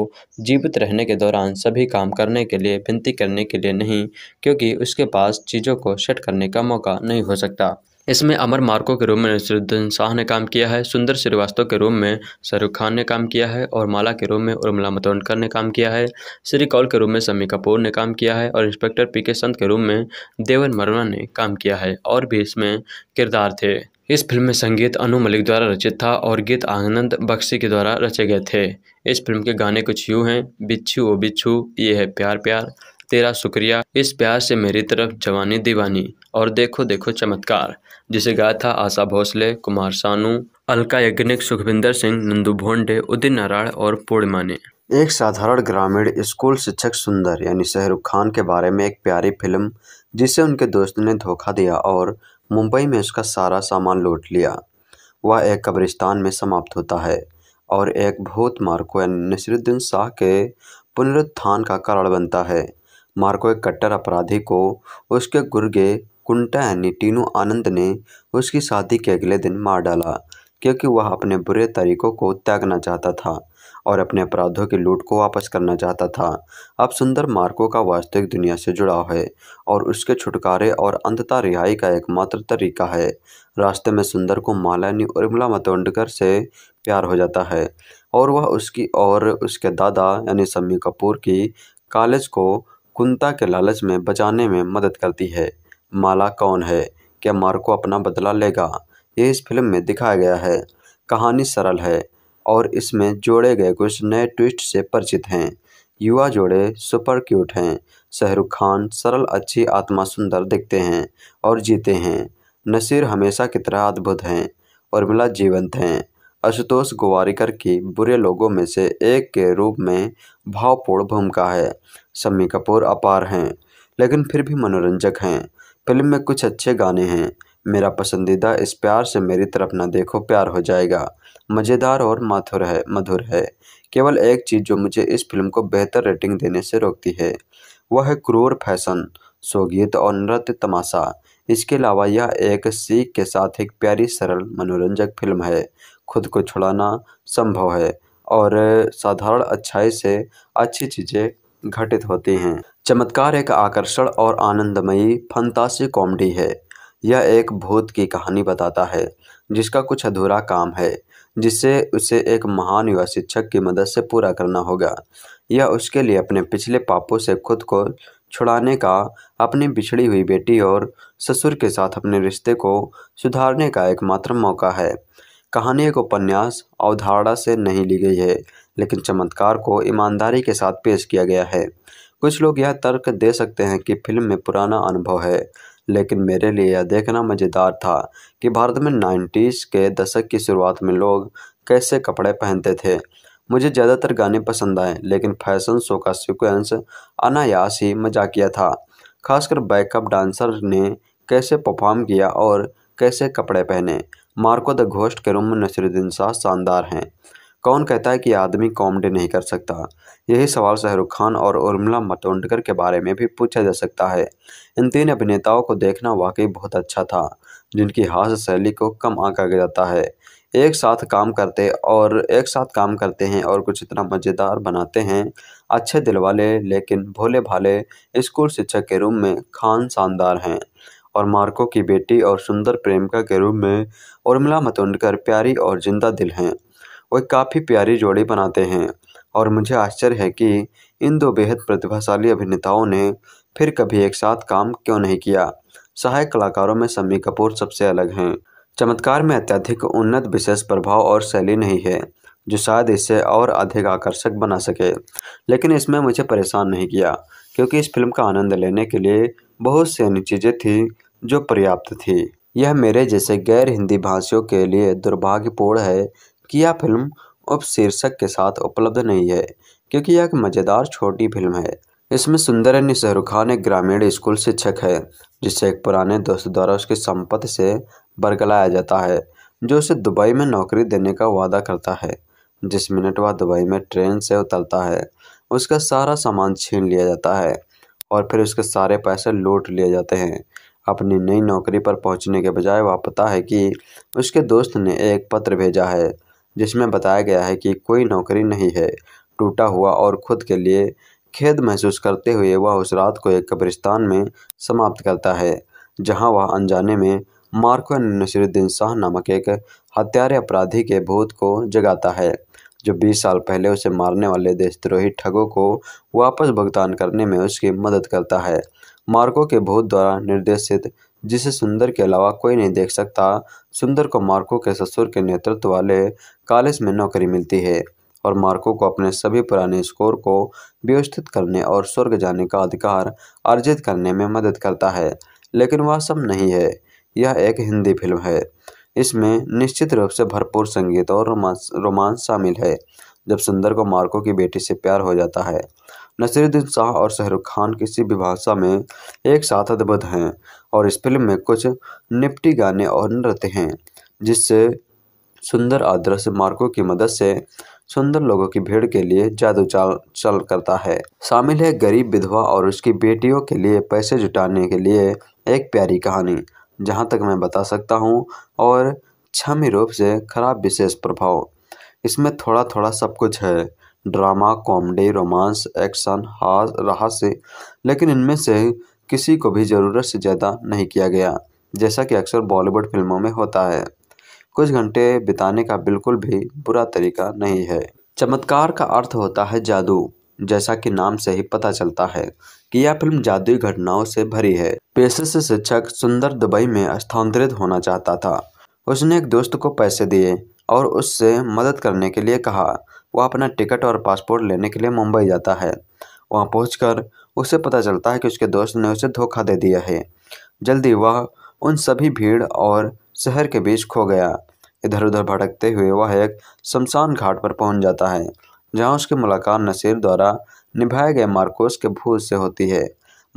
Speaker 2: जीवित रहने के दौरान सभी काम करने के लिए विनती करने के लिए नहीं क्योंकि उसके पास चीज़ों को सेट करने का मौका नहीं हो सकता इसमें अमर मार्को के रूम में नसरुद्दीन शाह ने काम किया है सुंदर श्रीवास्तव के रूम में शाहरुख खान ने काम किया है और माला के रूम में उर्मिला मतोंडकर ने काम किया है श्री कौल के रूम में शमी कपूर ने काम किया है और इंस्पेक्टर पी के संत के रूम में देवन मरना ने काम किया है और भी इसमें किरदार थे इस फिल्म में संगीत अनु मलिक द्वारा रचित था और गीत आनंद बख्शी के द्वारा रचे गए थे इस फिल्म के गाने कुछ यूँ हैं बिच्छू ओ बिच्छू ये है प्यार प्यार तेरा शुक्रिया इस प्यार से मेरी तरफ जवानी दीवानी और देखो देखो चमत्कार जिसे गाया था आशा भोसले कुमार सानू अलका यज्ञनिक सुखविंदर सिंह नंदू भोंडे उदित नारायण
Speaker 1: और पूर्णिमा ने एक साधारण ग्रामीण स्कूल शिक्षक सुंदर यानी शहरुख खान के बारे में एक प्यारी फिल्म जिसे उनके दोस्त ने धोखा दिया और मुंबई में उसका सारा सामान लूट लिया वह एक कब्रिस्तान में समाप्त होता है और एक भूत मार्को नसरुद्दीन शाह के पुनरुत्थान का कारण बनता है मार्को एक कट्टर अपराधी को उसके गुर्गे कुंटा यानी टीनू आनंद ने उसकी शादी के अगले दिन मार डाला क्योंकि वह अपने बुरे तरीकों को त्यागना चाहता था और अपने अपराधों की लूट को वापस करना चाहता था अब सुंदर मार्को का वास्तविक दुनिया से जुड़ा है और उसके छुटकारे और अंतता रिहाई का एकमात्र तरीका है रास्ते में सुंदर को मालानी उर्मिला मतोंडकर से प्यार हो जाता है और वह उसकी और उसके दादा यानी सम्मी कपूर की कॉलेज को कुंता के लालच में बचाने में मदद करती है माला कौन है क्या मार्को अपना बदला लेगा ये इस फिल्म में दिखाया गया है कहानी सरल है और इसमें जोड़े गए कुछ नए ट्विस्ट से परिचित हैं युवा जोड़े सुपर क्यूट हैं शाहरुख खान सरल अच्छी आत्मा सुंदर दिखते हैं और जीते हैं नसीर हमेशा की तरह अद्भुत हैं उर्मिला जीवंत हैं आशुतोष गोवारिकर की बुरे लोगों में से एक के रूप में भावपूर्ण भूमिका है शम्मी कपूर अपार हैं लेकिन फिर भी मनोरंजक हैं फिल्म में कुछ अच्छे गाने हैं मेरा पसंदीदा इस प्यार से मेरी तरफ ना देखो प्यार हो जाएगा मज़ेदार और माथुर है मधुर है केवल एक चीज़ जो मुझे इस फिल्म को बेहतर रेटिंग देने से रोकती है वह है क्रूर फैशन सोगीत और नृत्य तमाशा इसके अलावा यह एक सीख के साथ एक प्यारी सरल मनोरंजक फिल्म है खुद को छुड़ाना संभव है और साधारण अच्छाई से अच्छी चीज़ें घटित होती हैं चमत्कार एक आकर्षण और आनंदमयी फंतासी कॉमेडी है यह एक भूत की कहानी बताता है जिसका कुछ अधूरा काम है जिसे उसे एक महान युवा शिक्षक की मदद से पूरा करना होगा यह उसके लिए अपने पिछले पापों से खुद को छुड़ाने का अपनी बिछड़ी हुई बेटी और ससुर के साथ अपने रिश्ते को सुधारने का एकमात्र मौका है कहानी एक उपन्यास अवधारणा से नहीं ली गई है लेकिन चमत्कार को ईमानदारी के साथ पेश किया गया है कुछ लोग यह तर्क दे सकते हैं कि फिल्म में पुराना अनुभव है लेकिन मेरे लिए यह देखना मज़ेदार था कि भारत में नाइन्टीज़ के दशक की शुरुआत में लोग कैसे कपड़े पहनते थे मुझे ज़्यादातर गाने पसंद आए लेकिन फैशन शो का सीक्वेंस अनायास ही मजाकिया था खासकर बैकअप डांसर ने कैसे परफॉर्म किया और कैसे कपड़े पहने मार्को द घोष्ट के रूम में नसरुद्दीन शाह शानदार हैं कौन कहता है कि आदमी कॉमेडी नहीं कर सकता यही सवाल शाहरुख खान और उर्मिला मतोंडकर के बारे में भी पूछा जा सकता है इन तीन अभिनेताओं को देखना वाकई बहुत अच्छा था जिनकी हास्य शैली को कम आंका जाता है एक साथ काम करते और एक साथ काम करते हैं और कुछ इतना मज़ेदार बनाते हैं अच्छे दिल वाले लेकिन भोले भाले स्कूल शिक्षक के रूप में खान शानदार हैं और मार्को की बेटी और सुंदर प्रेमिका के रूप में उर्मिला मतोंडकर प्यारी और जिंदा दिल हैं वे काफ़ी प्यारी जोड़ी बनाते हैं और मुझे आश्चर्य है कि इन दो बेहद प्रतिभाशाली अभिनेताओं ने फिर कभी एक साथ काम क्यों नहीं किया सहायक कलाकारों में शम्मी कपूर सबसे अलग हैं चमत्कार में अत्यधिक उन्नत विशेष प्रभाव और शैली नहीं है जो शायद इसे और अधिक आकर्षक बना सके लेकिन इसमें मुझे परेशान नहीं किया क्योंकि इस फिल्म का आनंद लेने के लिए बहुत सी अन्य चीज़ें थीं जो पर्याप्त थी यह मेरे जैसे गैर हिंदी भाषियों के लिए दुर्भाग्यपूर्ण है कि यह फिल्म उप शीर्षक के साथ उपलब्ध नहीं है क्योंकि यह एक मज़ेदार छोटी फिल्म है इसमें सुंदर अन्य निसरू खान एक ग्रामीण स्कूल शिक्षक है जिसे एक पुराने दोस्त द्वारा उसकी संपत्ति से बरगलाया जाता है जो उसे दुबई में नौकरी देने का वादा करता है जिस मिनट वह दुबई में ट्रेन से उतरता है उसका सारा सामान छीन लिया जाता है और फिर उसके सारे पैसे लूट लिए जाते हैं अपनी नई नौकरी पर पहुंचने के बजाय वह पता है कि उसके दोस्त ने एक पत्र भेजा है जिसमें बताया गया है कि कोई नौकरी नहीं है टूटा हुआ और खुद के लिए खेद महसूस करते हुए वह उस रात को एक कब्रिस्तान में समाप्त करता है जहां वह अनजाने में मार्को नसरुद्दीन शाह नामक एक हत्यारे अपराधी के भूत को जगाता है जो 20 साल पहले उसे मारने वाले देशद्रोही ठगों को वापस भुगतान करने में उसकी मदद करता है मार्को के भूत द्वारा निर्देशित जिसे सुंदर के अलावा कोई नहीं देख सकता सुंदर को मार्को के ससुर के नेतृत्व वाले कॉलेज में नौकरी मिलती है और मार्को को अपने सभी पुराने स्कोर को व्यवस्थित करने और स्वर्ग जाने का अधिकार अर्जित करने में मदद करता है लेकिन वह सब नहीं है यह एक हिंदी फिल्म है इसमें निश्चित रूप से भरपूर संगीत और रोमांस रोमांस शामिल है जब सुंदर को मार्को की बेटी से प्यार हो जाता है नसीरुद्दीन शाह और शाहरुख खान किसी भी भाषा में एक साथ अद्भुत हैं और इस फिल्म में कुछ निपटी गाने और नृत्य हैं जिससे सुंदर आदर्श मार्गों की मदद से सुंदर लोगों की भीड़ के लिए जादू चाल चल करता है शामिल है गरीब विधवा और उसकी बेटियों के लिए पैसे जुटाने के लिए एक प्यारी कहानी जहाँ तक मैं बता सकता हूँ और छमी रूप से खराब विशेष प्रभाव इसमें थोड़ा थोड़ा सब कुछ है ड्रामा कॉमेडी रोमांस एक्शन हास हास्य लेकिन इनमें से किसी को भी ज़रूरत से ज़्यादा नहीं किया गया जैसा कि अक्सर बॉलीवुड फिल्मों में होता है कुछ घंटे बिताने का बिल्कुल भी बुरा तरीका नहीं है चमत्कार का अर्थ होता है जादू जैसा कि नाम से ही पता चलता है कि यह फिल्म जादुई घटनाओं से भरी है पेशे से शिक्षक सुंदर दुबई में स्थानांतरित होना चाहता था उसने एक दोस्त को पैसे दिए और उससे मदद करने के लिए कहा वह अपना टिकट और पासपोर्ट लेने के लिए मुंबई जाता है वहाँ पहुँच उसे पता चलता है कि उसके दोस्त ने उसे धोखा दे दिया है जल्दी वह उन सभी भीड़ और शहर के बीच खो गया इधर उधर भटकते हुए वह एक शमशान घाट पर पहुंच जाता है जहां उसकी मुलाकात नसीर द्वारा निभाए गए मार्कोस के भूत से होती है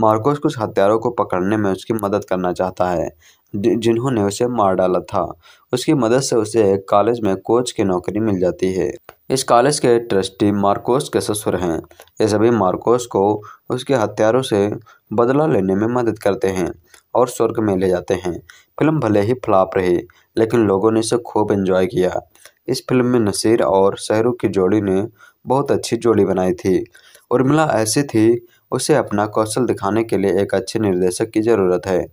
Speaker 1: मार्कोस कुछ हथियारों को पकड़ने में उसकी मदद करना चाहता है जिन्होंने उसे मार डाला था उसकी मदद से उसे एक कॉलेज में कोच की नौकरी मिल जाती है इस कॉलेज के ट्रस्टी मार्कोस के ससुर हैं ये सभी मार्कोस को उसके हथियारों से बदला लेने में मदद करते हैं और स्वर्ग में ले जाते हैं फिल्म भले ही फ्लॉप रही लेकिन लोगों ने इसे खूब एंजॉय किया इस फिल्म में नसीर और शहरू की जोड़ी ने बहुत अच्छी जोड़ी बनाई थी उर्मिला ऐसी थी उसे अपना कौशल दिखाने के लिए एक अच्छे निर्देशक की ज़रूरत है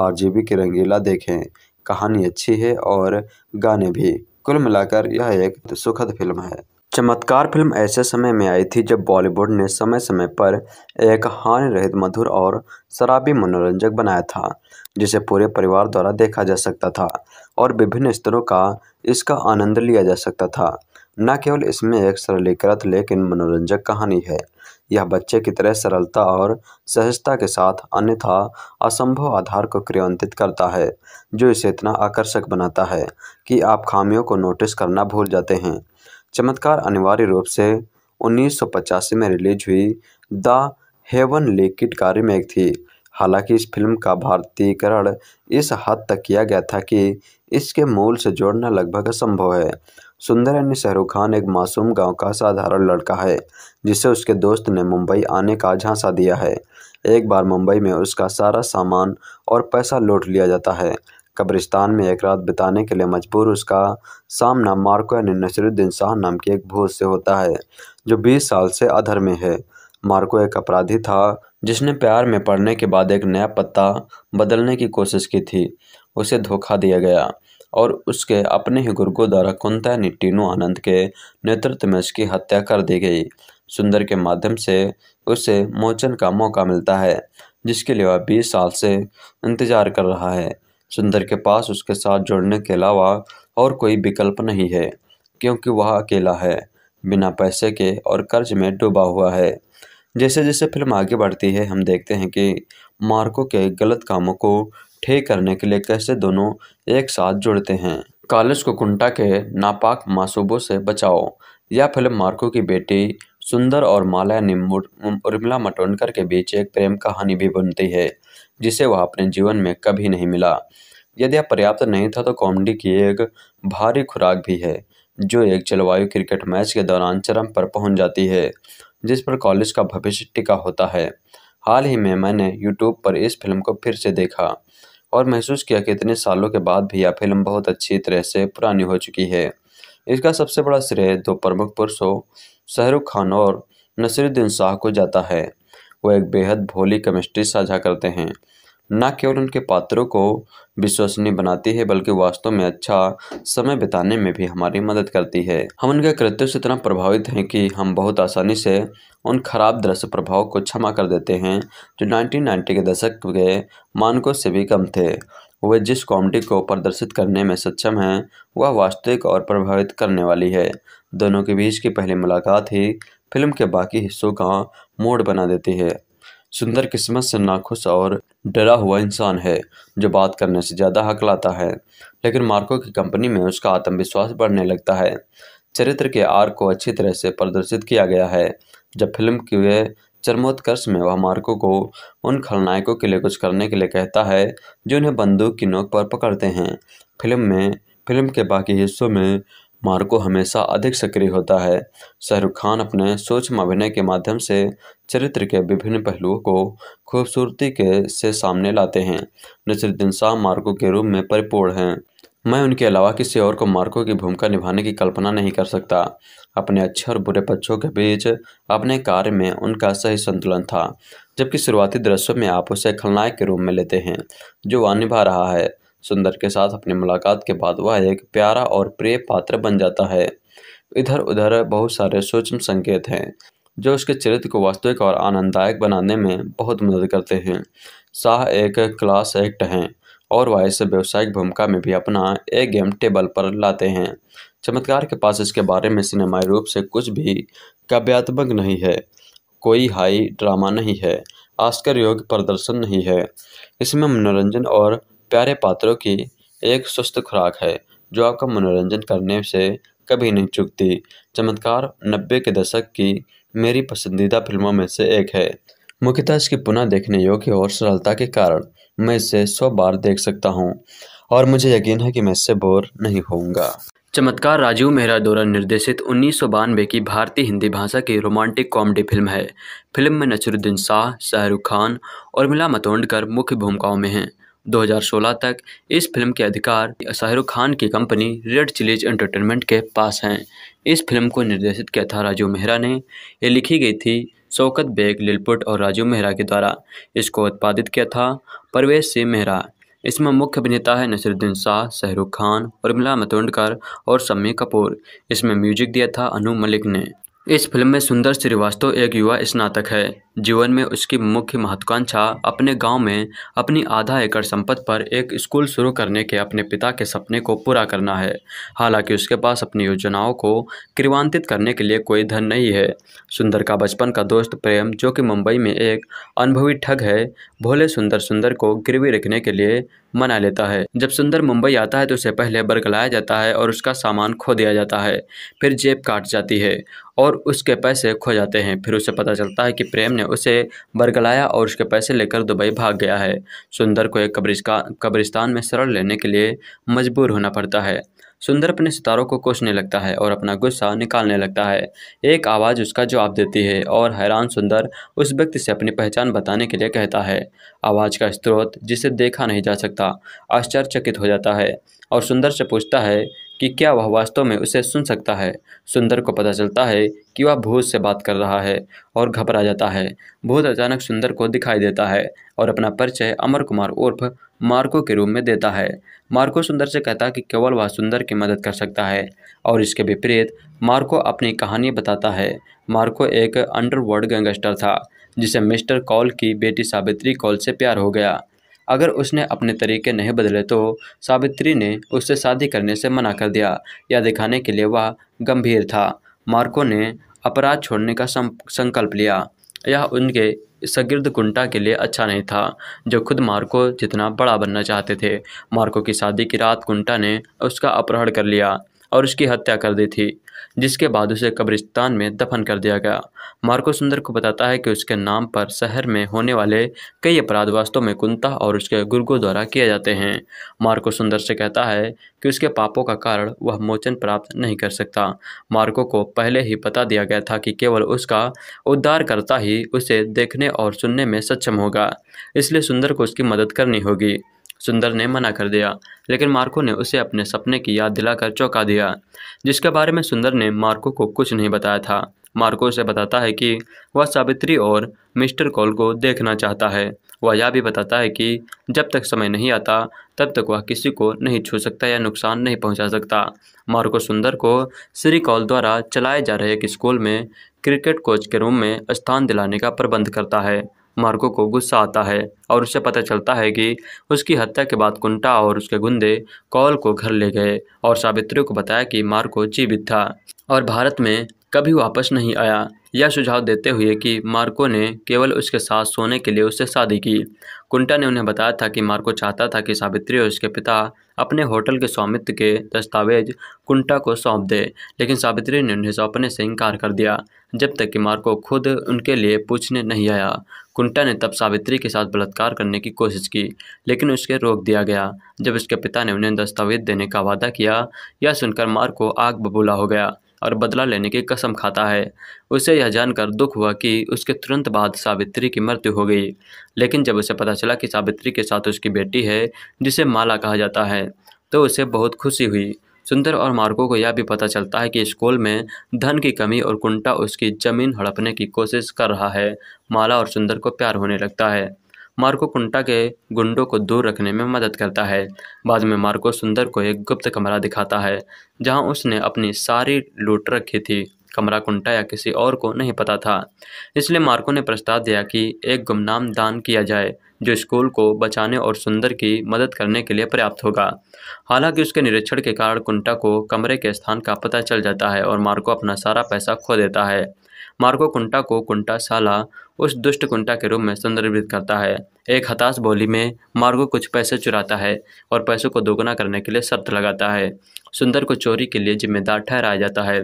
Speaker 1: बी की रंगीला देखें कहानी अच्छी है और गाने भी कुल मिलाकर यह एक सुखद फिल्म है चमत्कार फिल्म ऐसे समय में आई थी जब बॉलीवुड ने समय समय पर एक हानि रहित मधुर और शराबी मनोरंजक बनाया था जिसे पूरे परिवार द्वारा देखा जा सकता था और विभिन्न स्तरों का इसका आनंद लिया जा सकता था न केवल इसमें एक सरलीकृत लेकिन मनोरंजक कहानी है यह बच्चे की तरह सरलता और सहजता के साथ अन्यथा असंभव आधार को क्रियान्वित करता है जो इसे इतना आकर्षक बनाता है कि आप खामियों को नोटिस करना भूल जाते हैं चमत्कार अनिवार्य रूप से उन्नीस में रिलीज हुई द हेवन लेकिट का रिमेक थी हालांकि इस फिल्म का भारतीयकरण इस हद तक किया गया था कि इसके मूल से जोड़ना लगभग असंभव है सुंदर अन्य शाहरुख खान एक मासूम गांव का साधारण लड़का है जिसे उसके दोस्त ने मुंबई आने का झांसा दिया है एक बार मुंबई में उसका सारा सामान और पैसा लूट लिया जाता है कब्रिस्तान में एक रात बिताने के लिए मजबूर उसका सामना मार्कोनी नसरुद्दीन शाह नाम के एक भूत से होता है जो 20 साल से अधर में है मार्को एक अपराधी था जिसने प्यार में पड़ने के बाद एक नया पत्ता बदलने की कोशिश की थी उसे धोखा दिया गया और उसके अपने ही गुर्गों द्वारा कुंता टीनू आनंद के नेतृत्व में उसकी हत्या कर दी गई सुंदर के माध्यम से उसे मोचन का मौका मिलता है जिसके लिए वह बीस साल से इंतजार कर रहा है सुंदर के पास उसके साथ जोड़ने के अलावा और कोई विकल्प नहीं है क्योंकि वह अकेला है बिना पैसे के और कर्ज में डूबा हुआ है जैसे जैसे फिल्म आगे बढ़ती है हम देखते हैं कि मार्को के गलत कामों को ठीक करने के लिए कैसे दोनों एक साथ जुड़ते हैं कालेज को कुंटा के नापाक मासूबों से बचाओ यह फिल्म मार्को की बेटी सुंदर और माला ने उर्मिला मटोनकर के बीच एक प्रेम कहानी भी बनती है जिसे वह अपने जीवन में कभी नहीं मिला यदि यह पर्याप्त नहीं था तो कॉमेडी की एक भारी खुराक भी है जो एक जलवायु क्रिकेट मैच के दौरान चरम पर पहुंच जाती है जिस पर कॉलेज का भविष्य टिका होता है हाल ही में मैंने यूट्यूब पर इस फिल्म को फिर से देखा और महसूस किया कि इतने सालों के बाद भी यह फिल्म बहुत अच्छी तरह से पुरानी हो चुकी है इसका सबसे बड़ा श्रेय दो प्रमुख पुरुषों शाहरुख खान और नसीरुद्दीन शाह को जाता है वो एक बेहद भोली केमिस्ट्री साझा करते हैं न केवल उनके पात्रों को विश्वसनीय बनाती है बल्कि वास्तव में अच्छा समय बिताने में भी हमारी मदद करती है हम उनके कृत्य से इतना प्रभावित हैं कि हम बहुत आसानी से उन खराब दृश्य प्रभाव को क्षमा कर देते हैं जो 1990 के दशक के मानकों से भी कम थे वे जिस कॉमेडी को प्रदर्शित करने में सक्षम हैं वह वास्तविक और प्रभावित करने वाली है दोनों के बीच की पहली मुलाकात ही फिल्म के बाकी हिस्सों का मोड़ बना देती है सुंदर किस्मत से नाखुश और डरा हुआ इंसान है जो बात करने से ज़्यादा हक लाता है लेकिन मार्को की कंपनी में उसका आत्मविश्वास बढ़ने लगता है चरित्र के आर को अच्छी तरह से प्रदर्शित किया गया है जब फिल्म के चरमोत्कर्ष में वह मार्को को उन खलनायकों के लिए कुछ करने के लिए कहता है जो उन्हें बंदूक की नोक पर पकड़ते हैं फिल्म में फिल्म के बाकी हिस्सों में मार्को हमेशा अधिक सक्रिय होता है शाहरुख खान अपने सूक्ष्म अभिनय के माध्यम से चरित्र के विभिन्न पहलुओं को खूबसूरती के से सामने लाते हैं नसरुद्दीन शाह मार्को के रूप में परिपूर्ण हैं मैं उनके अलावा किसी और को मार्को की भूमिका निभाने की कल्पना नहीं कर सकता अपने अच्छे और बुरे पक्षों के बीच अपने कार्य में उनका सही संतुलन था जबकि शुरुआती दृश्यों में आप उसे खलनायक के रूप में लेते हैं जो वह निभा रहा है सुंदर के साथ अपनी मुलाकात के बाद वह एक प्यारा और प्रिय पात्र बन जाता है इधर उधर बहुत सारे सूक्ष्म संकेत हैं जो उसके चरित्र को वास्तविक और आनंददायक बनाने में बहुत मदद करते हैं शाह एक क्लास एक्ट हैं और वह इस व्यावसायिक भूमिका में भी अपना ए गेम टेबल पर लाते हैं चमत्कार के पास इसके बारे में सिनेमाई रूप से कुछ भी काव्यात्मक नहीं है कोई हाई ड्रामा नहीं है आस्कर योग्य प्रदर्शन नहीं है इसमें मनोरंजन और प्यारे पात्रों की एक सुस्त खुराक है जो आपका मनोरंजन करने से कभी नहीं चुकती चमत्कार नब्बे के दशक की मेरी पसंदीदा फिल्मों में से एक है मुख्यतः इसकी पुनः देखने योग्य और सरलता के कारण मैं इसे सौ बार देख सकता हूँ और मुझे यकीन है कि मैं इससे बोर नहीं होऊंगा
Speaker 2: चमत्कार राजीव मेहरा द्वारा निर्देशित उन्नीस की भारतीय हिंदी भाषा की रोमांटिक कॉमेडी फिल्म है फिल्म में नसरुद्दीन शाह शाहरुख खान और मिला मतोंडकर मुख्य भूमिकाओं में हैं 2016 तक इस फिल्म के अधिकार शाहरुख खान की कंपनी रेड चिलीज एंटरटेनमेंट के पास हैं इस फिल्म को निर्देशित किया था राजू मेहरा ने ये लिखी गई थी शौकत बेग लिलपुट और राजू मेहरा के द्वारा इसको उत्पादित किया था परवेश सिंह मेहरा इसमें मुख्य अभिनेता है नसरुद्दीन शाह शाहरुख खान उर्मिला मतोंडकर और सम्मी कपूर इसमें म्यूजिक दिया था अनु मलिक ने इस फिल्म में सुंदर श्रीवास्तव एक युवा स्नातक है जीवन में उसकी मुख्य महत्वाकांक्षा अपने गांव में अपनी आधा एकड़ संपत्ति पर एक स्कूल शुरू करने के अपने पिता के सपने को पूरा करना है हालांकि उसके पास अपनी योजनाओं को क्रियान्वित करने के लिए कोई धन नहीं है सुंदर का बचपन का दोस्त प्रेम जो कि मुंबई में एक अनुभवी ठग है भोले सुंदर सुंदर को गिरवी रखने के लिए मना लेता है जब सुंदर मुंबई आता है तो उसे पहले बरगलाया जाता है और उसका सामान खो दिया जाता है फिर जेब काट जाती है और उसके पैसे खो जाते हैं फिर उसे पता चलता है कि प्रेम ने उसे बरगलाया और उसके पैसे लेकर दुबई भाग गया है सुंदर को एक कब्रिस्तान में शरण लेने के लिए मजबूर होना पड़ता है सुंदर अपने सितारों को कोसने लगता है और अपना गुस्सा निकालने लगता है एक आवाज़ उसका जवाब देती है और हैरान सुंदर उस व्यक्ति से अपनी पहचान बताने के लिए कहता है आवाज़ का स्रोत जिसे देखा नहीं जा सकता आश्चर्यचकित हो जाता है और सुंदर से पूछता है कि क्या वह वास्तव में उसे सुन सकता है सुंदर को पता चलता है कि वह भूत से बात कर रहा है और घबरा जाता है भूत अचानक सुंदर को दिखाई देता है और अपना परिचय अमर कुमार उर्फ मार्को के रूप में देता है मार्को सुंदर से कहता कि केवल वह सुंदर की मदद कर सकता है और इसके विपरीत मार्को अपनी कहानी बताता है मार्को एक अंडरवर्ल्ड गैंगस्टर था जिसे मिस्टर कॉल की बेटी सावित्री कॉल से प्यार हो गया अगर उसने अपने तरीके नहीं बदले तो सावित्री ने उससे शादी करने से मना कर दिया यह दिखाने के लिए वह गंभीर था मार्को ने अपराध छोड़ने का संकल्प लिया यह उनके सगिर्द कुंटा के लिए अच्छा नहीं था जो खुद मार्को जितना बड़ा बनना चाहते थे मार्को की शादी की रात कुंटा ने उसका अपहरण कर लिया और उसकी हत्या कर दी थी जिसके बाद उसे कब्रिस्तान में दफन कर दिया गया मार्को सुंदर को बताता है कि उसके नाम पर शहर में होने वाले कई अपराध वास्तव में कुंता और उसके गुर्गों द्वारा किए जाते हैं मार्को सुंदर से कहता है कि उसके पापों का कारण वह मोचन प्राप्त नहीं कर सकता मार्को को पहले ही बता दिया गया था कि केवल उसका उद्धार करता ही उसे देखने और सुनने में सक्षम होगा इसलिए सुंदर को उसकी मदद करनी होगी सुंदर ने मना कर दिया लेकिन मार्को ने उसे अपने सपने की याद दिलाकर चौंका दिया जिसके बारे में सुंदर ने मार्को को कुछ नहीं बताया था मार्को उसे बताता है कि वह सावित्री और मिस्टर कॉल को देखना चाहता है वह यह भी बताता है कि जब तक समय नहीं आता तब तक वह किसी को नहीं छू सकता या नुकसान नहीं पहुंचा सकता मार्को सुंदर को श्री कॉल द्वारा चलाए जा रहे एक स्कूल में क्रिकेट कोच के रूम में स्थान दिलाने का प्रबंध करता है मार्को को गुस्सा आता है और उसे पता चलता है कि उसकी हत्या के बाद कुंटा और उसके गुंडे कौल को घर ले गए और सावित्री को बताया कि मार्को जीवित था और भारत में कभी वापस नहीं आया यह सुझाव देते हुए कि मार्को ने केवल उसके साथ सोने के लिए उससे शादी की कुंटा ने उन्हें बताया था कि मार्को चाहता था कि सावित्री और उसके पिता अपने होटल के स्वामित्व के दस्तावेज कुंटा को सौंप दे लेकिन सावित्री ने उन्हें सौंपने से इनकार कर दिया जब तक कि मार्को खुद उनके लिए पूछने नहीं आया कुंटा ने तब सावित्री के साथ बलात्कार करने की कोशिश की लेकिन उसके रोक दिया गया जब उसके पिता ने उन्हें दस्तावेज देने का वादा किया यह सुनकर मार्को आग बबूला हो गया और बदला लेने की कसम खाता है उसे यह जानकर दुख हुआ कि उसके तुरंत बाद सावित्री की मृत्यु हो गई लेकिन जब उसे पता चला कि सावित्री के साथ उसकी बेटी है जिसे माला कहा जाता है तो उसे बहुत खुशी हुई सुंदर और मार्को को यह भी पता चलता है कि स्कूल में धन की कमी और कुंटा उसकी जमीन हड़पने की कोशिश कर रहा है माला और सुंदर को प्यार होने लगता है मार्को कुंटा के गुंडों को दूर रखने में मदद करता है बाद में मार्को सुंदर को एक गुप्त कमरा दिखाता है जहां उसने अपनी सारी लूट रखी थी कमरा कुंटा या किसी और को नहीं पता था इसलिए मार्को ने प्रस्ताव दिया कि एक गुमनाम दान किया जाए जो स्कूल को बचाने और सुंदर की मदद करने के लिए पर्याप्त होगा हालांकि उसके निरीक्षण के कारण कुंटा को कमरे के स्थान का पता चल जाता है और मार्को अपना सारा पैसा खो देता है मार्को कुंटा को कुंटा साला उस दुष्ट कुंटा के रूप में संदर्भित करता है एक हताश बोली में मार्गो कुछ पैसे चुराता है और पैसों को दोगुना करने के लिए शर्त लगाता है सुंदर को चोरी के लिए जिम्मेदार ठहराया जाता है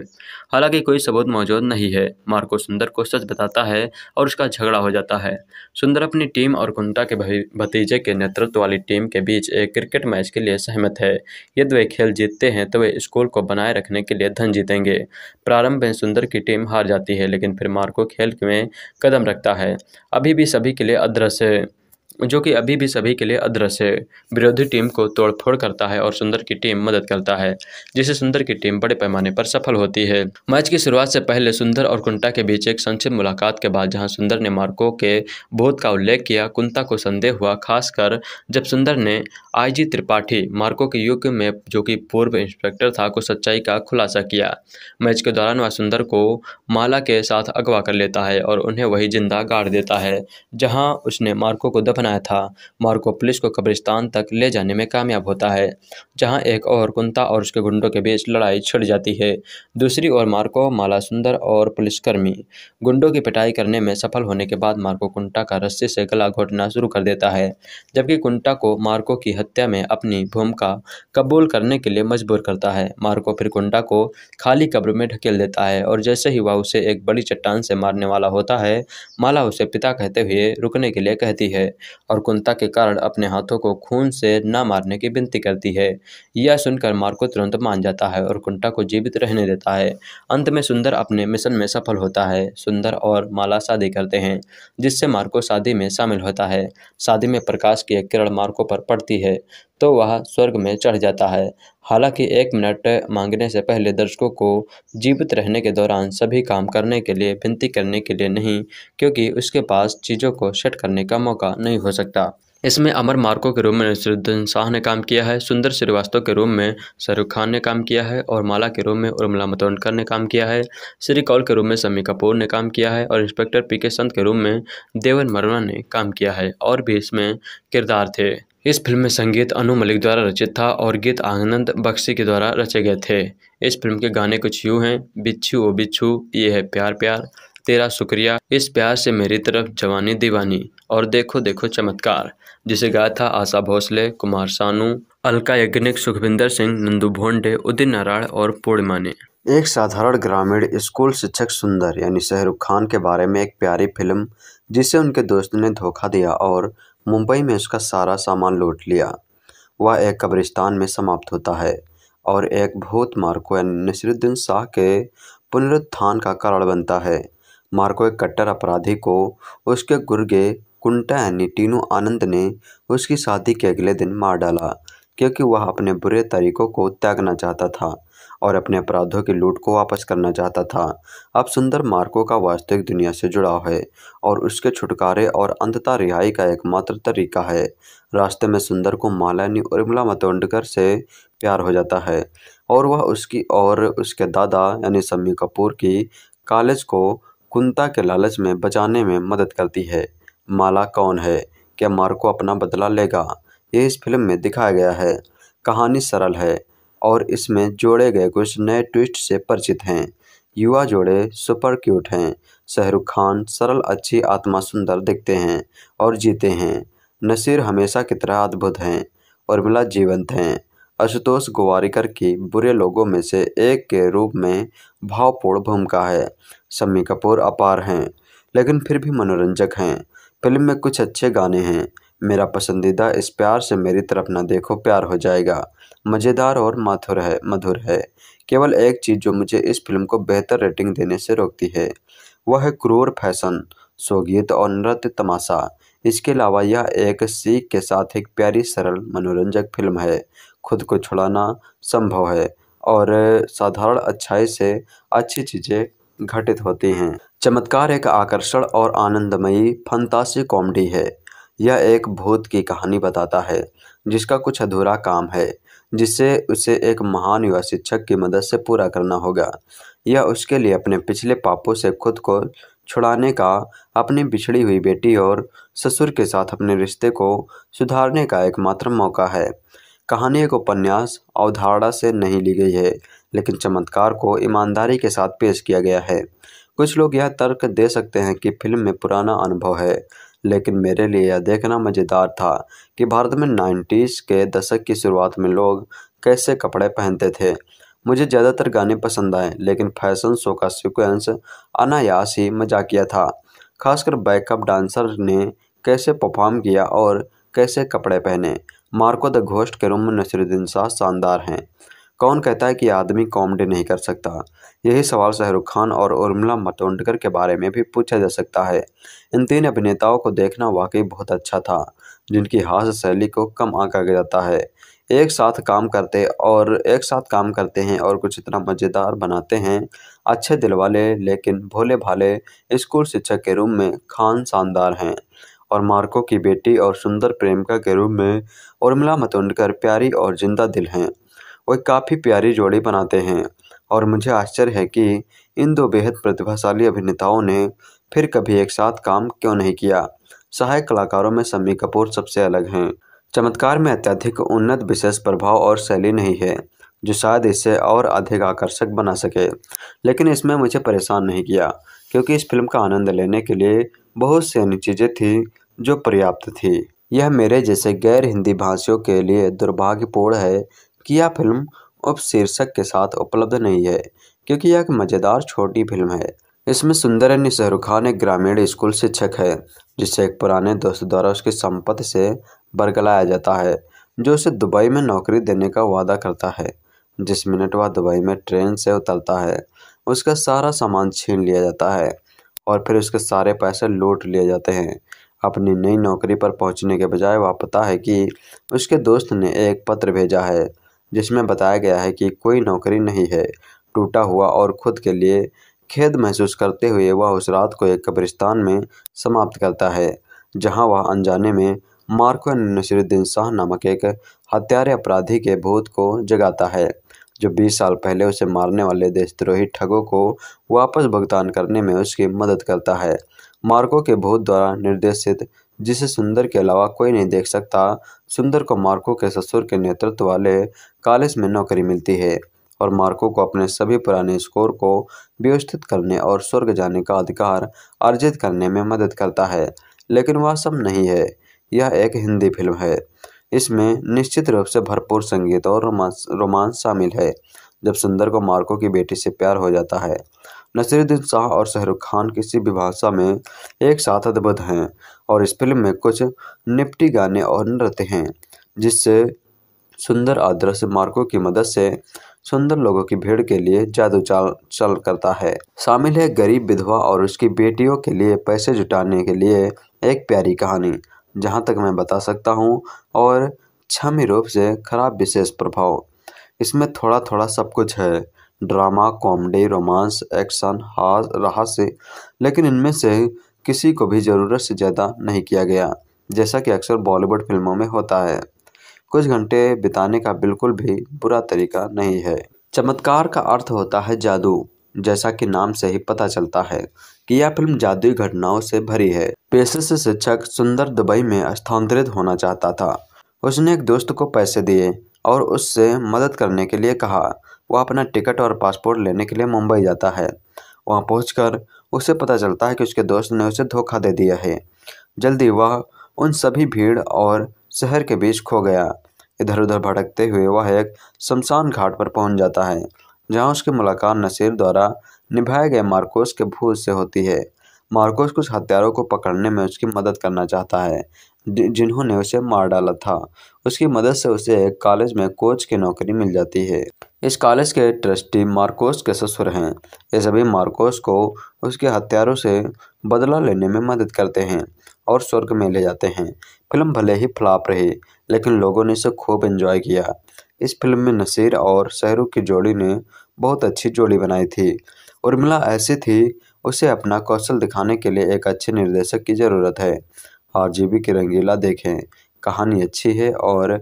Speaker 2: हालांकि कोई सबूत मौजूद नहीं है मार्को सुंदर को सच बताता है और उसका झगड़ा हो जाता है सुंदर अपनी टीम और कुंता के भतीजे के नेतृत्व वाली टीम के बीच एक क्रिकेट मैच के लिए सहमत है यदि वे खेल जीतते हैं तो वे स्कूल को बनाए रखने के लिए धन जीतेंगे प्रारंभ में सुंदर की टीम हार जाती है लेकिन फिर मार्को खेल में कदम रखता है अभी भी सभी के लिए अदृश्य है जो कि अभी भी सभी के लिए अदृश्य है विरोधी टीम को तोड़फोड़ करता है और सुंदर की टीम मदद करता है जिससे सुंदर की टीम बड़े पैमाने पर सफल होती है मैच की शुरुआत से पहले सुंदर और कुंटा के बीच एक संक्षिप्त मुलाकात के बाद जहां सुंदर ने मार्को के बोध का उल्लेख किया कुंता को संदेह हुआ खासकर जब सुंदर ने आई त्रिपाठी मार्को के युग में जो कि पूर्व इंस्पेक्टर था को सच्चाई का खुलासा किया मैच के दौरान वह सुंदर को माला के साथ अगवा कर लेता है और उन्हें वही जिंदा गाड़ देता है जहाँ उसने मार्को को दफन बनाया था मार्को पुलिस को कब्रिस्तान तक ले जाने में कामयाब होता है जहां एक और कुंता और उसके गुंडों के बीच लड़ाई छिड़ जाती है दूसरी ओर मार्को माला सुंदर और पुलिसकर्मी गुंडों की पिटाई करने में सफल होने के बाद मार्को कुंटा का रस्से से गला घोटना शुरू कर देता है जबकि कुंटा को मार्को की हत्या में अपनी भूमिका कबूल करने के लिए मजबूर करता है मार्को फिर कुंटा को खाली कब्र में ढकेल देता है और जैसे ही वह उसे एक बड़ी चट्टान से मारने वाला होता है माला उसे पिता कहते हुए रुकने के लिए कहती है और कुंता के कारण अपने हाथों को खून से न मारने की विनती करती है यह सुनकर मार्को तुरंत मान जाता है और कुंता को जीवित रहने देता है अंत में सुंदर अपने मिशन में सफल होता है सुंदर और माला शादी करते हैं जिससे मार्को शादी में शामिल होता है शादी में प्रकाश की एक किरण मार्को पर पड़ती है तो वह स्वर्ग में चढ़ जाता है हालांकि एक मिनट मांगने से पहले दर्शकों को जीवित रहने के दौरान सभी काम करने के लिए विनती करने के लिए नहीं क्योंकि उसके पास चीज़ों को सेट करने का मौका नहीं हो सकता इसमें अमर मार्को के रूम में नसरुद्दीन शाह ने काम किया है सुंदर श्रीवास्तव के रूम में शाहरुख खान ने काम किया है और माला के रूम में उर्मिला मतोंडकर ने काम किया है श्री कौल के रूम में शमी कपूर ने काम किया है और इंस्पेक्टर पी के संत के रूम में देवन मरना ने काम किया है और भी इसमें किरदार थे इस फिल्म में संगीत अनु मलिक द्वारा रचित था और गीत आनंद बख्शी के द्वारा रचे गए थे इस फिल्म के गाने कुछ यूँ हैं बिच्छू ओ बिच्छू ये है प्यार प्यार तेरा शुक्रिया इस प्यार से मेरी तरफ जवानी दीवानी और देखो देखो चमत्कार जिसे गाया था आशा भोसले कुमार सानू अलका यज्ञनिक सुखविंदर सिंह नंदू भोंडे उदित नारायण और पूर्णिमा ने
Speaker 1: एक साधारण ग्रामीण स्कूल शिक्षक सुंदर यानी शहरुख खान के बारे में एक प्यारी फिल्म जिसे उनके दोस्त ने धोखा दिया और मुंबई में उसका सारा सामान लूट लिया वह एक कब्रिस्तान में समाप्त होता है और एक भूत मार्को नसरुद्दीन शाह के पुनरुत्थान का कारण बनता है मार्को एक कट्टर अपराधी को उसके गुर्गे कुंटा यानी टीनू आनंद ने उसकी शादी के अगले दिन मार डाला क्योंकि वह अपने बुरे तरीकों को त्यागना चाहता था और अपने अपराधों की लूट को वापस करना चाहता था अब सुंदर मार्को का वास्तविक दुनिया से जुड़ा है और उसके छुटकारे और अंतता रिहाई का एकमात्र तरीका है रास्ते में सुंदर को मालानी उर्मिला मतोंडकर से प्यार हो जाता है और वह उसकी और उसके दादा यानी सम्मी कपूर की कॉलेज को कुंता के लालच में बचाने में मदद करती है माला कौन है क्या मार्को अपना बदला लेगा ये इस फिल्म में दिखाया गया है कहानी सरल है और इसमें जोड़े गए कुछ नए ट्विस्ट से परिचित हैं युवा जोड़े सुपर क्यूट हैं शाहरुख खान सरल अच्छी आत्मा सुंदर दिखते हैं और जीते हैं नसीर हमेशा की तरह अद्भुत हैं और मिला जीवंत हैं आशुतोष गोवारिकर की बुरे लोगों में से एक के रूप में भावपूर्ण भूमिका है शम्मी कपूर अपार हैं लेकिन फिर भी मनोरंजक हैं फिल्म में कुछ अच्छे गाने हैं मेरा पसंदीदा इस प्यार से मेरी तरफ ना देखो प्यार हो जाएगा मज़ेदार और माथुर है मधुर है केवल एक चीज़ जो मुझे इस फिल्म को बेहतर रेटिंग देने से रोकती है वह है क्रूर फैशन सोगीत और नृत्य तमाशा इसके अलावा यह एक सीख के साथ एक प्यारी सरल मनोरंजक फिल्म है खुद को छुड़ाना संभव है और साधारण अच्छाई से अच्छी चीज़ें घटित होती हैं चमत्कार एक आकर्षण और आनंदमयी फंतासी कॉमेडी है यह एक भूत की कहानी बताता है जिसका कुछ अधूरा काम है जिसे उसे एक महान युवा शिक्षक की मदद से पूरा करना होगा यह उसके लिए अपने पिछले पापों से खुद को छुड़ाने का अपनी बिछड़ी हुई बेटी और ससुर के साथ अपने रिश्ते को सुधारने का एकमात्र मौका है कहानी एक उपन्यास अवधारणा से नहीं ली गई है लेकिन चमत्कार को ईमानदारी के साथ पेश किया गया है कुछ लोग यह तर्क दे सकते हैं कि फिल्म में पुराना अनुभव है लेकिन मेरे लिए यह देखना मज़ेदार था कि भारत में नाइन्टीज़ के दशक की शुरुआत में लोग कैसे कपड़े पहनते थे मुझे ज़्यादातर गाने पसंद आए लेकिन फैशन शो का सीक्वेंस अनायास ही मजाकिया था खासकर बैकअप डांसर ने कैसे परफॉर्म किया और कैसे कपड़े पहने मार्को द घोष्ट के रूम में नसरुद्दीन शाह शानदार हैं कौन कहता है कि आदमी कॉमेडी नहीं कर सकता यही सवाल शाहरुख खान और उर्मिला मतोंडकर के बारे में भी पूछा जा सकता है इन तीन अभिनेताओं को देखना वाकई बहुत अच्छा था जिनकी हास्य शैली को कम आंका जाता है एक साथ काम करते और एक साथ काम करते हैं और कुछ इतना मज़ेदार बनाते हैं अच्छे दिल वाले लेकिन भोले भाले स्कूल शिक्षक के रूप में खान शानदार हैं और मार्को की बेटी और सुंदर प्रेमिका के रूप में उर्मिला मतोंडकर प्यारी और जिंदा दिल हैं वह काफ़ी प्यारी जोड़ी बनाते हैं और मुझे आश्चर्य है कि इन दो बेहद प्रतिभाशाली अभिनेताओं ने फिर कभी एक साथ काम क्यों नहीं किया सहायक कलाकारों में शम्मी कपूर सबसे अलग हैं चमत्कार में अत्यधिक उन्नत विशेष प्रभाव और शैली नहीं है जो शायद इसे और अधिक आकर्षक बना सके लेकिन इसमें मुझे परेशान नहीं किया क्योंकि इस फिल्म का आनंद लेने के लिए बहुत सी अन्य चीज़ें थीं जो पर्याप्त थी यह मेरे जैसे गैर हिंदी भाषियों के लिए दुर्भाग्यपूर्ण है कि यह फिल्म उप शीर्षक के साथ उपलब्ध नहीं है क्योंकि यह एक मज़ेदार छोटी फिल्म है इसमें सुंदर अन्य शहरुख खान एक ग्रामीण स्कूल शिक्षक है जिसे एक पुराने दोस्त द्वारा उसकी संपत्ति से बरगलाया जाता है जो उसे दुबई में नौकरी देने का वादा करता है जिस मिनट वह दुबई में ट्रेन से उतरता है उसका सारा सामान छीन लिया जाता है और फिर उसके सारे पैसे लूट लिए जाते हैं अपनी नई नौकरी पर पहुंचने के बजाय वह पता है कि उसके दोस्त ने एक पत्र भेजा है जिसमें बताया गया है कि कोई नौकरी नहीं है टूटा हुआ और खुद के लिए खेद महसूस करते हुए वह उस रात को एक कब्रिस्तान में समाप्त करता है जहां वह अनजाने में मार्को नसरुद्दीन शाह नामक एक हत्यारे अपराधी के भूत को जगाता है जो 20 साल पहले उसे मारने वाले देशद्रोही ठगों को वापस भुगतान करने में उसकी मदद करता है मार्को के भूत द्वारा निर्देशित जिसे सुंदर के अलावा कोई नहीं देख सकता सुंदर को मार्को के ससुर के नेतृत्व वाले कॉलेज में नौकरी मिलती है और मार्को को अपने सभी पुराने स्कोर को व्यवस्थित करने और स्वर्ग जाने का अधिकार अर्जित करने में मदद करता है लेकिन वह सब नहीं है यह एक हिंदी फिल्म है इसमें निश्चित रूप से भरपूर संगीत और रोमांस रोमांस शामिल है जब सुंदर को मार्को की बेटी से प्यार हो जाता है नसीरुद्दीन शाह और शाहरुख खान किसी भी भाषा में एक साथ अद्भुत हैं और इस फिल्म में कुछ निपटी गाने और नृत्य हैं जिससे सुंदर आदर्श मार्गों की मदद से सुंदर लोगों की भीड़ के लिए जादू चाल चल करता है शामिल है गरीब विधवा और उसकी बेटियों के लिए पैसे जुटाने के लिए एक प्यारी कहानी जहाँ तक मैं बता सकता हूँ और छमी रूप से खराब विशेष प्रभाव इसमें थोड़ा थोड़ा सब कुछ है ड्रामा कॉमेडी रोमांस एक्शन हास रहस्य लेकिन इनमें से किसी को भी ज़रूरत से ज़्यादा नहीं किया गया जैसा कि अक्सर बॉलीवुड फिल्मों में होता है कुछ घंटे बिताने का बिल्कुल भी बुरा तरीका नहीं है चमत्कार का अर्थ होता है जादू जैसा कि नाम से ही पता चलता है कि यह फिल्म जादुई घटनाओं से भरी है पेशे से शिक्षक सुंदर दुबई में स्थानांतरित होना चाहता था उसने एक दोस्त को पैसे दिए और उससे मदद करने के लिए कहा वह अपना टिकट और पासपोर्ट लेने के लिए मुंबई जाता है वहाँ पहुँच उसे पता चलता है कि उसके दोस्त ने उसे धोखा दे दिया है जल्दी वह उन सभी भीड़ और शहर के बीच खो गया इधर उधर भटकते हुए वह एक शमशान घाट पर पहुंच जाता है जहां उसकी मुलाकात नसीर द्वारा निभाए गए मार्कोस के भूत से होती है मार्कोस कुछ हथियारों को पकड़ने में उसकी मदद करना चाहता है जिन्होंने उसे मार डाला था उसकी मदद से उसे एक कॉलेज में कोच की नौकरी मिल जाती है इस कॉलेज के ट्रस्टी मार्कोस के ससुर हैं ये सभी मार्कोस को उसके हथियारों से बदला लेने में मदद करते हैं और स्वर्ग में ले जाते हैं फिल्म भले ही फ्लॉप रही लेकिन लोगों ने इसे खूब एंजॉय किया इस फिल्म में नसीर और शहरुख की जोड़ी ने बहुत अच्छी जोड़ी बनाई थी उर्मिला ऐसी थी उसे अपना कौशल दिखाने के लिए एक अच्छे निर्देशक की ज़रूरत है बी की रंगीला देखें कहानी अच्छी है और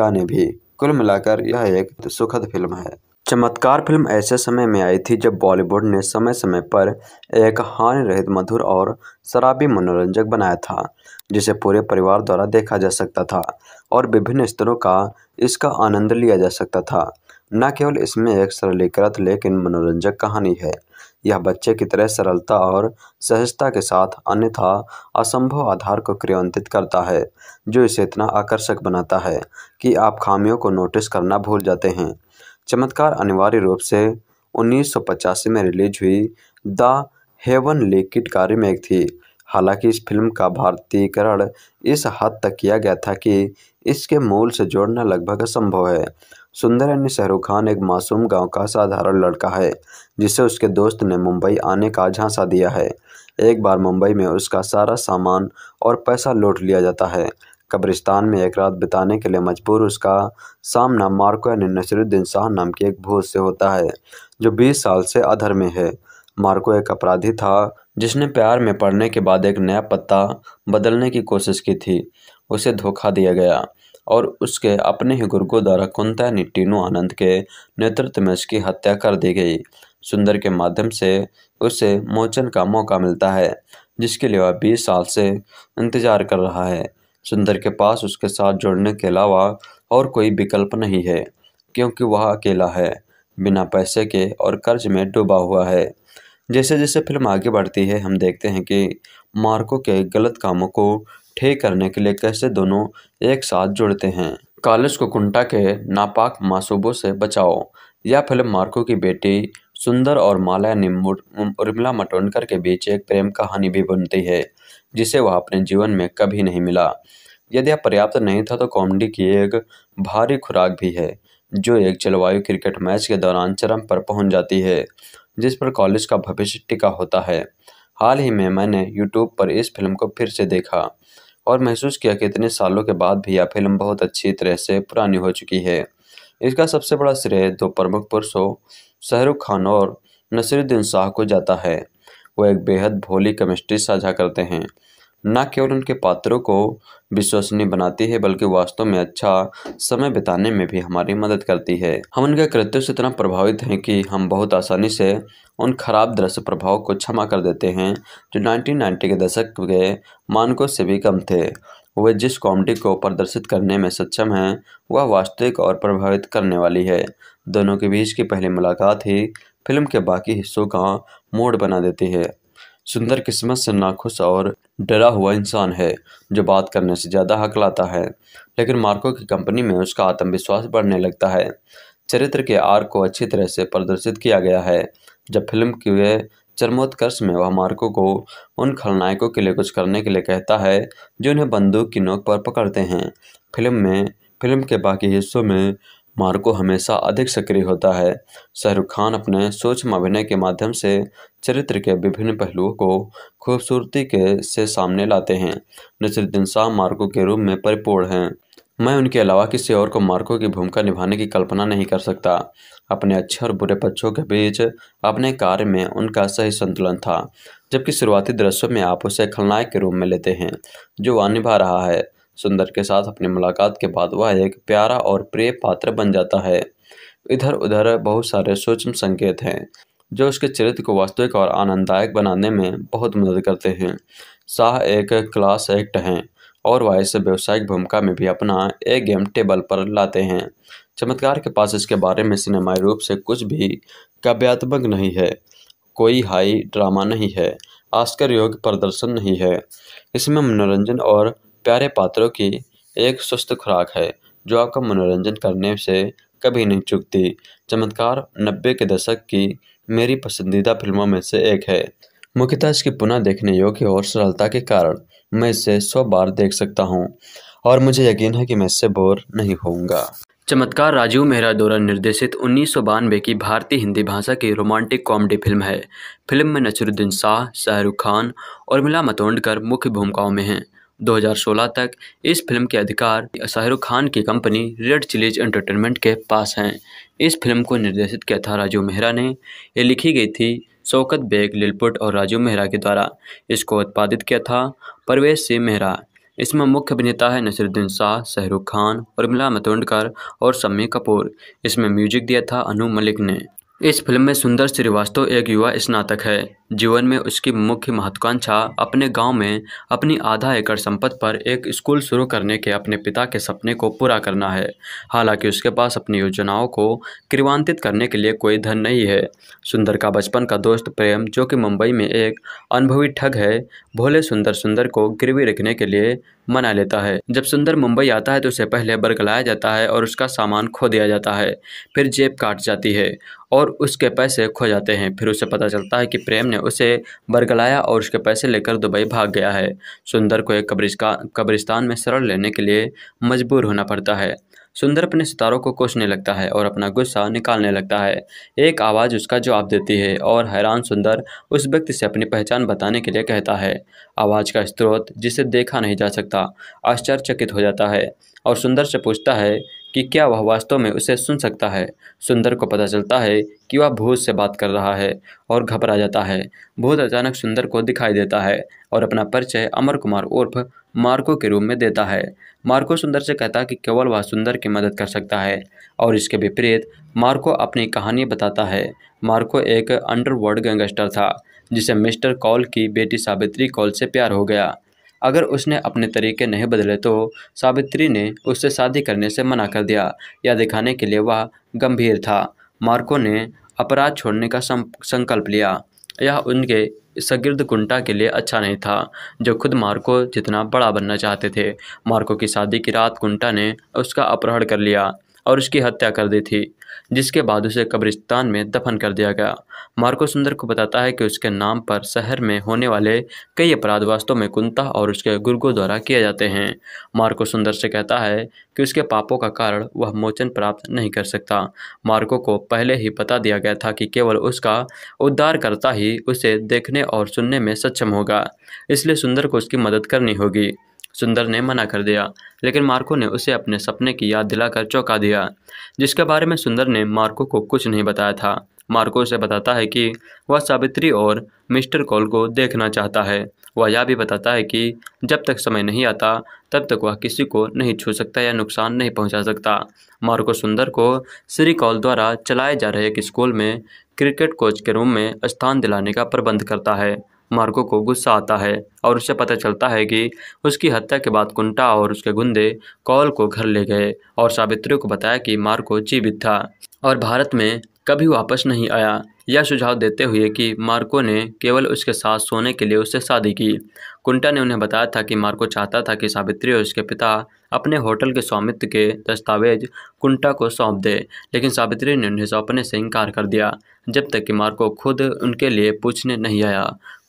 Speaker 1: गाने भी कुल मिलाकर यह एक सुखद फिल्म है चमत्कार फिल्म ऐसे समय में आई थी जब बॉलीवुड ने समय समय पर एक हानि रहित मधुर और शराबी मनोरंजक बनाया था जिसे पूरे परिवार द्वारा देखा जा सकता था और विभिन्न स्तरों का इसका आनंद लिया जा सकता था न केवल इसमें एक सरलीकृत लेकिन मनोरंजक कहानी है यह बच्चे की तरह सरलता और सहजता के साथ अन्यथा असंभव आधार को क्रियान्वित करता है जो इसे इतना आकर्षक बनाता है कि आप खामियों को नोटिस करना भूल जाते हैं चमत्कार अनिवार्य रूप से उन्नीस में रिलीज हुई द हेवन लेकिट का रिमेक थी हालांकि इस फिल्म का भारतीयकरण इस हद तक किया गया था कि इसके मूल से जोड़ना लगभग असंभव है सुंदर यानी शाहरुख खान एक मासूम गांव का साधारण लड़का है जिसे उसके दोस्त ने मुंबई आने का झांसा दिया है एक बार मुंबई में उसका सारा सामान और पैसा लूट लिया जाता है कब्रिस्तान में एक रात बिताने के लिए मजबूर उसका सामना मार्को यानी नसरुद्दीन शाह नाम के एक भूत से होता है जो बीस साल से अधर में है मार्को एक अपराधी था जिसने प्यार में पड़ने के बाद एक नया पत्ता बदलने की कोशिश की थी उसे धोखा दिया गया और उसके अपने ही गुरु द्वारा कुंता निट्टीनू आनंद के नेतृत्व में उसकी हत्या कर दी गई सुंदर के माध्यम से उसे मोचन का मौका मिलता है जिसके लिए वह बीस साल से इंतजार कर रहा है सुंदर के पास उसके साथ जोड़ने के अलावा और कोई विकल्प नहीं है क्योंकि वह अकेला है बिना पैसे के और कर्ज में डूबा हुआ है जैसे जैसे फिल्म आगे बढ़ती है हम देखते हैं कि मार्को के गलत कामों को ठीक करने के लिए कैसे दोनों एक साथ जुड़ते हैं कॉलेज को कुंटा के नापाक मासूबों से बचाओ यह फिल्म मार्को की बेटी सुंदर और माला ने उर्मिला मटोनकर के बीच एक प्रेम कहानी भी बनती है जिसे वह अपने जीवन में कभी नहीं मिला यदि यह पर्याप्त नहीं था तो कॉमेडी की एक भारी खुराक भी है जो एक जलवायु क्रिकेट मैच के दौरान चरम पर पहुंच जाती है जिस पर कॉलेज का भविष्य टिका होता है हाल ही में मैंने यूट्यूब पर इस फिल्म को फिर से देखा और महसूस किया कि इतने सालों के बाद भी यह फिल्म बहुत अच्छी तरह से पुरानी हो चुकी है इसका सबसे बड़ा श्रेय दो प्रमुख पुरुषों शाहरुख खान और नसरुद्दीन शाह को जाता है वो एक बेहद भोली केमिस्ट्री साझा करते हैं न केवल उनके पात्रों को विश्वसनीय बनाती है बल्कि वास्तव में अच्छा समय बिताने में भी हमारी मदद करती है हम उनके कृत्यों से इतना प्रभावित हैं कि हम बहुत आसानी से उन खराब दृश्य प्रभाव को क्षमा कर देते हैं जो 1990 के दशक के मानकों से भी कम थे वे जिस कॉमेडी को प्रदर्शित करने में सक्षम हैं वह वास्तविक और प्रभावित करने वाली है दोनों के बीच की पहली मुलाकात ही फिल्म के बाकी हिस्सों का मोड़ बना देती है सुंदर किस्मत से नाखुश और डरा हुआ इंसान है जो बात करने से ज़्यादा हक लाता है लेकिन मार्को की कंपनी में उसका आत्मविश्वास बढ़ने लगता है चरित्र के आर को अच्छी तरह से प्रदर्शित किया गया है जब फिल्म के चरमोत्कर्ष में वह मार्को को उन खलनायकों के लिए कुछ करने के लिए कहता है जो उन्हें बंदूक की नोक पर पकड़ते हैं फिल्म में फिल्म के बाकी हिस्सों में मार्को हमेशा अधिक सक्रिय होता है शाहरुख खान अपने सूक्ष्म अभिनय के माध्यम से चरित्र के विभिन्न पहलुओं को खूबसूरती के से सामने लाते हैं नसरुद्दीन शाह मार्को के रूप में परिपूर्ण हैं मैं उनके अलावा किसी और को मार्को की भूमिका निभाने की कल्पना नहीं कर सकता अपने अच्छे और बुरे पक्षों के बीच अपने कार्य में उनका सही संतुलन था जबकि शुरुआती दृश्यों में आप उसे खलनायक के रूप में लेते हैं जो वह निभा रहा है सुंदर के साथ अपनी मुलाकात के बाद वह एक प्यारा और प्रिय पात्र बन जाता है इधर उधर बहुत सारे सूक्ष्म संकेत हैं जो उसके चरित्र को वास्तविक और आनंददायक बनाने में बहुत मदद करते हैं शाह एक क्लास एक्ट हैं और वह इस व्यावसायिक भूमिका में भी अपना ए गेम टेबल पर लाते हैं चमत्कार के पास इसके बारे में सिनेमाई रूप से कुछ भी काव्यात्मक नहीं है कोई हाई ड्रामा नहीं है आस्कर योग्य प्रदर्शन नहीं है इसमें मनोरंजन और प्यारे पात्रों की एक सुस्त खुराक है जो आपका मनोरंजन करने से कभी नहीं चुकती चमत्कार नब्बे के दशक की मेरी पसंदीदा फिल्मों में से एक है मुख्यतः इसकी पुनः देखने योग्य और सरलता के कारण मैं इसे सौ बार देख सकता हूँ और मुझे यकीन है कि मैं इससे बोर नहीं होऊंगा
Speaker 2: चमत्कार राजीव मेहरा द्वारा निर्देशित उन्नीस की भारतीय हिंदी भाषा की रोमांटिक कॉमेडी फिल्म है फिल्म में नसरुद्दीन शाह शाहरुख खान और मिला मतोंडकर मुख्य भूमिकाओं में हैं 2016 तक इस फिल्म के अधिकार शाहरुख खान की कंपनी रेड चिलीज एंटरटेनमेंट के पास हैं इस फिल्म को निर्देशित किया था राजू मेहरा ने ये लिखी गई थी शौकत बेग लिलपुट और राजू मेहरा के द्वारा इसको उत्पादित किया था परवेश सिंह मेहरा इसमें मुख्य अभिनेता है नसरुद्दीन शाह शाहरुख खान उर्मिला मतोंडकर और सम्मी कपूर इसमें म्यूजिक दिया था अनु मलिक ने इस फिल्म में सुंदर श्रीवास्तव एक युवा स्नातक है जीवन में उसकी मुख्य महत्वाकांक्षा अपने गांव में अपनी आधा एकड़ संपत्ति पर एक स्कूल शुरू करने के अपने पिता के सपने को पूरा करना है हालांकि उसके पास अपनी योजनाओं को क्रियान्वित करने के लिए कोई धन नहीं है सुंदर का बचपन का दोस्त प्रेम जो कि मुंबई में एक अनुभवी ठग है भोले सुंदर सुंदर को गिरवी रखने के लिए मना लेता है जब सुंदर मुंबई आता है तो उसे पहले बरगलाया जाता है और उसका सामान खो दिया जाता है फिर जेब काट जाती है और उसके पैसे खो जाते हैं फिर उसे पता चलता है कि प्रेम ने उसे बरगलाया और उसके पैसे लेकर दुबई भाग गया है सुंदर को एक कब्रिस्तान में शरण लेने के लिए मजबूर होना पड़ता है सुंदर अपने सितारों को कोसने लगता है और अपना गुस्सा निकालने लगता है एक आवाज़ उसका जवाब देती है और हैरान सुंदर उस व्यक्ति से अपनी पहचान बताने के लिए कहता है आवाज़ का स्रोत जिसे देखा नहीं जा सकता आश्चर्यचकित हो जाता है और सुंदर से पूछता है कि क्या वह वास्तव में उसे सुन सकता है सुंदर को पता चलता है कि वह भूत से बात कर रहा है और घबरा जाता है भूत अचानक सुंदर को दिखाई देता है और अपना परिचय अमर कुमार उर्फ मार्को के रूप में देता है मार्को सुंदर से कहता कि केवल वह सुंदर की मदद कर सकता है और इसके विपरीत मार्को अपनी कहानी बताता है मार्को एक अंडरवर्ल्ड गैंगस्टर था जिसे मिस्टर कॉल की बेटी सावित्री कॉल से प्यार हो गया अगर उसने अपने तरीके नहीं बदले तो सावित्री ने उससे शादी करने से मना कर दिया यह दिखाने के लिए वह गंभीर था मार्को ने अपराध छोड़ने का संकल्प लिया यह उनके सगिर्द कुंटा के लिए अच्छा नहीं था जो खुद मार्को जितना बड़ा बनना चाहते थे मार्को की शादी की रात कुंटा ने उसका अपहरण कर लिया और उसकी हत्या कर दी थी जिसके बाद उसे कब्रिस्तान में दफन कर दिया गया मार्को सुंदर को बताता है कि उसके नाम पर शहर में होने वाले कई अपराध वास्तव में कुंता और उसके गुर्गों द्वारा किए जाते हैं मार्को सुंदर से कहता है कि उसके पापों का कारण वह मोचन प्राप्त नहीं कर सकता मार्को को पहले ही बता दिया गया था कि केवल उसका उद्धार करता ही उसे देखने और सुनने में सक्षम होगा इसलिए सुंदर को उसकी मदद करनी होगी सुंदर ने मना कर दिया लेकिन मार्को ने उसे अपने सपने की याद दिलाकर चौंका दिया जिसके बारे में सुंदर ने मार्को को कुछ नहीं बताया था मार्को उसे बताता है कि वह सावित्री और मिस्टर कॉल को देखना चाहता है वह यह भी बताता है कि जब तक समय नहीं आता तब तक वह किसी को नहीं छू सकता या नुकसान नहीं पहुंचा सकता मार्को सुंदर को श्री कॉल द्वारा चलाए जा रहे एक स्कूल में क्रिकेट कोच के रूम में स्थान दिलाने का प्रबंध करता है मार्को को गुस्सा आता है और उसे पता चलता है कि उसकी हत्या के बाद कुंटा और उसके गुंडे कौल को घर ले गए और सावित्री को बताया कि मार्को जीवित था और भारत में कभी वापस नहीं आया यह सुझाव देते हुए कि मार्को ने केवल उसके साथ सोने के लिए उससे शादी की कुंटा ने उन्हें बताया था कि मार्को चाहता था कि सावित्री और उसके पिता अपने होटल के स्वामित्व के दस्तावेज कुंटा को सौंप दे लेकिन सावित्री ने उन्हें सौंपने से इनकार कर दिया जब तक कि मार्को खुद उनके लिए पूछने नहीं आया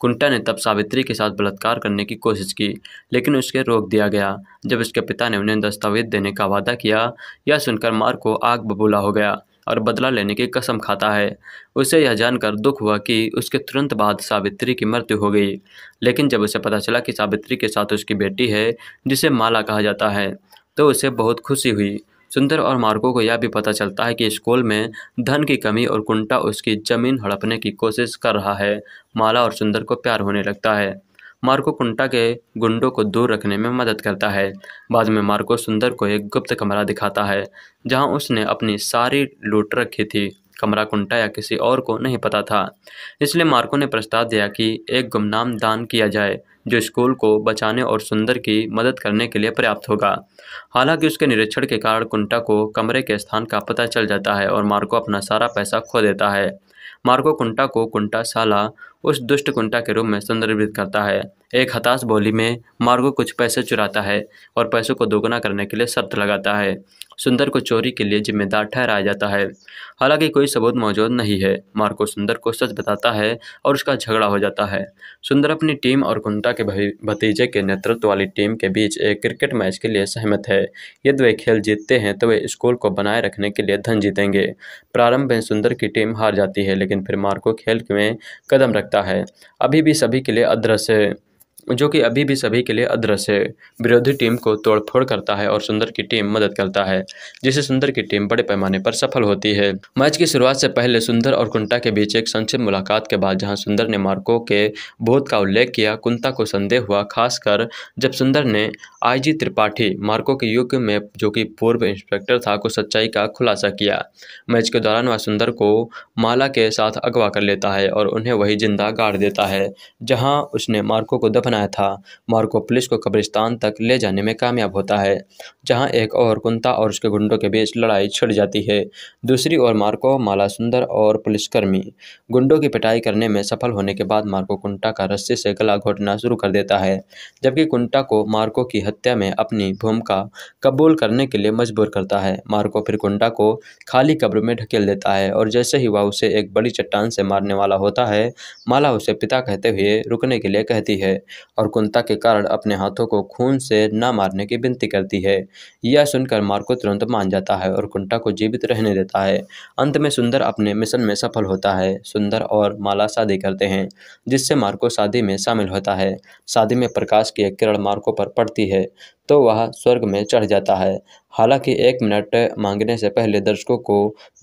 Speaker 2: कुंटा ने तब सावित्री के साथ बलात्कार करने की कोशिश की लेकिन उसके रोक दिया गया जब उसके पिता ने उन्हें दस्तावेज देने का वादा किया यह सुनकर मार को आग बबूला हो गया और बदला लेने की कसम खाता है उसे यह जानकर दुख हुआ कि उसके तुरंत बाद सावित्री की मृत्यु हो गई लेकिन जब उसे पता चला कि सावित्री के साथ उसकी बेटी है जिसे माला कहा जाता है तो उसे बहुत खुशी हुई सुंदर और मार्को को यह भी पता चलता है कि स्कूल में धन की कमी और कुंटा उसकी जमीन हड़पने की कोशिश कर रहा है माला और सुंदर को प्यार होने लगता है मार्को कुंटा के गुंडों को दूर रखने में मदद करता है बाद में मार्को सुंदर को एक गुप्त कमरा दिखाता है जहां उसने अपनी सारी लूट रखी थी कमरा कुंटा या किसी और को नहीं पता था इसलिए मार्को ने प्रस्ताव दिया कि एक गुमनाम दान किया जाए जो स्कूल को बचाने और सुंदर की मदद करने के लिए पर्याप्त होगा हालांकि उसके निरीक्षण के कारण कुंटा को कमरे के स्थान का पता चल जाता है और मार्को अपना सारा पैसा खो देता है मार्को कुंटा को कुंटा साला उस दुष्ट कुंटा के रूप में संदर्भित करता है एक हताश बोली में मार्को कुछ पैसे चुराता है और पैसों को दोगुना करने के लिए शर्त लगाता है सुंदर को चोरी के लिए जिम्मेदार ठहराया जाता है हालांकि कोई सबूत मौजूद नहीं है मार्को सुंदर को सच बताता है और उसका झगड़ा हो जाता है सुंदर अपनी टीम और कुंता के भतीजे के नेतृत्व वाली टीम के बीच एक क्रिकेट मैच के लिए सहमत है यदि वे खेल जीतते हैं तो वे स्कूल को बनाए रखने के लिए धन जीतेंगे प्रारंभ में सुंदर की टीम हार जाती है लेकिन फिर मार्को खेल में कदम रखता है अभी भी सभी के लिए अदृश्य है जो कि अभी भी सभी के लिए अदृश्य है विरोधी टीम को तोड़फोड़ करता है और सुंदर की टीम मदद करता है जिससे सुंदर की टीम बड़े पैमाने पर सफल होती है मैच की शुरुआत से पहले सुंदर और कुंटा के बीच एक संक्षिप्त मुलाकात के बाद जहां सुंदर ने मार्को के बोध का उल्लेख किया कुंता को संदेह हुआ खासकर जब सुंदर ने आई त्रिपाठी मार्को के युग में जो कि पूर्व इंस्पेक्टर था को सच्चाई का खुलासा किया मैच के दौरान वह सुंदर को माला के साथ अगवा कर लेता है और उन्हें वही जिंदा गाड़ देता है जहाँ उसने मार्को को दफन बनाया था मार्को पुलिस को कब्रिस्तान तक ले जाने में कामयाब होता है जहां एक और कुंता और उसके गुंडों के बीच लड़ाई छिड़ जाती है दूसरी ओर मार्को माला सुंदर और पुलिसकर्मी गुंडों की पिटाई करने में सफल होने के बाद मार्को कुंटा का रस्से से गला घोटना शुरू कर देता है जबकि कुंटा को मार्को की हत्या में अपनी भूमिका कबूल करने के लिए मजबूर करता है मार्को फिर कुंटा को खाली कब्र में ढकेल देता है और जैसे ही वह उसे एक बड़ी चट्टान से मारने वाला होता है माला उसे पिता कहते हुए रुकने के लिए कहती है और कुंता के कारण अपने हाथों को खून से न मारने की विनती करती है यह सुनकर मार्को तुरंत मान जाता है और कुंता को जीवित रहने देता है अंत में सुंदर अपने मिशन में सफल होता है सुंदर और माला शादी करते हैं जिससे मार्को शादी में शामिल होता है शादी में प्रकाश की एक किरण मार्को पर पड़ती है तो वह स्वर्ग में चढ़ जाता है हालांकि एक मिनट मांगने से पहले दर्शकों को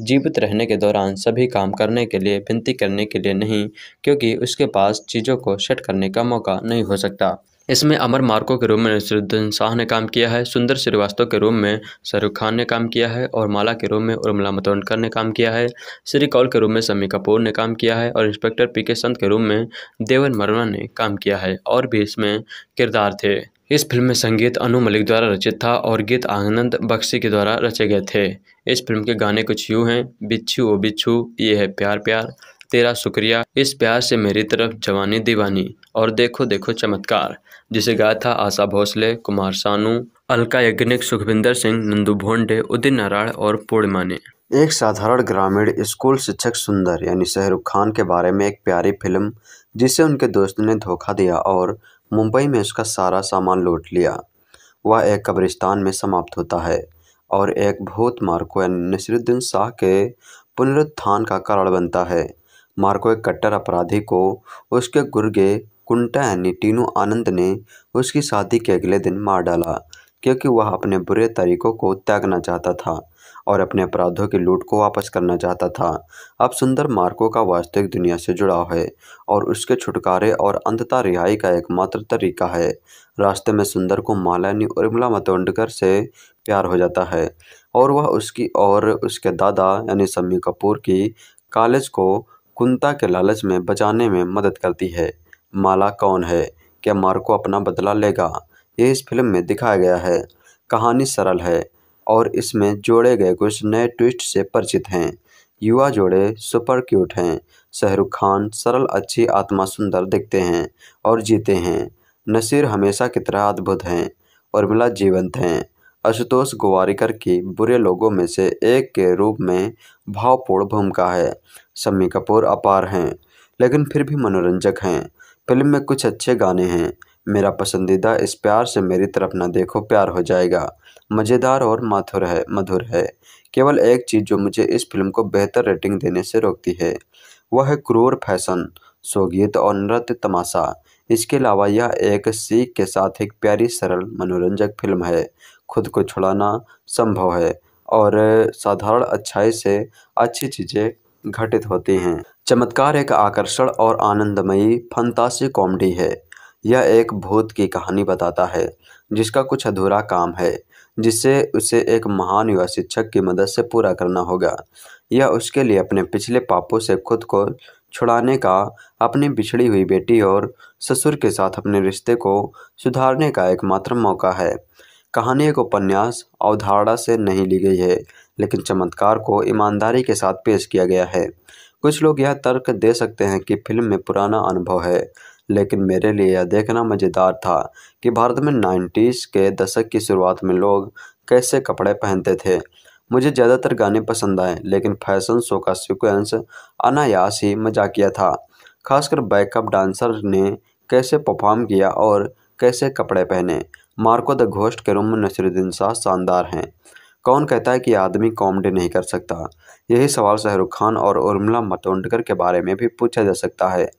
Speaker 2: जीवित रहने के दौरान सभी काम करने के लिए विनती करने के लिए नहीं क्योंकि उसके पास चीज़ों को सेट करने का मौका नहीं हो सकता इसमें अमर मार्को के रूम में नसरुद्दीन शाह ने काम किया है सुंदर श्रीवास्तव के रूम में शाहरुख खान ने काम किया है और माला के रूम में उर्मिला मतोंडकर ने काम किया है श्री कौल के रूम में शमी कपूर ने काम किया है और इंस्पेक्टर पी के संत के रूम में देवन मरना ने काम किया है और भी इसमें किरदार थे इस फिल्म में संगीत अनु मलिक द्वारा रचित था और गीत आनंद बख्शी के द्वारा रचे गए थे इस फिल्म के गाने कुछ यूँ हैं बिच्छू ओ बिच्छू ये है प्यार प्यार तेरा शुक्रिया इस प्यार से मेरी तरफ जवानी दीवानी और देखो देखो चमत्कार जिसे गाया था आशा भोसले कुमार सानू अलका यज्ञनिक सुखविंदर सिंह नंदू भोंडे उदित नारायण और पूर्णिमा ने
Speaker 1: एक साधारण ग्रामीण स्कूल शिक्षक सुंदर यानी शहरुख खान के बारे में एक प्यारी फिल्म जिसे उनके दोस्त ने धोखा दिया और मुंबई में उसका सारा सामान लूट लिया वह एक कब्रिस्तान में समाप्त होता है और एक भूत मार्को नसरुद्दीन शाह के पुनरुत्थान का कारण बनता है मार्को एक कट्टर अपराधी को उसके गुर्गे कुंटा यानी टीनू आनंद ने उसकी शादी के अगले दिन मार डाला क्योंकि वह अपने बुरे तरीकों को त्यागना चाहता था और अपने अपराधों की लूट को वापस करना चाहता था अब सुंदर मार्को का वास्तविक दुनिया से जुड़ाव है और उसके छुटकारे और अंतता रिहाई का एकमात्र तरीका है रास्ते में सुंदर को मालानी उर्मिला मतोंडकर से प्यार हो जाता है और वह उसकी और उसके दादा यानी सम्मी कपूर की कॉलेज को कुंता के लालच में बचाने में मदद करती है माला कौन है क्या मार्को अपना बदला लेगा ये इस फिल्म में दिखाया गया है कहानी सरल है और इसमें जोड़े गए कुछ नए ट्विस्ट से परिचित हैं युवा जोड़े सुपर क्यूट हैं शाहरुख खान सरल अच्छी आत्मा सुंदर दिखते हैं और जीते हैं नसीर हमेशा की तरह अद्भुत हैं उर्मिला जीवंत हैं आशुतोष गोवारिकर की बुरे लोगों में से एक के रूप में भावपूर्ण भूमिका है शम्मी कपूर अपार हैं लेकिन फिर भी मनोरंजक हैं फिल्म में कुछ अच्छे गाने हैं मेरा पसंदीदा इस प्यार से मेरी तरफ ना देखो प्यार हो जाएगा मज़ेदार और माथुर है मधुर है केवल एक चीज़ जो मुझे इस फिल्म को बेहतर रेटिंग देने से रोकती है वह है क्रूर फैशन सोगीत और नृत्य तमाशा इसके अलावा यह एक सीख के साथ एक प्यारी सरल मनोरंजक फिल्म है खुद को छुड़ाना संभव है और साधारण अच्छाई से अच्छी चीज़ें घटित होती हैं चमत्कार एक आकर्षण और आनंदमयी फंतासी कॉमेडी है यह एक भूत की कहानी बताता है जिसका कुछ अधूरा काम है जिसे उसे एक महान युवा शिक्षक की मदद से पूरा करना होगा यह उसके लिए अपने पिछले पापों से खुद को छुड़ाने का अपनी बिछड़ी हुई बेटी और ससुर के साथ अपने रिश्ते को सुधारने का एकमात्र मौका है कहानी एक उपन्यास अवधारणा से नहीं ली गई है लेकिन चमत्कार को ईमानदारी के साथ पेश किया गया है कुछ लोग यह तर्क दे सकते हैं कि फिल्म में पुराना अनुभव है लेकिन मेरे लिए यह देखना मज़ेदार था कि भारत में नाइन्टीज़ के दशक की शुरुआत में लोग कैसे कपड़े पहनते थे मुझे ज़्यादातर गाने पसंद आए लेकिन फैशन शो का सीक्वेंस अनायास ही मजाकिया था खासकर बैकअप डांसर ने कैसे परफॉर्म किया और कैसे कपड़े पहने मार्को द घोष्ट के रूम में नसरुद्दीन शाह शानदार हैं कौन कहता है कि आदमी कॉमेडी नहीं कर सकता यही सवाल शाहरुख खान और उर्मिला मतोंडकर के बारे में भी पूछा जा सकता है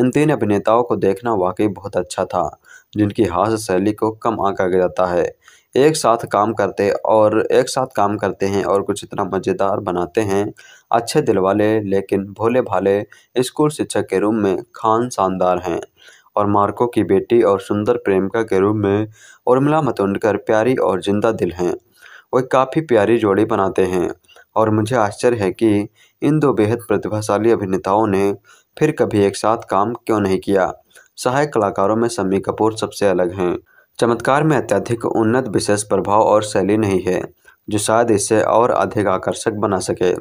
Speaker 1: इन तीन अभिनेताओं को देखना वाकई बहुत अच्छा था जिनकी हास्य शैली को कम आंका जाता है एक साथ काम करते और एक साथ काम करते हैं और कुछ इतना मज़ेदार बनाते हैं अच्छे दिल वाले लेकिन भोले भाले स्कूल शिक्षक के रूप में खान शानदार हैं और मार्को की बेटी और सुंदर प्रेमिका के रूप में उर्मिला मतुंडकर प्यारी और जिंदा दिल हैं वह काफ़ी प्यारी जोड़ी बनाते हैं और मुझे आश्चर्य है कि इन दो बेहद प्रतिभाशाली अभिनेताओं ने फिर कभी एक साथ काम क्यों नहीं किया सहायक कलाकारों में शम्मी कपूर सबसे अलग हैं चमत्कार में अत्यधिक उन्नत विशेष प्रभाव और शैली नहीं है जो शायद इसे और अधिक आकर्षक बना सके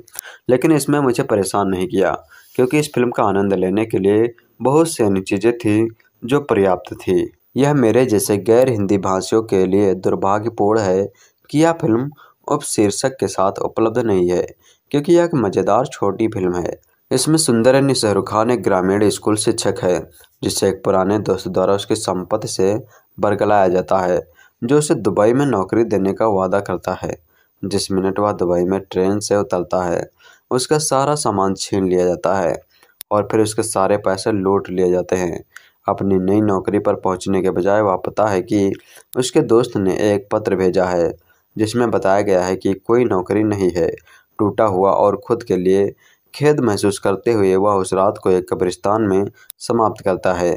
Speaker 1: लेकिन इसमें मुझे परेशान नहीं किया क्योंकि इस फिल्म का आनंद लेने के लिए बहुत सी अन्य चीज़ें थीं जो पर्याप्त थी यह मेरे जैसे गैर हिंदी भाषियों के लिए दुर्भाग्यपूर्ण है कि यह फिल्म उप शीर्षक के साथ उपलब्ध नहीं है क्योंकि यह एक मज़ेदार छोटी फिल्म है इसमें सुंदर शहरुख खान एक ग्रामीण स्कूल शिक्षक है जिसे एक पुराने दोस्त द्वारा उसकी संपत्ति से बरगलाया जाता है जो उसे दुबई में नौकरी देने का वादा करता है जिस मिनट वह दुबई में ट्रेन से उतरता है उसका सारा सामान छीन लिया जाता है और फिर उसके सारे पैसे लूट लिए जाते हैं अपनी नई नौकरी पर पहुंचने के बजाय वह पता है कि उसके दोस्त ने एक पत्र भेजा है जिसमें बताया गया है कि कोई नौकरी नहीं है टूटा हुआ और खुद के लिए खेद महसूस करते हुए वह उस रात को एक कब्रिस्तान में समाप्त करता है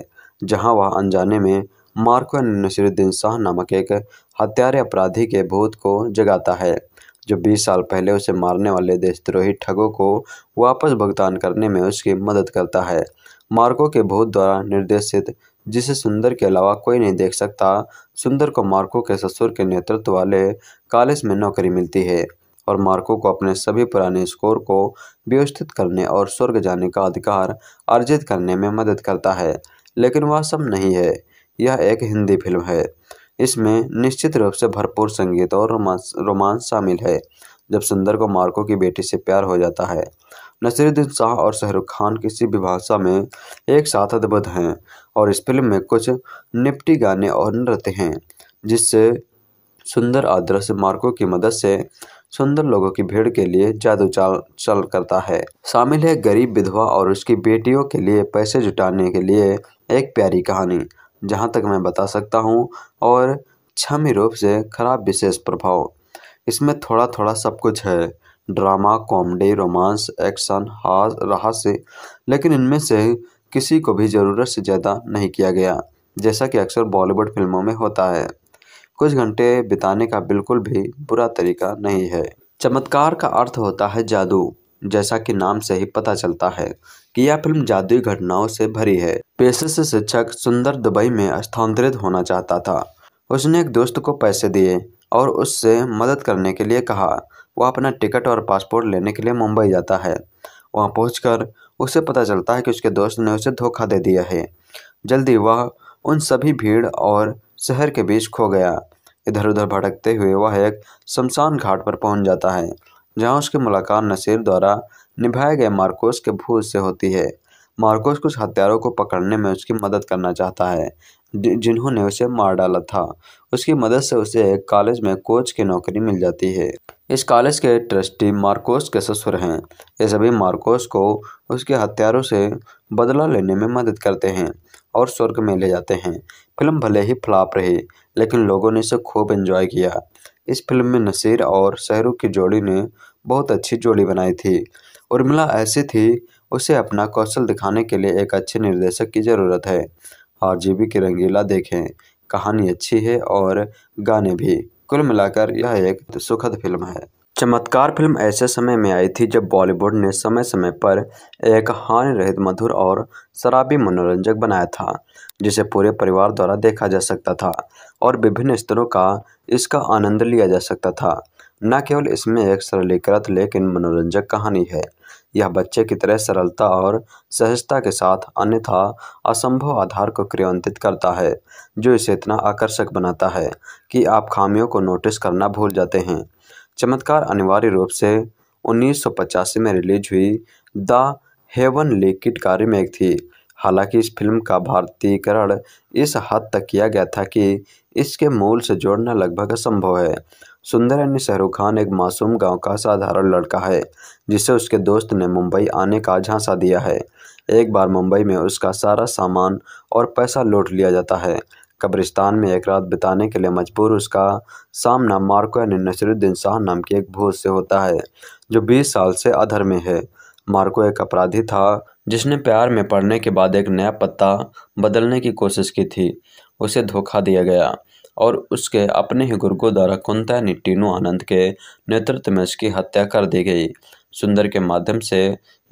Speaker 1: जहां वह अनजाने में मार्को नसरुद्दीन शाह नामक एक हत्यारे अपराधी के भूत को जगाता है जो 20 साल पहले उसे मारने वाले देशद्रोही ठगों को वापस भुगतान करने में उसकी मदद करता है मार्को के भूत द्वारा निर्देशित जिसे सुंदर के अलावा कोई नहीं देख सकता सुंदर को मार्को के ससुर के नेतृत्व वाले कॉलेज में नौकरी मिलती है और मार्को को अपने सभी पुराने स्कोर को व्यवस्थित करने और स्वर्ग जाने का अधिकार अर्जित करने में मदद करता है लेकिन वह सब नहीं है यह एक हिंदी फिल्म है इसमें निश्चित रूप से भरपूर संगीत और रोमांस रोमांस शामिल है जब सुंदर को मार्को की बेटी से प्यार हो जाता है नसीरुद्दीन शाह और शाहरुख खान किसी भी भाषा में एक साथ अद्भुत हैं और इस फिल्म में कुछ निपटी गाने और नृत्य हैं जिससे सुंदर आदर्श मार्कों की मदद से सुंदर लोगों की भीड़ के लिए जादू चाल चल करता है शामिल है गरीब विधवा और उसकी बेटियों के लिए पैसे जुटाने के लिए एक प्यारी कहानी जहाँ तक मैं बता सकता हूँ और छमी रूप से खराब विशेष प्रभाव इसमें थोड़ा थोड़ा सब कुछ है ड्रामा कॉमेडी रोमांस एक्शन हास से लेकिन इनमें से किसी को भी ज़रूरत से ज़्यादा नहीं किया गया जैसा कि अक्सर बॉलीवुड फिल्मों में होता है कुछ घंटे बिताने का बिल्कुल भी बुरा तरीका नहीं है चमत्कार का अर्थ होता है जादू जैसा कि नाम से ही पता चलता है कि यह फिल्म जादुई घटनाओं से भरी है पेशे से शिक्षक सुंदर दुबई में स्थानांतरित होना चाहता था उसने एक दोस्त को पैसे दिए और उससे मदद करने के लिए कहा वह अपना टिकट और पासपोर्ट लेने के लिए मुंबई जाता है वहाँ पहुँच उसे पता चलता है कि उसके दोस्त ने उसे धोखा दे दिया है जल्दी वह उन सभी भीड़ और शहर के बीच खो गया इधर उधर भटकते हुए वह एक शमशान घाट पर पहुंच जाता है जहां उसकी मुलाकात नसीर द्वारा निभाए गए मार्कोस के भूत से होती है मार्कोस कुछ हथियारों को पकड़ने में उसकी मदद करना चाहता है जिन्होंने उसे मार डाला था उसकी मदद से उसे एक कॉलेज में कोच की नौकरी मिल जाती है इस कॉलेज के ट्रस्टी मार्कोस के ससुर हैं ये सभी मार्कोस को उसके हथियारों से बदला लेने में मदद करते हैं और स्वर्ग में ले जाते हैं फिल्म भले ही फ्लॉप रही लेकिन लोगों ने इसे खूब एंजॉय किया इस फिल्म में नसीर और शहरू की जोड़ी ने बहुत अच्छी जोड़ी बनाई थी उर्मिला ऐसी थी उसे अपना कौशल दिखाने के लिए एक अच्छे निर्देशक की ज़रूरत है आरजीबी की रंगीला देखें कहानी अच्छी है और गाने भी कुल मिलाकर यह एक सुखद फिल्म है चमत्कार फिल्म ऐसे समय में आई थी जब बॉलीवुड ने समय समय पर एक हानि रहित मधुर और शराबी मनोरंजक बनाया था जिसे पूरे परिवार द्वारा देखा जा सकता था और विभिन्न स्तरों का इसका आनंद लिया जा सकता था न केवल इसमें एक सरलीकृत लेकिन मनोरंजक कहानी है यह बच्चे की तरह सरलता और सहजता के साथ अन्यथा असंभव आधार को क्रियान्वित करता है जो इसे इतना आकर्षक बनाता है कि आप खामियों को नोटिस करना भूल जाते हैं चमत्कार अनिवार्य रूप से उन्नीस में रिलीज हुई द हेवन लिकिड का रिमेक थी हालांकि इस फिल्म का भारतीयकरण इस हद तक किया गया था कि इसके मूल से जोड़ना लगभग असंभव है सुंदर यानी शाहरुख खान एक मासूम गांव का साधारण लड़का है जिसे उसके दोस्त ने मुंबई आने का झांसा दिया है एक बार मुंबई में उसका सारा सामान और पैसा लूट लिया जाता है कब्रिस्तान में एक रात बिताने के लिए मजबूर उसका सामना मार्को यानी नसरुद्दीन शाह नाम के एक भूत से होता है जो बीस साल से अधर में है मार्को एक अपराधी था जिसने प्यार में पड़ने के बाद एक नया पत्ता बदलने की कोशिश की थी उसे धोखा दिया गया और उसके अपने ही गुरु द्वारा कुंता निट्टीनू आनंद के नेतृत्व में उसकी हत्या कर दी गई सुंदर के माध्यम से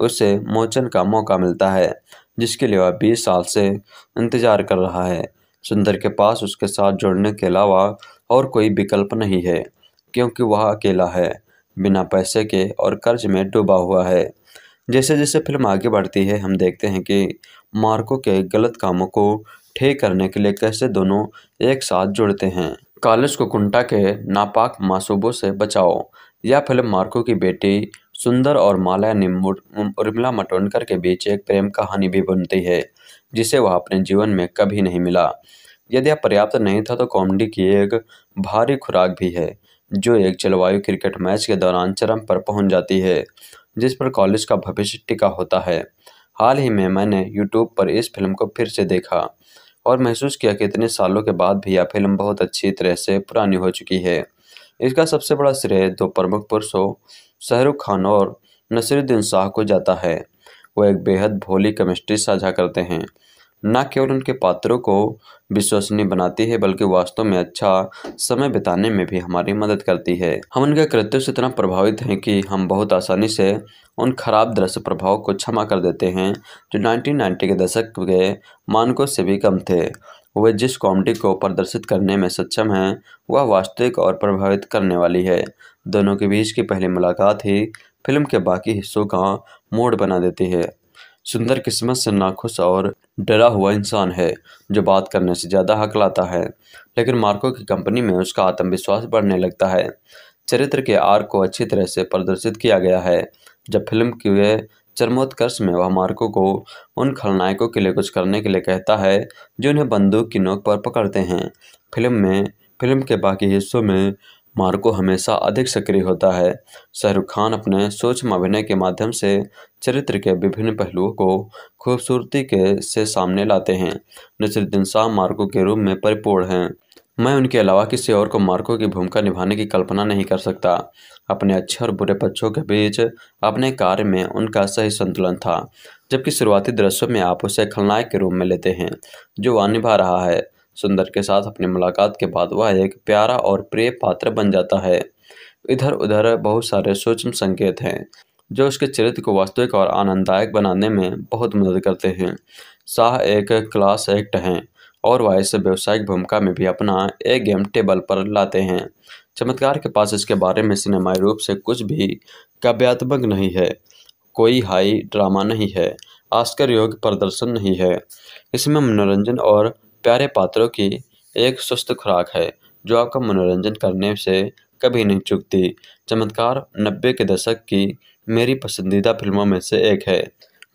Speaker 1: उसे मोचन का मौका मिलता है जिसके लिए वह बीस साल से इंतजार कर रहा है सुंदर के पास उसके साथ जोड़ने के अलावा और कोई विकल्प नहीं है क्योंकि वह अकेला है बिना पैसे के और कर्ज में डूबा हुआ है जैसे जैसे फिल्म आगे बढ़ती है हम देखते हैं कि मार्को के गलत कामों को ठीक करने के लिए कैसे दोनों एक साथ जुड़ते हैं कॉलेज को कुंटा के नापाक मासूबों से बचाओ यह फिल्म मार्को की बेटी सुंदर और माला ने उर्मिला मटोनकर के बीच एक प्रेम कहानी भी बनती है जिसे वह अपने जीवन में कभी नहीं मिला यदि यह पर्याप्त नहीं था तो कॉमेडी की एक भारी खुराक भी है जो एक जलवायु क्रिकेट मैच के दौरान चरम पर पहुंच जाती है जिस पर कॉलेज का भविष्य टिका होता है हाल ही में मैंने यूट्यूब पर इस फिल्म को फिर से देखा और महसूस किया कि इतने सालों के बाद भी यह फिल्म बहुत अच्छी तरह से पुरानी हो चुकी है इसका सबसे बड़ा श्रेय दो प्रमुख पुरुषों शाहरुख खान और नसरुद्दीन शाह को जाता है वो एक बेहद भोली केमिस्ट्री साझा करते हैं न केवल उनके पात्रों को विश्वसनीय बनाती है बल्कि वास्तव में अच्छा समय बिताने में भी हमारी मदद करती है हम उनके कृत्यों से इतना प्रभावित हैं कि हम बहुत आसानी से उन खराब दृश्य प्रभाव को क्षमा कर देते हैं जो 1990 के दशक के मानकों से भी कम थे वे जिस कॉमेडी को प्रदर्शित करने में सक्षम हैं वह वास्तविक और प्रभावित करने वाली है दोनों के बीच की पहली मुलाकात ही फिल्म के बाकी हिस्सों का मोड़ बना देती है सुंदर किस्मत से नाखुश और डरा हुआ इंसान है जो बात करने से ज़्यादा हक लाता है लेकिन मार्को की कंपनी में उसका आत्मविश्वास बढ़ने लगता है चरित्र के आर को अच्छी तरह से प्रदर्शित किया गया है जब फिल्म के चरमोत्कर्ष में वह मार्को को उन खलनायकों के लिए कुछ करने के लिए कहता है जो उन्हें बंदूक की नोक पर पकड़ते हैं फिल्म में फिल्म के बाकी हिस्सों में मार्को हमेशा अधिक सक्रिय होता है शाहरुख खान अपने सूक्ष्म अभिनय के माध्यम से चरित्र के विभिन्न पहलुओं को खूबसूरती के से सामने लाते हैं नसरुद्दीन शाह मार्को के रूप में परिपूर्ण हैं मैं उनके अलावा किसी और को मार्को की भूमिका निभाने की कल्पना नहीं कर सकता अपने अच्छे और बुरे पक्षों के बीच अपने कार्य में उनका सही संतुलन था जबकि शुरुआती दृश्यों में आप उसे खलनायक के रूप में लेते हैं जो वह निभा रहा है सुंदर के साथ अपनी मुलाकात के बाद वह एक प्यारा और प्रिय पात्र बन जाता है इधर उधर बहुत सारे सूक्ष्म संकेत हैं जो उसके चरित्र को वास्तविक और आनंददायक बनाने में बहुत मदद करते हैं शाह एक क्लास एक्ट हैं और वह इस व्यावसायिक भूमिका में भी अपना ए गेम टेबल पर लाते हैं चमत्कार के पास इसके बारे में सिनेमाई रूप से कुछ भी काव्यात्मक नहीं है कोई हाई ड्रामा नहीं है आस्कर योग्य प्रदर्शन नहीं है इसमें मनोरंजन और प्यारे पात्रों की एक सुस्त खुराक है जो आपका मनोरंजन करने से कभी नहीं चुकती चमत्कार नब्बे के दशक की मेरी पसंदीदा फिल्मों में से एक है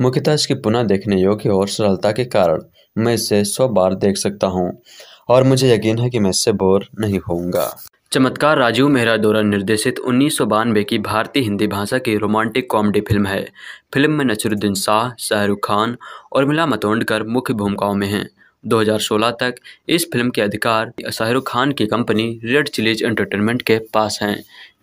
Speaker 1: मुख्यतः इसकी पुनः देखने योग्य और सरलता के कारण मैं इसे सौ बार देख सकता हूँ और मुझे यकीन है कि मैं इससे बोर नहीं होऊंगा
Speaker 2: चमत्कार राजीव मेहरा द्वारा निर्देशित उन्नीस की भारतीय हिंदी भाषा की रोमांटिक कॉमेडी फिल्म है फिल्म में नसरुद्दीन शाह शाहरुख खान और मिला मतोंडकर मुख्य भूमिकाओं में हैं 2016 तक इस फिल्म के अधिकार शाहरुख खान की कंपनी रेड चिलीज एंटरटेनमेंट के पास हैं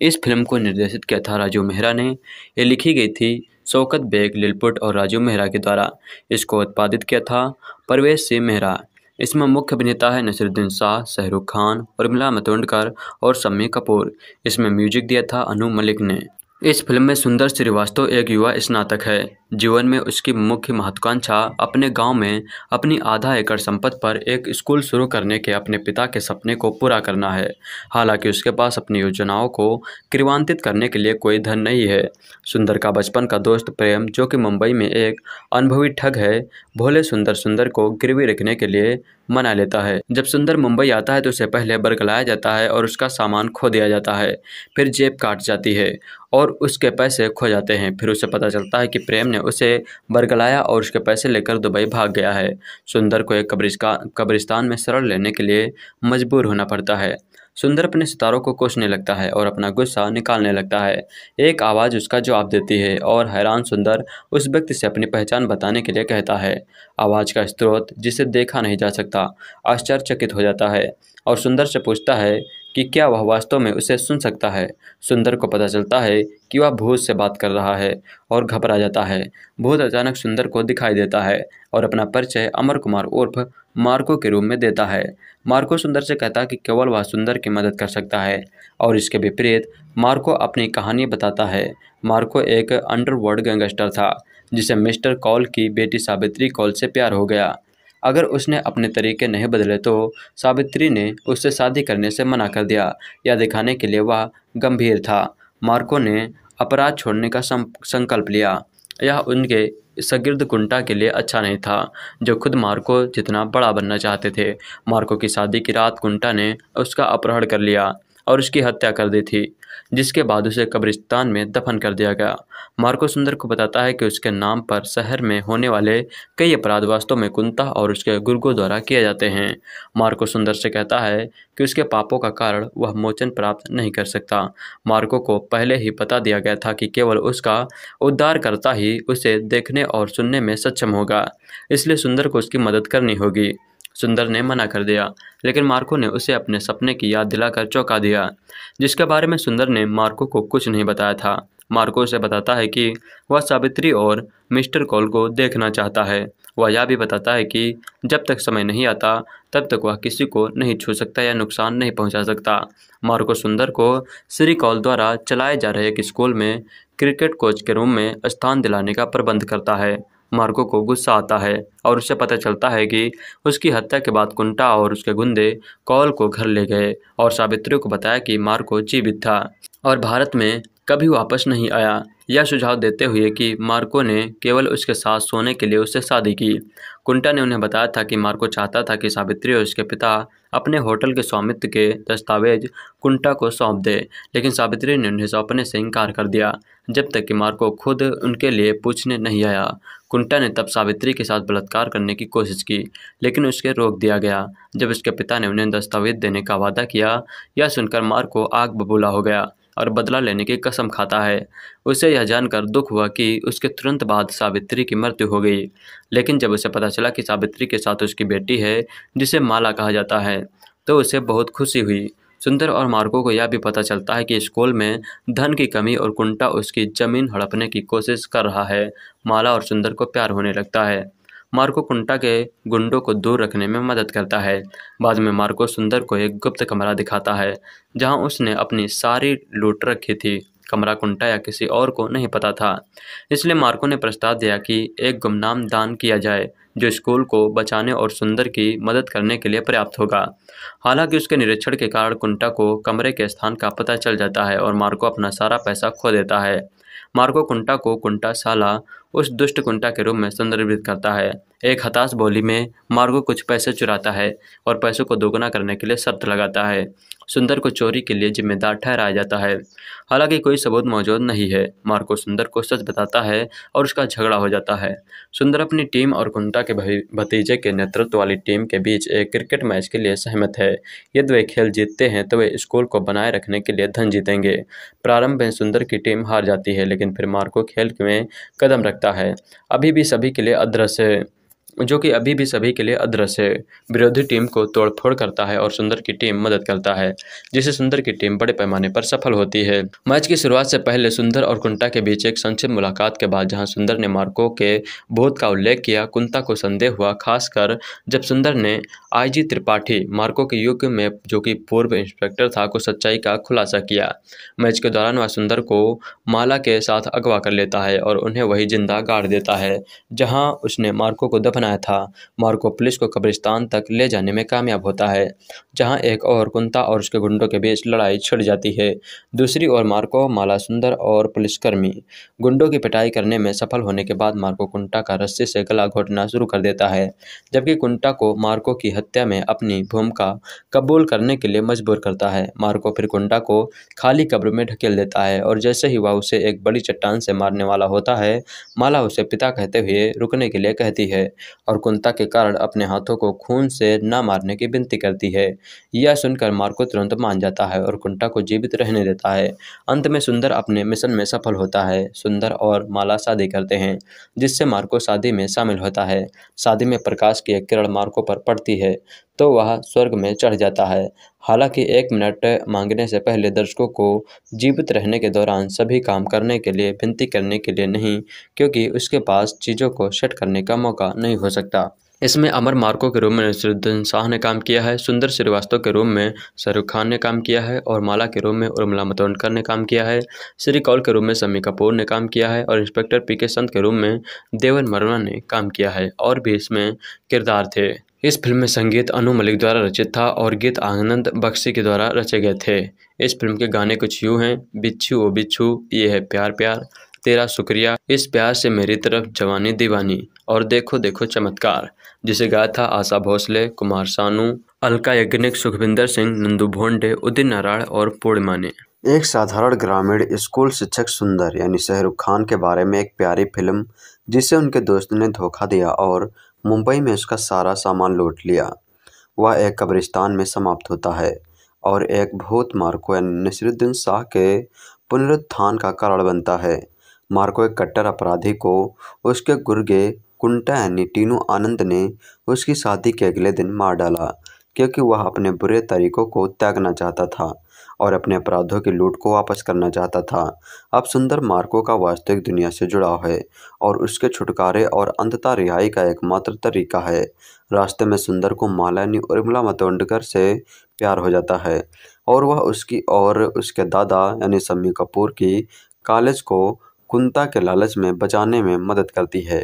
Speaker 2: इस फिल्म को निर्देशित किया था राजू मेहरा ने ये लिखी गई थी शौकत बेग लिलपुट और राजू मेहरा के द्वारा इसको उत्पादित किया था परवेश सिंह मेहरा इसमें मुख्य अभिनेता है नसरुद्दीन शाह शाहरुख खान उर्मिला मतोंडकर और शम्मी कपूर इसमें म्यूजिक दिया था अनु मलिक ने इस फिल्म में सुंदर श्रीवास्तव एक युवा स्नातक है जीवन में उसकी मुख्य महत्वाकांक्षा अपने गांव में अपनी आधा एकड़ संपत्ति पर एक स्कूल शुरू करने के अपने पिता के सपने को पूरा करना है हालांकि उसके पास अपनी योजनाओं को क्रियान्वित करने के लिए कोई धन नहीं है सुंदर का बचपन का दोस्त प्रेम जो कि मुंबई में एक अनुभवी ठग है भोले सुंदर सुंदर को गिरवी रखने के लिए मना लेता है जब सुंदर मुंबई आता है तो उसे पहले बरगलाया जाता है और उसका सामान खो दिया जाता है फिर जेब काट जाती है और उसके पैसे खो जाते हैं फिर उसे पता चलता है कि प्रेम ने उसे बरगलाया और उसके पैसे लेकर दुबई भाग गया है सुंदर को एक कब्रिस्तान में शरण लेने के लिए मजबूर होना पड़ता है सुंदर अपने सितारों को कोसने लगता है और अपना गुस्सा निकालने लगता है एक आवाज़ उसका जवाब देती है और हैरान सुंदर उस व्यक्ति से अपनी पहचान बताने के लिए कहता है आवाज़ का स्रोत जिसे देखा नहीं जा सकता आश्चर्यचकित हो जाता है और सुंदर से पूछता है कि क्या वह वास्तव में उसे सुन सकता है सुंदर को पता चलता है कि वह भूत से बात कर रहा है और घबरा जाता है भूत अचानक सुंदर को दिखाई देता है और अपना परिचय अमर कुमार उर्फ मार्को के रूप में देता है मार्को सुंदर से कहता है कि केवल वह सुंदर की मदद कर सकता है और इसके विपरीत मार्को अपनी कहानी बताता है मार्को एक अंडरवर्ल्ड गैंगस्टर था जिसे मिस्टर कॉल की बेटी सावित्री कॉल से प्यार हो गया अगर उसने अपने तरीके नहीं बदले तो सावित्री ने उससे शादी करने से मना कर दिया या दिखाने के लिए वह गंभीर था मार्को ने अपराध छोड़ने का संकल्प लिया यह उनके सगिर्द कुंटा के लिए अच्छा नहीं था जो खुद मार्को जितना बड़ा बनना चाहते थे मार्को की शादी की रात कुंटा ने उसका अपहरण कर लिया और उसकी हत्या कर दी थी जिसके बाद उसे कब्रिस्तान में दफन कर दिया गया मार्को सुंदर को बताता है कि उसके नाम पर शहर में होने वाले कई अपराध वास्तव में कुंता और उसके गुर्गों द्वारा किए जाते हैं मार्को सुंदर से कहता है कि उसके पापों का कारण वह मोचन प्राप्त नहीं कर सकता मार्को को पहले ही बता दिया गया था कि केवल उसका उद्धार करता ही उसे देखने और सुनने में सक्षम होगा इसलिए सुंदर को उसकी मदद करनी होगी सुंदर ने मना कर दिया लेकिन मार्को ने उसे अपने सपने की याद दिलाकर चौंका दिया जिसके बारे में सुंदर ने मार्को को कुछ नहीं बताया था मार्को उसे बताता है कि वह सावित्री और मिस्टर कॉल को देखना चाहता है वह यह भी बताता है कि जब तक समय नहीं आता तब तक वह किसी को नहीं छू सकता या नुकसान नहीं पहुंचा सकता मार्को सुंदर को श्री कॉल द्वारा चलाए जा रहे एक स्कूल में क्रिकेट कोच के रूम में स्थान दिलाने का प्रबंध करता है मार्को को गुस्सा आता है और उसे पता चलता है कि उसकी हत्या के बाद कुंटा और उसके गुंडे कॉल को घर ले गए और सावित्री को बताया कि मार्को जीवित था और भारत में कभी वापस नहीं आया यह सुझाव देते हुए कि मार्को ने केवल उसके साथ सोने के लिए उससे शादी की कुंटा ने उन्हें बताया था कि मार्को चाहता था कि सावित्री और उसके पिता अपने होटल के स्वामित्व के दस्तावेज कुंटा को सौंप दे लेकिन सावित्री ने उन्हें सौंपने से इनकार कर दिया जब तक कि मार्को खुद उनके लिए पूछने नहीं आया कुंटा ने तब सावित्री के साथ बलात्कार करने की कोशिश की लेकिन उसके रोक दिया गया जब उसके पिता ने उन्हें दस्तावेज देने का वादा किया यह सुनकर मार्को आग बबूला हो गया और बदला लेने की कसम खाता है उसे यह जानकर दुख हुआ कि उसके तुरंत बाद सावित्री की मृत्यु हो गई लेकिन जब उसे पता चला कि सावित्री के साथ उसकी बेटी है जिसे माला कहा जाता है तो उसे बहुत खुशी हुई सुंदर और मार्को को यह भी पता चलता है कि स्कूल में धन की कमी और कुंटा उसकी जमीन हड़पने की कोशिश कर रहा है माला और सुंदर को प्यार होने लगता है मार्को कुंटा के गुंडों को दूर रखने में मदद करता है बाद में मार्को सुंदर को एक गुप्त कमरा दिखाता है जहां उसने अपनी सारी लूट रखी थी कमरा कुंटा या किसी और को नहीं पता था इसलिए मार्को ने प्रस्ताव दिया कि एक गुमनाम दान किया जाए जो स्कूल को बचाने और सुंदर की मदद करने के लिए पर्याप्त होगा हालांकि उसके निरीक्षण के कारण कुंटा को कमरे के स्थान का पता चल जाता है और मार्को अपना सारा पैसा खो देता है मार्को कुंटा को कुंटा साला उस दुष्ट कुंटा के रूप में संदर्भित करता है एक हताश बोली में मार्गो कुछ पैसे चुराता है और पैसों को दोगुना करने के लिए शर्त लगाता है सुंदर को चोरी के लिए जिम्मेदार ठहराया जाता है हालांकि कोई सबूत मौजूद नहीं है मार्को सुंदर को सच बताता है और उसका झगड़ा हो जाता है सुंदर अपनी टीम और कुंटा के भतीजे के नेतृत्व वाली टीम के बीच एक क्रिकेट मैच के लिए सहमत है यदि वे खेल जीतते हैं तो वे स्कूल को बनाए रखने के लिए धन जीतेंगे प्रारंभ में सुंदर की टीम हार जाती है लेकिन फिर मार्को खेल में कदम रखता सकता है अभी भी सभी के लिए अदृश्य जो कि अभी भी सभी के लिए अदृश्य है विरोधी टीम को तोड़फोड़ करता है और सुंदर की टीम मदद करता है जिससे सुंदर की टीम बड़े पैमाने पर सफल होती है मैच की शुरुआत से पहले सुंदर और कुंटा के बीच एक संक्षिप्त मुलाकात के बाद जहां सुंदर ने मार्को के बोध का उल्लेख किया कुंता को संदेह हुआ खासकर जब सुंदर ने आई त्रिपाठी मार्को के युग में जो कि पूर्व इंस्पेक्टर था को सच्चाई का खुलासा किया मैच के दौरान वह सुंदर को माला के साथ अगवा कर लेता है और उन्हें वही जिंदा गाड़ देता है जहाँ उसने मार्को को दफन बनाया था मार्को पुलिस को कब्रिस्तान तक ले जाने में कामयाब होता है जहां एक और कुंता और उसके गुंडों के बीच लड़ाई छिड़ जाती है दूसरी ओर मार्को माला सुंदर और पुलिसकर्मी गुंडों की पिटाई करने में सफल होने के बाद मार्को कुंटा का रस्सी से गला घोटना शुरू कर देता है जबकि कुंटा को मार्को की हत्या में अपनी भूमिका कबूल करने के लिए मजबूर करता है मार्को फिर कुंटा को खाली कब्र में ढकेल देता है और जैसे ही वह उसे एक बड़ी चट्टान से मारने वाला होता है माला उसे पिता कहते हुए रुकने के लिए कहती है और कुंता के कारण अपने हाथों को खून से न मारने की विनती करती है यह सुनकर मार्को तुरंत मान जाता है और कुंता को जीवित रहने देता है अंत में सुंदर अपने मिशन में सफल होता है सुंदर और माला शादी करते हैं जिससे मार्को शादी में शामिल होता है शादी में प्रकाश की एक किरण मार्को पर पड़ती है तो वह स्वर्ग में चढ़ जाता है हालांकि एक मिनट मांगने से पहले दर्शकों को जीवित रहने के दौरान सभी काम करने के लिए विनती करने के लिए नहीं क्योंकि उसके पास चीज़ों को सेट करने का मौका नहीं हो सकता इसमें अमर मार्को के रूम में नसरुद्दीन शाह ने काम किया है सुंदर श्रीवास्तव के रूम में शाहरुख खान ने काम किया है और माला के रूम में उर्मिला मतोंडकर ने काम किया है श्री कौल के रूम में शमी कपूर ने काम किया है और इंस्पेक्टर पी के संत के रूम में देवन मरना ने काम किया है और भी इसमें किरदार थे इस फिल्म में संगीत अनु मलिक द्वारा रचित था और गीत आनंद बख्शी के द्वारा रचे गए थे इस फिल्म के गाने कुछ यूँ हैं बिच्छू ओ बिच्छू ये है प्यार प्यार तेरा शुक्रिया इस प्यार से मेरी तरफ जवानी दीवानी और देखो देखो चमत्कार जिसे गाया था आशा भोसले कुमार सानू अलका यज्ञनिक सुखविंदर सिंह नंदू भोंडे उदित नारायण और पूर्णिमा ने
Speaker 1: एक साधारण ग्रामीण स्कूल शिक्षक सुंदर यानी शहरुख खान के बारे में एक प्यारी फिल्म जिसे उनके दोस्त ने धोखा दिया और मुंबई में उसका सारा सामान लूट लिया वह एक कब्रिस्तान में समाप्त होता है और एक भूत मार्को नसरुद्दीन शाह के पुनरुत्थान का कारण बनता है मार्को एक कट्टर अपराधी को उसके गुर्गे कुंटा यानी टीनू आनंद ने उसकी शादी के अगले दिन मार डाला क्योंकि वह अपने बुरे तरीकों को त्यागना चाहता था और अपने अपराधों की लूट को वापस करना चाहता था अब सुंदर मार्को का वास्तविक दुनिया से जुड़ाव है और उसके छुटकारे और अंतता रिहाई का एकमात्र तरीका है रास्ते में सुंदर को मालानी उर्मिला मतोंडकर से प्यार हो जाता है और वह उसकी और उसके दादा यानी सम्मी कपूर की कॉलेज को कुंता के लालच में बचाने में मदद करती है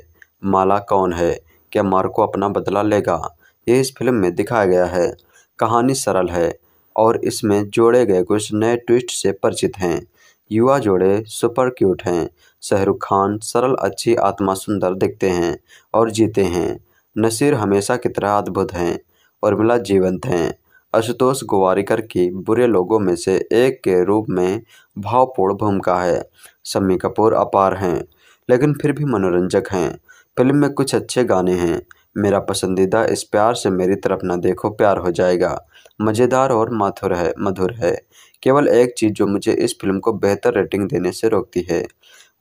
Speaker 1: माला कौन है क्या मार्को अपना बदला लेगा ये इस फिल्म में दिखाया गया है कहानी सरल है और इसमें जोड़े गए कुछ नए ट्विस्ट से परिचित हैं युवा जोड़े सुपर क्यूट हैं शाहरुख खान सरल अच्छी आत्मा सुंदर दिखते हैं और जीते हैं नसीर हमेशा की तरह अद्भुत हैं उर्मिला जीवंत हैं आशुतोष गोवारिकर की बुरे लोगों में से एक के रूप में भावपूर्ण भूमिका है शम्मी कपूर अपार हैं लेकिन फिर भी मनोरंजक हैं फिल्म में कुछ अच्छे गाने हैं मेरा पसंदीदा इस प्यार से मेरी तरफ ना देखो प्यार हो जाएगा मज़ेदार और माथुर है मधुर है केवल एक चीज़ जो मुझे इस फिल्म को बेहतर रेटिंग देने से रोकती है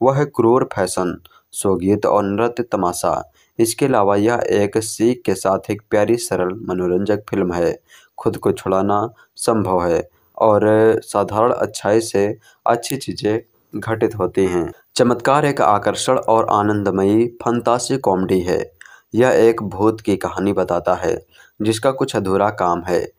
Speaker 1: वह है क्रूर फैशन सोगीत और नृत्य तमाशा इसके अलावा यह एक सीख के साथ एक प्यारी सरल मनोरंजक फिल्म है खुद को छुड़ाना संभव है और साधारण अच्छाई से अच्छी चीज़ें घटित होती हैं चमत्कार एक आकर्षण और आनंदमयी फंतासी कॉमेडी है यह एक भूत की कहानी बताता है जिसका कुछ अधूरा काम है